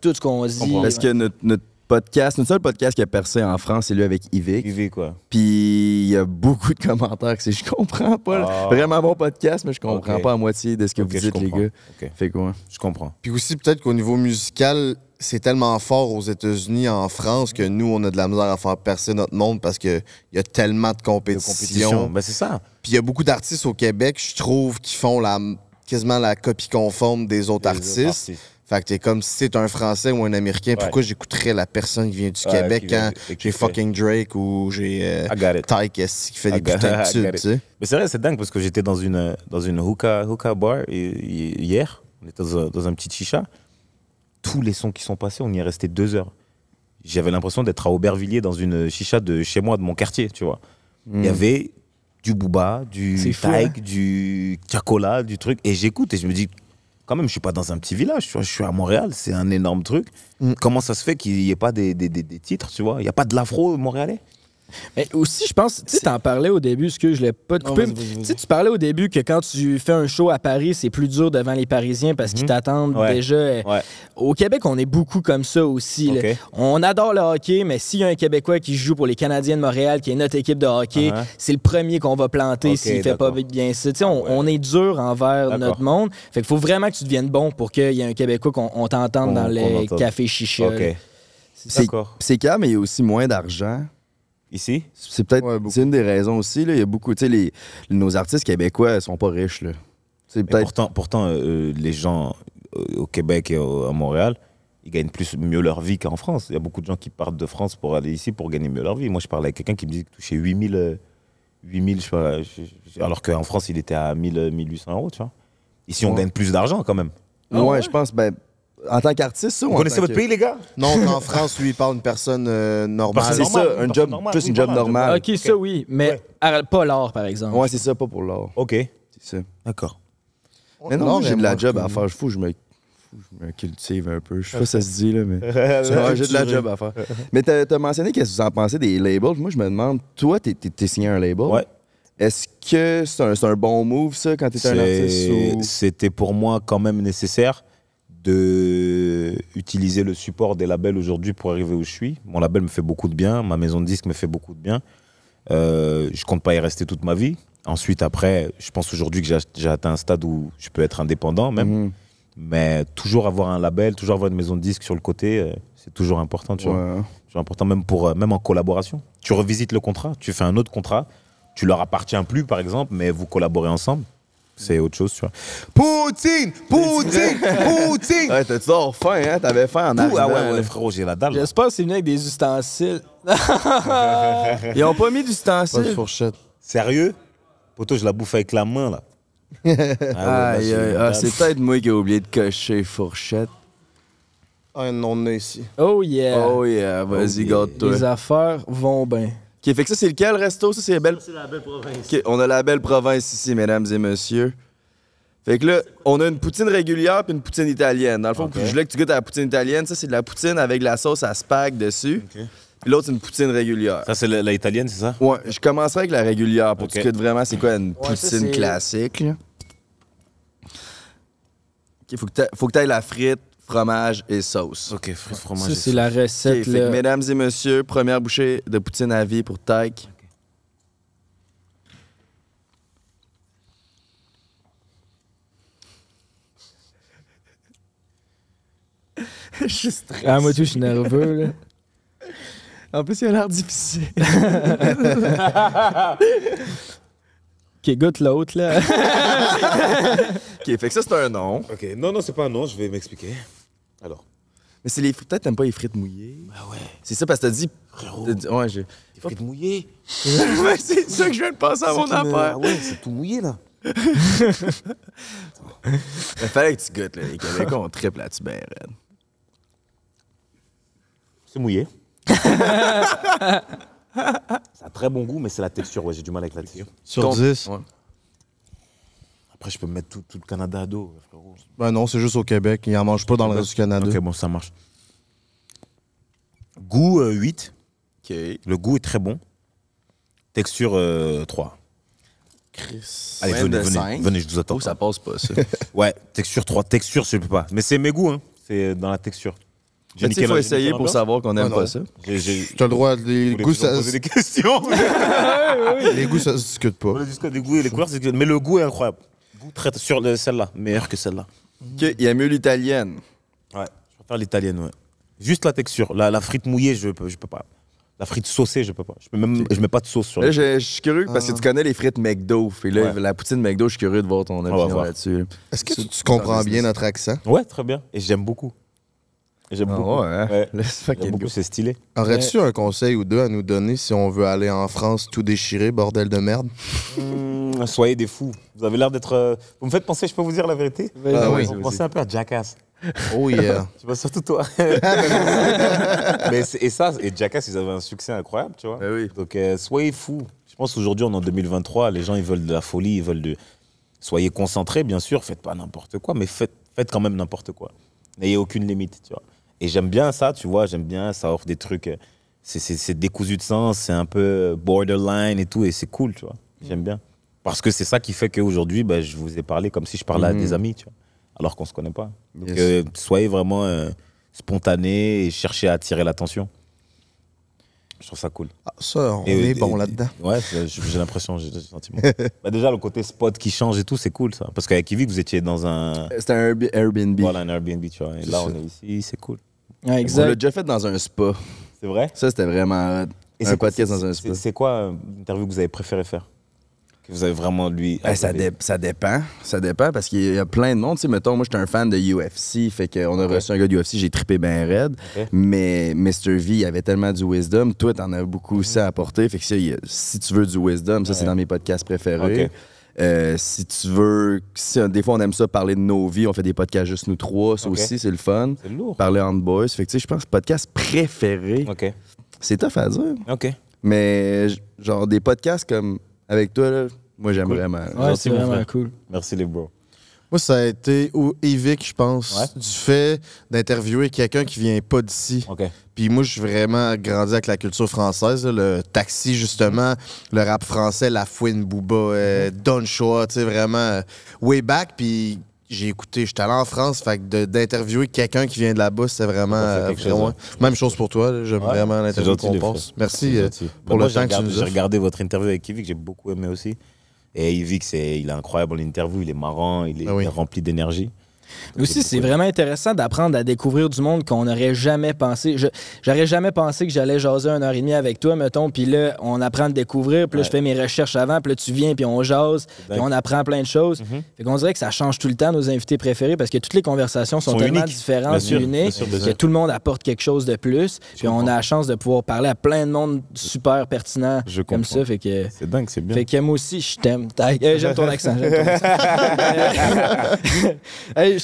tout ce qu'on dit. Est-ce que notre podcast, le seul podcast qui a percé en France, c'est lui avec Yvick. Yvick, quoi. Puis il y a beaucoup de commentaires que c'est je comprends pas. Ah. Vraiment bon podcast, mais je comprends pas à moitié de ce que vous dites, les gars. Fais Fait quoi? Je comprends. Puis aussi, peut-être qu'au niveau musical, c'est tellement fort aux États-Unis, en France, que nous, on a de la misère à faire percer notre monde parce qu'il y a tellement de compétition. De ben, c'est ça. Puis il y a beaucoup d'artistes au Québec, je trouve, qui font la, quasiment la copie conforme des Autres artistes fait que t'es comme si c'est un Français ou un Américain, pourquoi j'écouterais la personne qui vient du Québec quand hein? j'ai fucking Drake ou j'ai euh, Tyke qui fait des putains de tu sais? Mais c'est vrai, c'est dingue parce que j'étais dans une, dans une hookah, hookah bar hier. On était dans un, petit chicha. Tous les sons qui sont passés, on y est resté deux heures. J'avais l'impression d'être à Aubervilliers dans une chicha de chez moi, de mon quartier, tu vois. Il y hmm. avait du Booba, du Tyke, hein? du Chacola, du truc. Et j'écoute et je me dis, quand même, je suis pas dans un petit village, je suis à Montréal, c'est un énorme truc. Mm. Comment ça se fait qu'il n'y ait pas des, titres, tu vois Il n'y a pas de l'afro montréalais mais aussi, je pense, tu sais, en parlais au début, ce que je l'ai pas coupé Tu parlais au début que quand tu fais un show à Paris, c'est plus dur devant les Parisiens parce qu'ils mhm. t'attendent déjà. Au Québec, on est beaucoup comme ça aussi. On adore le hockey, mais s'il y a un Québécois qui joue pour les Canadiens de Montréal, qui est notre équipe de hockey, uh-huh. c'est le premier qu'on va planter s'il s'il fait pas bien ça. on, est dur envers notre monde. Fait qu'il faut vraiment que tu deviennes bon pour qu'il y ait un Québécois qu'on t'entende dans les cafés chiches. C'est clair, mais il y a aussi moins d'argent ici. C'est peut-être une des raisons aussi. Là. Il y a beaucoup, tu sais, nos artistes québécois sont pas riches. Là. Pourtant, pourtant euh, euh, les gens euh, au Québec et à Montréal, ils gagnent plus, mieux leur vie qu'en France. Il y a beaucoup de gens qui partent de France pour aller ici pour gagner mieux leur vie. Moi, je parlais avec quelqu'un qui me disait que touchait 8000, 8000 je alors qu'en France, il était à 1 1800 euros. Tu vois. Ici, on gagne plus d'argent quand même. Ah, ouais, ouais, je pense. Ben, en tant qu'artiste, ça? Vous connaissez votre pays, les gars? Non, en France, lui, il parle une personne euh, normale. Bah, c'est ça, un job, juste une job normale. OK, ça, oui. Mais pas l'or, par exemple. Ouais, c'est ça, pas pour l'or. OK. C'est ça. D'accord. Mais non, j'ai de la job à faire. Je me je me cultive un peu. Je sais pas si ça se dit, là, mais j'ai de la job à faire. Mais t'as as mentionné qu'est-ce que vous en pensez des labels. Moi, je me demande, toi, t'es es, signé un label. Ouais. Est-ce que c'est un, un, bon move, ça, quand t'es un artiste? C'était pour moi quand même nécessaire de utiliser le support des labels aujourd'hui pour arriver où je suis. Mon label me fait beaucoup de bien, ma maison de disque me fait beaucoup de bien. Je euh, je compte pas y rester toute ma vie. Ensuite, après, je pense aujourd'hui que j'ai atteint un stade où je peux être indépendant même. Mhm. Mais toujours avoir un label, toujours avoir une maison de disque sur le côté, euh, c'est toujours important. Tu toujours important même, pour, euh, même en collaboration. Tu revisites le contrat, tu fais un autre contrat, tu leur appartiens plus par exemple, mais vous collaborez ensemble c'est autre chose, tu vois. Poutine! Poutine! Poutine! ouais, t'as toujours faim, hein? T'avais faim en ah arrivant. Ah ouais, ouais. j'ai la dalle. J'espère que c'est venu avec des ustensiles. Ils ont pas mis Pas de fourchette. Sérieux? Poto, je la bouffe avec la main, là. Aïe, Aïe, ah aïe, c'est ah, peut-être moi qui ai oublié de cocher fourchette. Un non né ici. Oh yeah. Oh yeah, vas-y, oh, garde-toi. Les affaires vont bien fait que ça, c'est lequel, resto? Ça, c'est la belle province. Ok, on a la belle province ici, mesdames et messieurs. Fait que là, on a une poutine régulière puis une poutine italienne. Dans le fond, je voulais que tu goûtes à la poutine italienne. Ça, c'est de la poutine avec la sauce à spag dessus. Puis l'autre, c'est une poutine régulière. Ça, c'est la, italienne, c'est ça? Ouais, je commencerai avec la régulière pour que tu goûtes vraiment c'est quoi une poutine classique. faut que tu ailles la frite, fromage et sauce. OK, fromage fromage Ça, c'est la recette. mesdames et messieurs, première bouchée de poutine à vie pour Tyke. je suis stressé. Ah, moi, tu je suis nerveux, là. En plus, il a l'air difficile. qui goûte l'autre, là. OK, fait que ça, c'est un nom. OK, non, non, c'est pas un nom, je vais m'expliquer. Alors. Mais c'est les frites. Peut-être t'aimes pas les frites mouillées. Ben ouais. C'est ça parce que t'as dit. Ouais, j'ai. Les frites mouillées. ouais, c'est ça que je viens de penser à mon affaire. Ah Ouais, c'est tout mouillé, là. Il fallait que tu goûtes, là. Les Québécois, ont triple là-dessus, ben, C'est mouillé. C'est un très bon goût, mais c'est la texture, ouais, j'ai du mal avec la texture. Sur 10 Après, je peux mettre tout, le Canada à dos, Ben non, c'est juste au Québec. il n'y en mange pas dans le reste du Canada. Ok, bon, ça marche. Goût 8. Euh, ok. Le goût est très bon. Texture 3. Euh, Chris. Allez, venez, venez, venez, je vous attends. ça passe pas, ça. ouais, texture 3, texture, je sais pas. Mais c'est mes goûts, hein. C'est dans la texture. Il faut essayer pour savoir qu'on n'aime ah pas ça. Tu as le droit. Les goûts, ça. poser des questions. Les goûts, ça se discute pas. Les goûts et les couleurs, mais le goût est incroyable. Goût sur celle-là, meilleure que celle-là. Ok, il y a mieux l'italienne. Ouais, je préfère l'italienne, ouais. Juste la texture. La, frite mouillée, je peux, je peux pas. La frite saucée, je peux pas. Je mets même, je mets pas de sauce sur. Là, je, je suis curieux parce que tu ah. connais les frites McDo. Et la poutine McDo, je suis curieux de voir ton avis là-dessus. Est-ce que tu, tu comprends bien notre accent Ouais, très bien. Et j'aime beaucoup. J'aime ah beaucoup. Hein? c'est stylé. Aurais-tu un conseil ou deux à nous donner si on veut aller en France tout déchirer bordel de merde? Mmh, soyez des fous. Vous avez l'air d'être. Euh, vous me faites penser, je peux vous dire la vérité? Ah pensez un peu à Jackass. Oh yeah. tu vois, surtout toi. Mais et ça, et Jackass, ils avaient un succès incroyable, tu vois. Eh Donc, euh, soyez fous. Je pense aujourd'hui, on est en 2023, les gens, ils veulent de la folie, ils veulent de. Soyez concentrés, bien sûr, faites pas n'importe quoi, mais faites, faites quand même n'importe quoi. N'ayez aucune limite, tu vois. Et j'aime bien ça, tu vois, j'aime bien, ça offre des trucs. Euh, c'est décousu de sens, c'est un peu euh, borderline et tout, et c'est cool, tu vois. Mm. J'aime bien. Parce que c'est ça qui fait qu'aujourd'hui, bah, je vous ai parlé comme si je parlais à des mm. amis, tu vois, alors qu'on ne se connaît pas. Euh, soyez vraiment spontanés spontané et cherchez à attirer l'attention. Je trouve ça cool. Ah, ça, on est bon là-dedans. Ouais, j'ai l'impression, j'ai le sentiment. Bah, déjà, le côté spot qui change et tout, c'est cool ça. Parce qu'avec que vous étiez dans un. C'était un Airbnb. Voilà, un Airbnb, tu vois. Et là, on est ici, c'est cool. On l'a déjà fait dans un spa. C'est vrai? Ça, c'était vraiment Et un podcast dans un spa. C'est quoi euh, l'interview que vous avez préféré faire? Que vous avez vraiment lui. Ben, ça, dépend. Ça dépend parce qu'il y a plein de monde. sais mettons, moi, j'étais un fan de UFC. Fait on a reçu un gars de UFC, j'ai trippé bien raide. Mais Mr. V, il avait tellement du wisdom. Toi, en as beaucoup ça mhm. à apporter. Fait que si tu veux du wisdom, ça, c'est dans mes podcasts préférés. OK. Euh, si tu veux, si, des fois on aime ça parler de nos vies, on fait des podcasts juste nous trois, ça aussi c'est le fun. C'est lourd. Parler en boys, fait que je pense podcast préféré. Ok. C'est tough à dire. Ok. Mais genre des podcasts comme avec toi moi j'aime vraiment. c'est vraiment cool. Merci les bros. Moi, ça a été au Evic, je pense, du fait d'interviewer quelqu'un qui vient pas d'ici. Puis moi, je suis vraiment grandi avec la culture française, le taxi, justement, le rap français, La Fouine, Booba, euh, mhm. Don Shoah, tu sais, vraiment, euh, way back. Puis j'ai écouté, je suis allé en France, fait que d'interviewer quelqu'un qui vient de là-bas, c'est vraiment, euh, hein. même chose pour toi, j'aime vraiment l'interview qu'on passe. Merci pour ben, le temps que tu nous as. J'ai regardé votre interview avec Kivik, j'ai beaucoup aimé aussi. Et c'est, il est incroyable l'interview, interview, il est marrant, il est ah rempli d'énergie. Mais aussi, c'est vraiment intéressant d'apprendre à découvrir du monde qu'on n'aurait jamais pensé. J'aurais jamais pensé que j'allais jaser un heure et demie avec toi, mettons, puis là, on apprend à découvrir, puis là, je fais mes recherches avant, puis là, tu viens, puis on jase, puis on apprend plein de choses. Mhm. Fait qu'on dirait que ça change tout le temps nos invités préférés parce que toutes les conversations sont, tellement différentes, sûr, uniques, que tout le monde apporte quelque chose de plus, puis on a la chance de pouvoir parler à plein de monde super pertinent comme ça. Fait que, c'est dingue, c'est bien. Fait que moi aussi, je t'aime. j'aime ton accent. ton accent.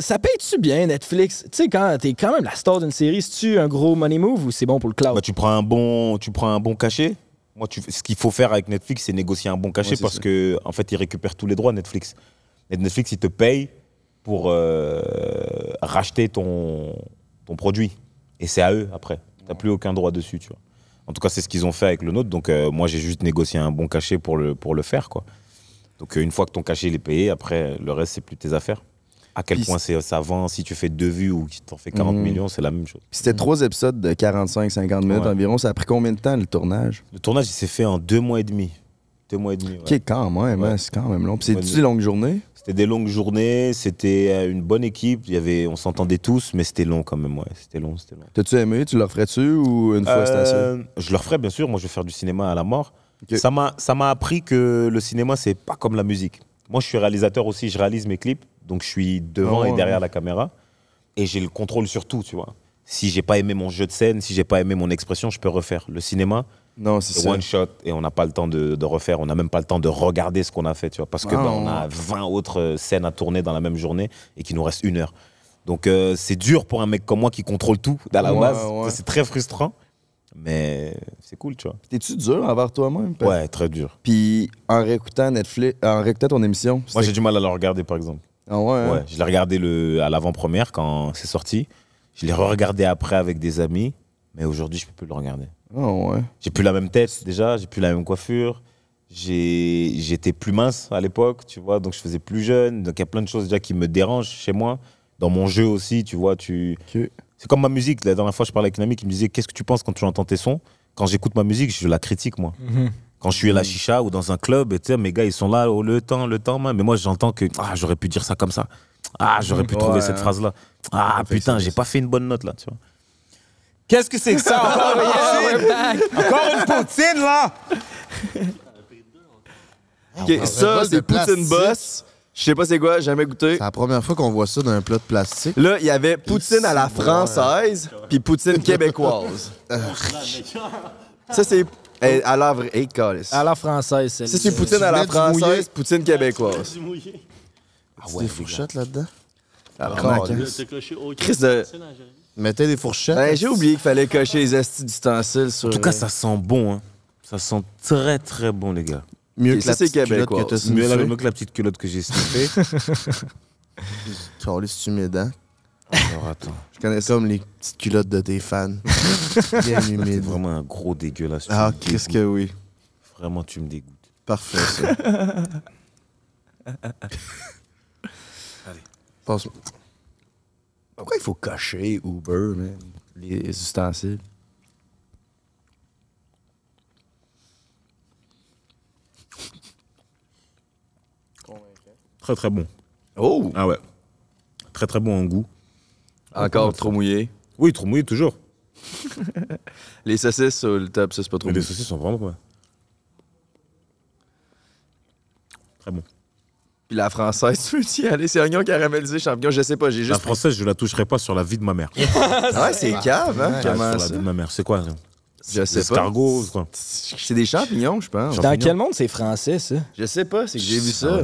ça paye-tu bien Netflix? Tu sais, quand t'es quand même la star d'une série, c'est-tu un gros money move ou c'est bon pour le cloud? Bah, tu, prends un bon, tu prends un bon cachet. Moi, tu, ce qu'il faut faire avec Netflix, c'est négocier un bon cachet parce qu'en que, en fait, ils récupèrent tous les droits, Netflix. Et Netflix, ils te payent pour euh, racheter ton, ton produit. Et c'est à eux après. T'as plus aucun droit dessus, tu vois. En tout cas, c'est ce qu'ils ont fait avec le nôtre. Donc, euh, moi, j'ai juste négocié un bon cachet pour le, pour le faire, quoi. Donc, euh, une fois que ton cachet il est payé, après, le reste, c'est plus tes affaires à quel point c'est savant. Euh, si tu fais deux vues ou tu t'en fais 40 hmm. millions, c'est la même chose. C'était trois épisodes de 45-50 minutes environ. Ça a pris combien de temps le tournage? Le tournage, il s'est fait en deux mois et demi. Deux mois et demi. Ouais. quand même, hein, c'est quand même long. C'était des longues journées? C'était des longues journées, c'était euh, une bonne équipe. Il y avait, on s'entendait tous, mais c'était long quand même. Ouais, c'était long, c'était long. T'as-tu aimé? Tu le referais-tu ou une fois euh, Je le referais, bien sûr. Moi, je vais faire du cinéma à la mort. Ça m'a appris que le cinéma, c'est pas comme la musique. Moi, je suis réalisateur aussi, je réalise mes clips. Donc je suis devant ah et derrière la caméra et j'ai le contrôle sur tout, tu vois. Si j'ai pas aimé mon jeu de scène, si j'ai pas aimé mon expression, je peux refaire. Le cinéma, non, c'est one shot et on n'a pas le temps de, refaire, on n'a même pas le temps de regarder ce qu'on a fait, tu vois, parce que ah, bah, on a 20 autres euh, scènes à tourner dans la même journée et qu'il nous reste une heure. Donc euh, c'est dur pour un mec comme moi qui contrôle tout à la base, c'est très frustrant. Mais c'est cool, tu vois. T'es-tu dur envers toi-même? Ouais, très dur. Puis en réécoutant Netflix, en réécoutant ton émission. Moi, j'ai du mal à la regarder, par exemple. Ah hein. Je l'ai regardé le, à l'avant-première quand c'est sorti. Je l'ai regardé après avec des amis. Mais aujourd'hui, je peux plus le regarder. Ah j'ai plus la même tête déjà, j'ai plus la même coiffure. J'étais plus mince à l'époque, tu vois, donc je faisais plus jeune. Donc il y a plein de choses déjà qui me dérangent chez moi. Dans mon jeu aussi, tu vois, tu. C'est comme ma musique. La dernière fois, je parlais avec une amie qui me disait Qu'est-ce que tu penses quand tu entends tes sons Quand j'écoute ma musique, je la critique, moi. Mhm. Quand je suis à la mm. chicha ou dans un club, et mes gars, ils sont là, oh, le temps, le temps, mais moi, j'entends que ah, j'aurais pu dire ça comme ça. Ah, j'aurais pu trouver cette phrase-là. Ah, putain, j'ai pas fait une bonne note, là, tu Qu'est-ce que c'est que ça? Oh, Encore, une poutine, là! ça, c'est Poutine Boss. Je sais pas c'est quoi, jamais goûté. C'est la première fois qu'on voit ça dans un plat de plastique. Là, il y avait poutine à la française, puis poutine québécoise. Euh, ça c'est eh, oh. à la française, C'est Si c'est poutine à la française, poutine québécoise. Ah ouais, des fourchettes là-dedans? Alors, ah, Chris de... Mettez des fourchettes. Ben, j'ai oublié qu'il fallait cocher les astuces d'ustensiles sur... En tout cas, ça sent bon, hein. Ça sent très, très bon, les gars. Mieux que, la petite culotte que petite culotte que j'ai sniffée. Charlie, si tu alors attends. Je connais ça comme les petites culottes de tes fans. Bien humide. vraiment un gros dégueulasse. ah, qu'est-ce que oui. Vraiment, tu me dégoûtes. Parfait, ça. Allez. Pense... Pourquoi il faut cacher Uber, man? Les ustensiles. Très, très bon. Oh! Ah ouais. Très, très bon en goût. Encore trop mouillé. Oui, trop mouillé toujours. les saucisses euh, le table, ça c'est pas trop Mais les saucisses sont vraiment quoi. Très bon. Puis la française, tu veux y aller? C'est oignon caramélisé, champignon, je sais pas, j'ai juste. La française, je la toucherai pas sur la vie de ma mère. Ah ouais, c'est cave, hein? la vie de ma mère, c'est quoi? Je sais pas. quoi. C'est des champignons, je pense. Dans quel monde c'est français, ça? Je sais pas, c'est que j'ai vu ça.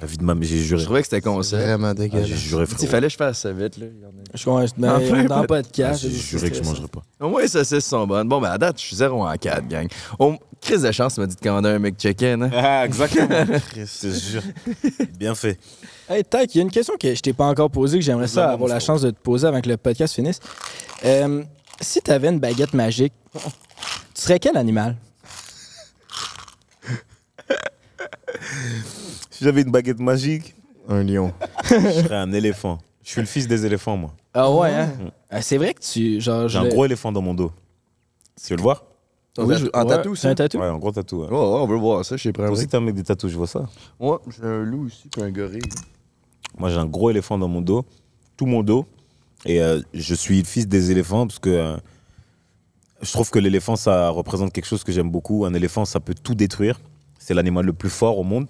La vie de j'ai juré. Je trouvais que c'était conseil. Vraiment ah, dégueulasse. j'ai juré, Il fallait que je fasse ça vite, là. Je suis en dans podcast. Ah, j'ai juré que je mangerais pas. Au moins, les saucisses sont bonnes. Bon, ben, à date, je suis 0 en 4, gang. Chris crise de chance, m'a dit de commander un McChicken. Hein? Ah, exactement. Chris, je jure. Bien fait. Hey, Tac, il y a une question que je t'ai pas encore posée, que j'aimerais ça avoir la chance de te poser avant que le podcast finisse. Euh, si avais une baguette magique, tu serais quel animal? si j'avais une baguette magique. Un lion. je serais un éléphant. Je suis le fils des éléphants, moi. Ah ouais, hein? Mm. Ah, c'est vrai que tu. J'ai un gros éléphant dans mon dos. Tu veux le voir? Un tatou, Un tatou? Ouais, un gros tatou. Oh, on veut voir ça, je sais pas. Toi aussi, t'es un mec des tatous, je vois ça. moi j'ai un loup aussi, puis un gorille. Moi, j'ai un gros éléphant dans mon dos, tout mon dos. Et euh, je suis le fils des éléphants parce que euh, je trouve que l'éléphant, ça représente quelque chose que j'aime beaucoup. Un éléphant, ça peut tout détruire. C'est l'animal le plus fort au monde.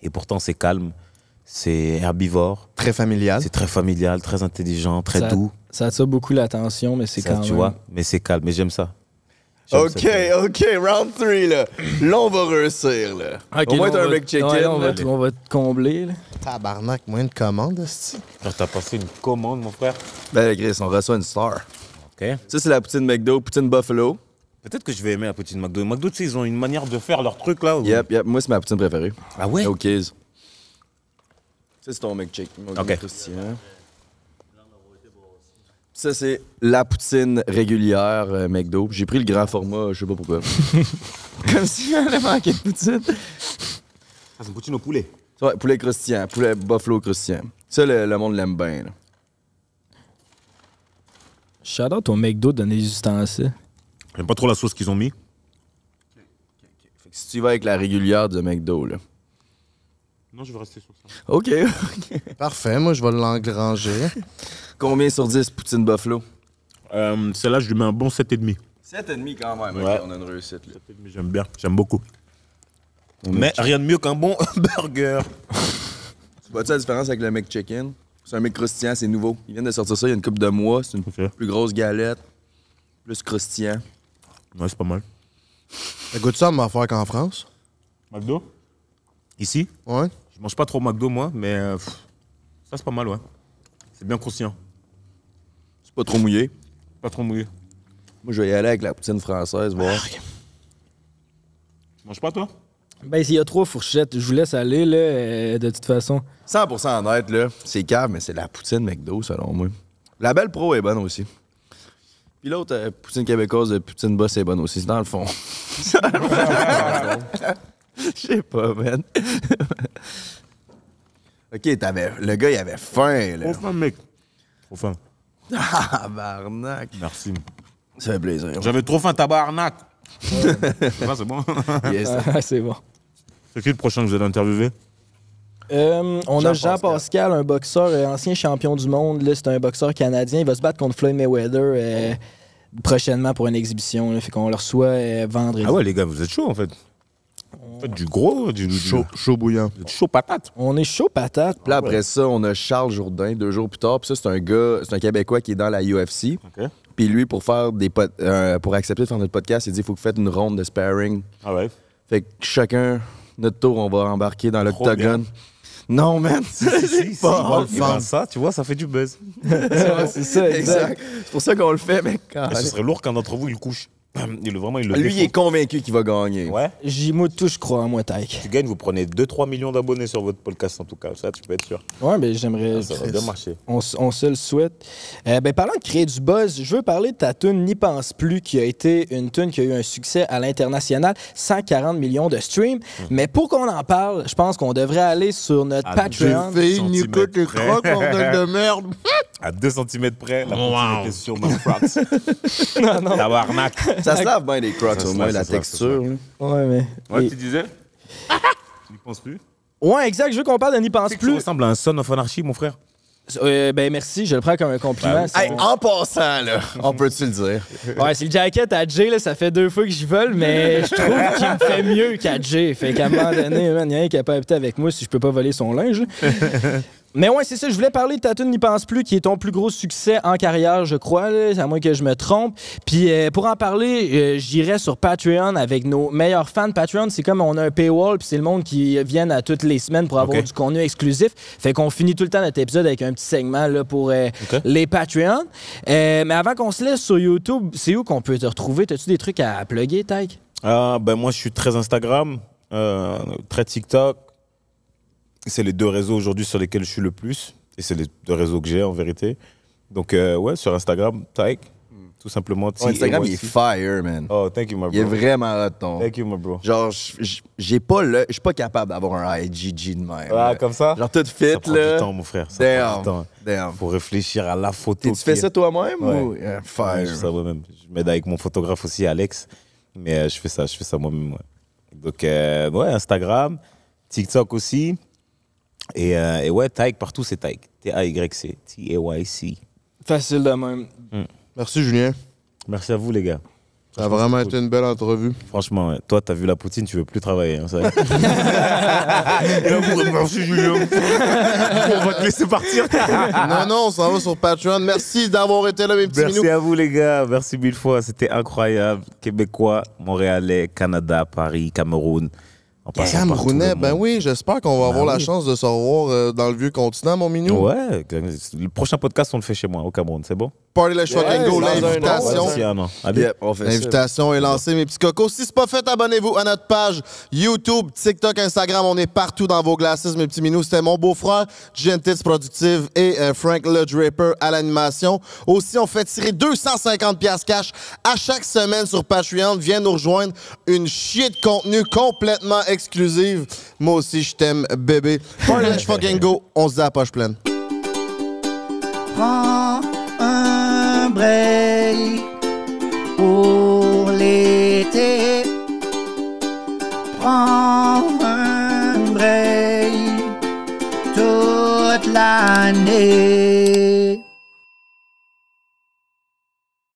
Et pourtant, c'est calme, c'est herbivore. Très familial. C'est très familial, très intelligent, très ça, doux. Ça attire beaucoup l'attention, mais c'est calme. Tu vois, mais c'est calme. Mais j'aime ça. Ok, ok, round 3, là. là, on va réussir, là. Okay, on va être un big chicken. on, va te, combler, là. Tabarnak, moins de commande, cest tu t'as passé une commande, mon frère? Ben, Chris, on reçoit une star. OK. Ça, c'est la poutine McDo, poutine Buffalo. Peut-être que je vais aimer la poutine McDo. McDo, tu sais, ils ont une manière de faire leur truc là. Yep, yep. Moi, c'est ma poutine préférée. Ah ouais? Ok. Ça, c'est ton McChick. Ok. Ça, c'est la poutine régulière euh, McDo. J'ai pris le grand format, je sais pas pourquoi. Comme si j'allais manquer de poutine. Ah, c'est une poutine au poulet. Ouais, poulet croustillant, poulet buffalo croustillant. Ça, le, monde l'aime bien. Là. ton McDo de donner du J'aime pas trop la sauce qu'ils ont mis. si tu vas avec la régulière de McDo, là. Non, je vais rester sur ça. OK. Parfait, moi, je vais l'engranger. Combien sur 10, Poutine Buffalo? Euh, Celle-là, je lui mets un bon 7,5. 7,5 quand même. Ouais. on a une réussite. 7,5, j'aime bien. J'aime beaucoup. Mais rien de mieux qu'un bon burger. tu vois-tu la différence avec le McChicken? C'est un mec croustillant, c'est nouveau. Ils viennent de sortir ça il y a une couple de mois. C'est une plus grosse galette, plus croustillant. Ouais, c'est pas mal. Ça goûte ça, ma affaire qu'en France? McDo? Ici? Ouais. Je mange pas trop McDo, moi, mais euh, ça, c'est pas mal, ouais. C'est bien croustillant. C'est pas trop mouillé. Pas trop mouillé. Moi, je vais y aller avec la poutine française, voir. Tu ah, manges pas, toi? Ben, s'il y a trois fourchettes, je vous laisse aller, là, euh, de toute façon. 100% honnête, là, c'est cave, mais c'est la poutine McDo, selon moi. La belle pro est bonne aussi. Puis l'autre, euh, Poutine québécoise, de Poutine boss est bonne aussi. C'est dans le fond. Je sais pas, man. ok, le gars, il avait faim, là. Trop faim, mec. Trop faim. Tabarnak. Merci. Ça fait plaisir. J'avais trop faim, tabarnak. Ça c'est bon. Yes. c'est bon. C'est qui le prochain que vous allez interviewer euh, on a Jean Pascal. un boxeur, euh, ancien champion du monde. Là, c'est un boxeur canadien. Il va se battre contre Floyd Mayweather prochainement pour une exhibition. fait qu'on leur reçoit vendre euh, vendredi. Ah ouais, les gars, vous êtes chaud en fait. Faites du gros, du chaud, bouillant. chaud patate. On est chaud patate. là, après ça, on a Charles Jourdain deux jours plus tard. Puis ça, c'est un gars, c'est un Québécois qui est dans la UFC. Puis lui, pour faire des euh, pour accepter de faire notre podcast, il dit il faut que vous faites une ronde de sparring. Ah ouais. Fait que chacun, notre tour, on va embarquer dans l'octogone. Non, man. Si, si, si, pas le ça, tu vois, ça fait du buzz. c'est ça, exact. C'est pour ça qu'on le fait, mec. Ce serait lourd qu'un d'entre vous, il couche. Il, Lui, est convaincu qu'il va gagner. Ouais. Jimo tout, je crois, hein, moi, Taïk. Tu gagnes, vous prenez 2-3 millions d'abonnés sur votre podcast, en tout cas. Ça, tu peux être sûr. Ouais, mais j'aimerais. Ah, ça, bien marcher. On, se le souhaite. Euh, ben, parlant de créer du buzz, je veux parler de ta tune N'y pense plus, qui a été une tune qui a eu un succès à l'international, 140 millions de streams. Hmm. Mais pour qu'on en parle, je pense qu'on devrait aller sur notre ah, Patreon. J'ai fait une écoute de merde. À 2 cm près, la wow. était sur nos Crocs. non, Ça se lave bien les Crocs, au moins, la texture. Ouais, mais. Ouais, tu disais Tu n'y penses plus Ouais, exact. Je veux qu'on parle de N'y pense plus. Ça ressemble à un Son of mon frère. Euh, ben merci, je le prends comme un compliment. Ben hey, en passant, là, on peut-tu le dire? Ouais, c'est le jacket à Jay, là, ça fait deux fois que j'y vole, mais je trouve qu'il me fait mieux qu'à Jay. Fait qu'à un moment donné, il n'y a rien qui a pas habité avec moi si je peux pas voler son linge. Mais ouais, c'est ça, je voulais parler de Tatoune n'y pense plus, qui est ton plus gros succès en carrière, je crois, à moins que je me trompe. Puis euh, pour en parler, euh, j'irai sur Patreon avec nos meilleurs fans. Patreon, c'est comme on a un paywall, puis c'est le monde qui vient à toutes les semaines pour avoir du contenu exclusif. Fait qu'on finit tout le temps notre épisode avec un petit segment là, pour euh, les Patreons. mais avant qu'on se laisse sur YouTube, c'est où qu'on peut te retrouver? T'as-tu des trucs à plugger, Tyke? Ah, ben moi, je suis très Instagram, très TikTok c'est les deux réseaux aujourd'hui sur lesquels je suis le plus. Et c'est les deux réseaux que j'ai en vérité. Donc, euh, ouais, sur Instagram, Tyke, tout simplement. Oh, Instagram, e il est fire, man. Oh, thank you, my bro. Il est vraiment à ton. Thank you, my bro. Genre, j'ai pas le. Je suis pas capable d'avoir un IGG de même. Ah, comme ça? Genre, tout fit, ça prend du temps, mon frère. Ça Damn. Prend du temps. Faut réfléchir à la photo. tu fais ça toi-même ou. fire. je fais ça moi-même. Je m'aide avec mon photographe aussi, Alex. Mais euh, je fais ça, je fais ça moi-même, Donc, euh, ouais, Instagram, TikTok aussi. Euh, et, ouais, Tyke partout, c'est Tyke. T-A-Y-C. T-A-Y-C. Facile de même. Hmm. Merci, Julien. Merci à vous, les gars. Ça a vraiment été une belle entrevue. Franchement, toi, t'as vu la poutine, tu veux plus travailler. Hein, Merci Julien. on va te laisser partir. non, non, on s'en va sur Patreon. Merci d'avoir été là, mes petits Merci à vous, les gars. Merci mille fois. C'était incroyable. Québécois, Montréalais, Canada, Paris, Cameroun. Camerounais, ben oui, j'espère qu'on va ben avoir la chance de se revoir euh, dans le vieux continent, mon minou. Ouais, le prochain podcast, on le fait chez moi, au Cameroun, c'est bon? Party la Chouatango, yeah, l'invitation. Invitation l'invitation est lancée, mes petits cocos. Si c'est pas fait, abonnez-vous à notre page YouTube, TikTok, Instagram. On est partout dans vos glaces, mes petits minous. C'était mon beau-frère, Gentis Productive et euh, Frank Le Draper à l'animation. Aussi, on fait tirer 250 pièces cash à chaque semaine sur Patreon. Viens nous rejoindre. Une chier de contenu complètement exclusive. Moi aussi, je t'aime, bébé. Orange fucking go, on se dit à poche pleine. Prends un break pour l'été. Prends un break toute l'année.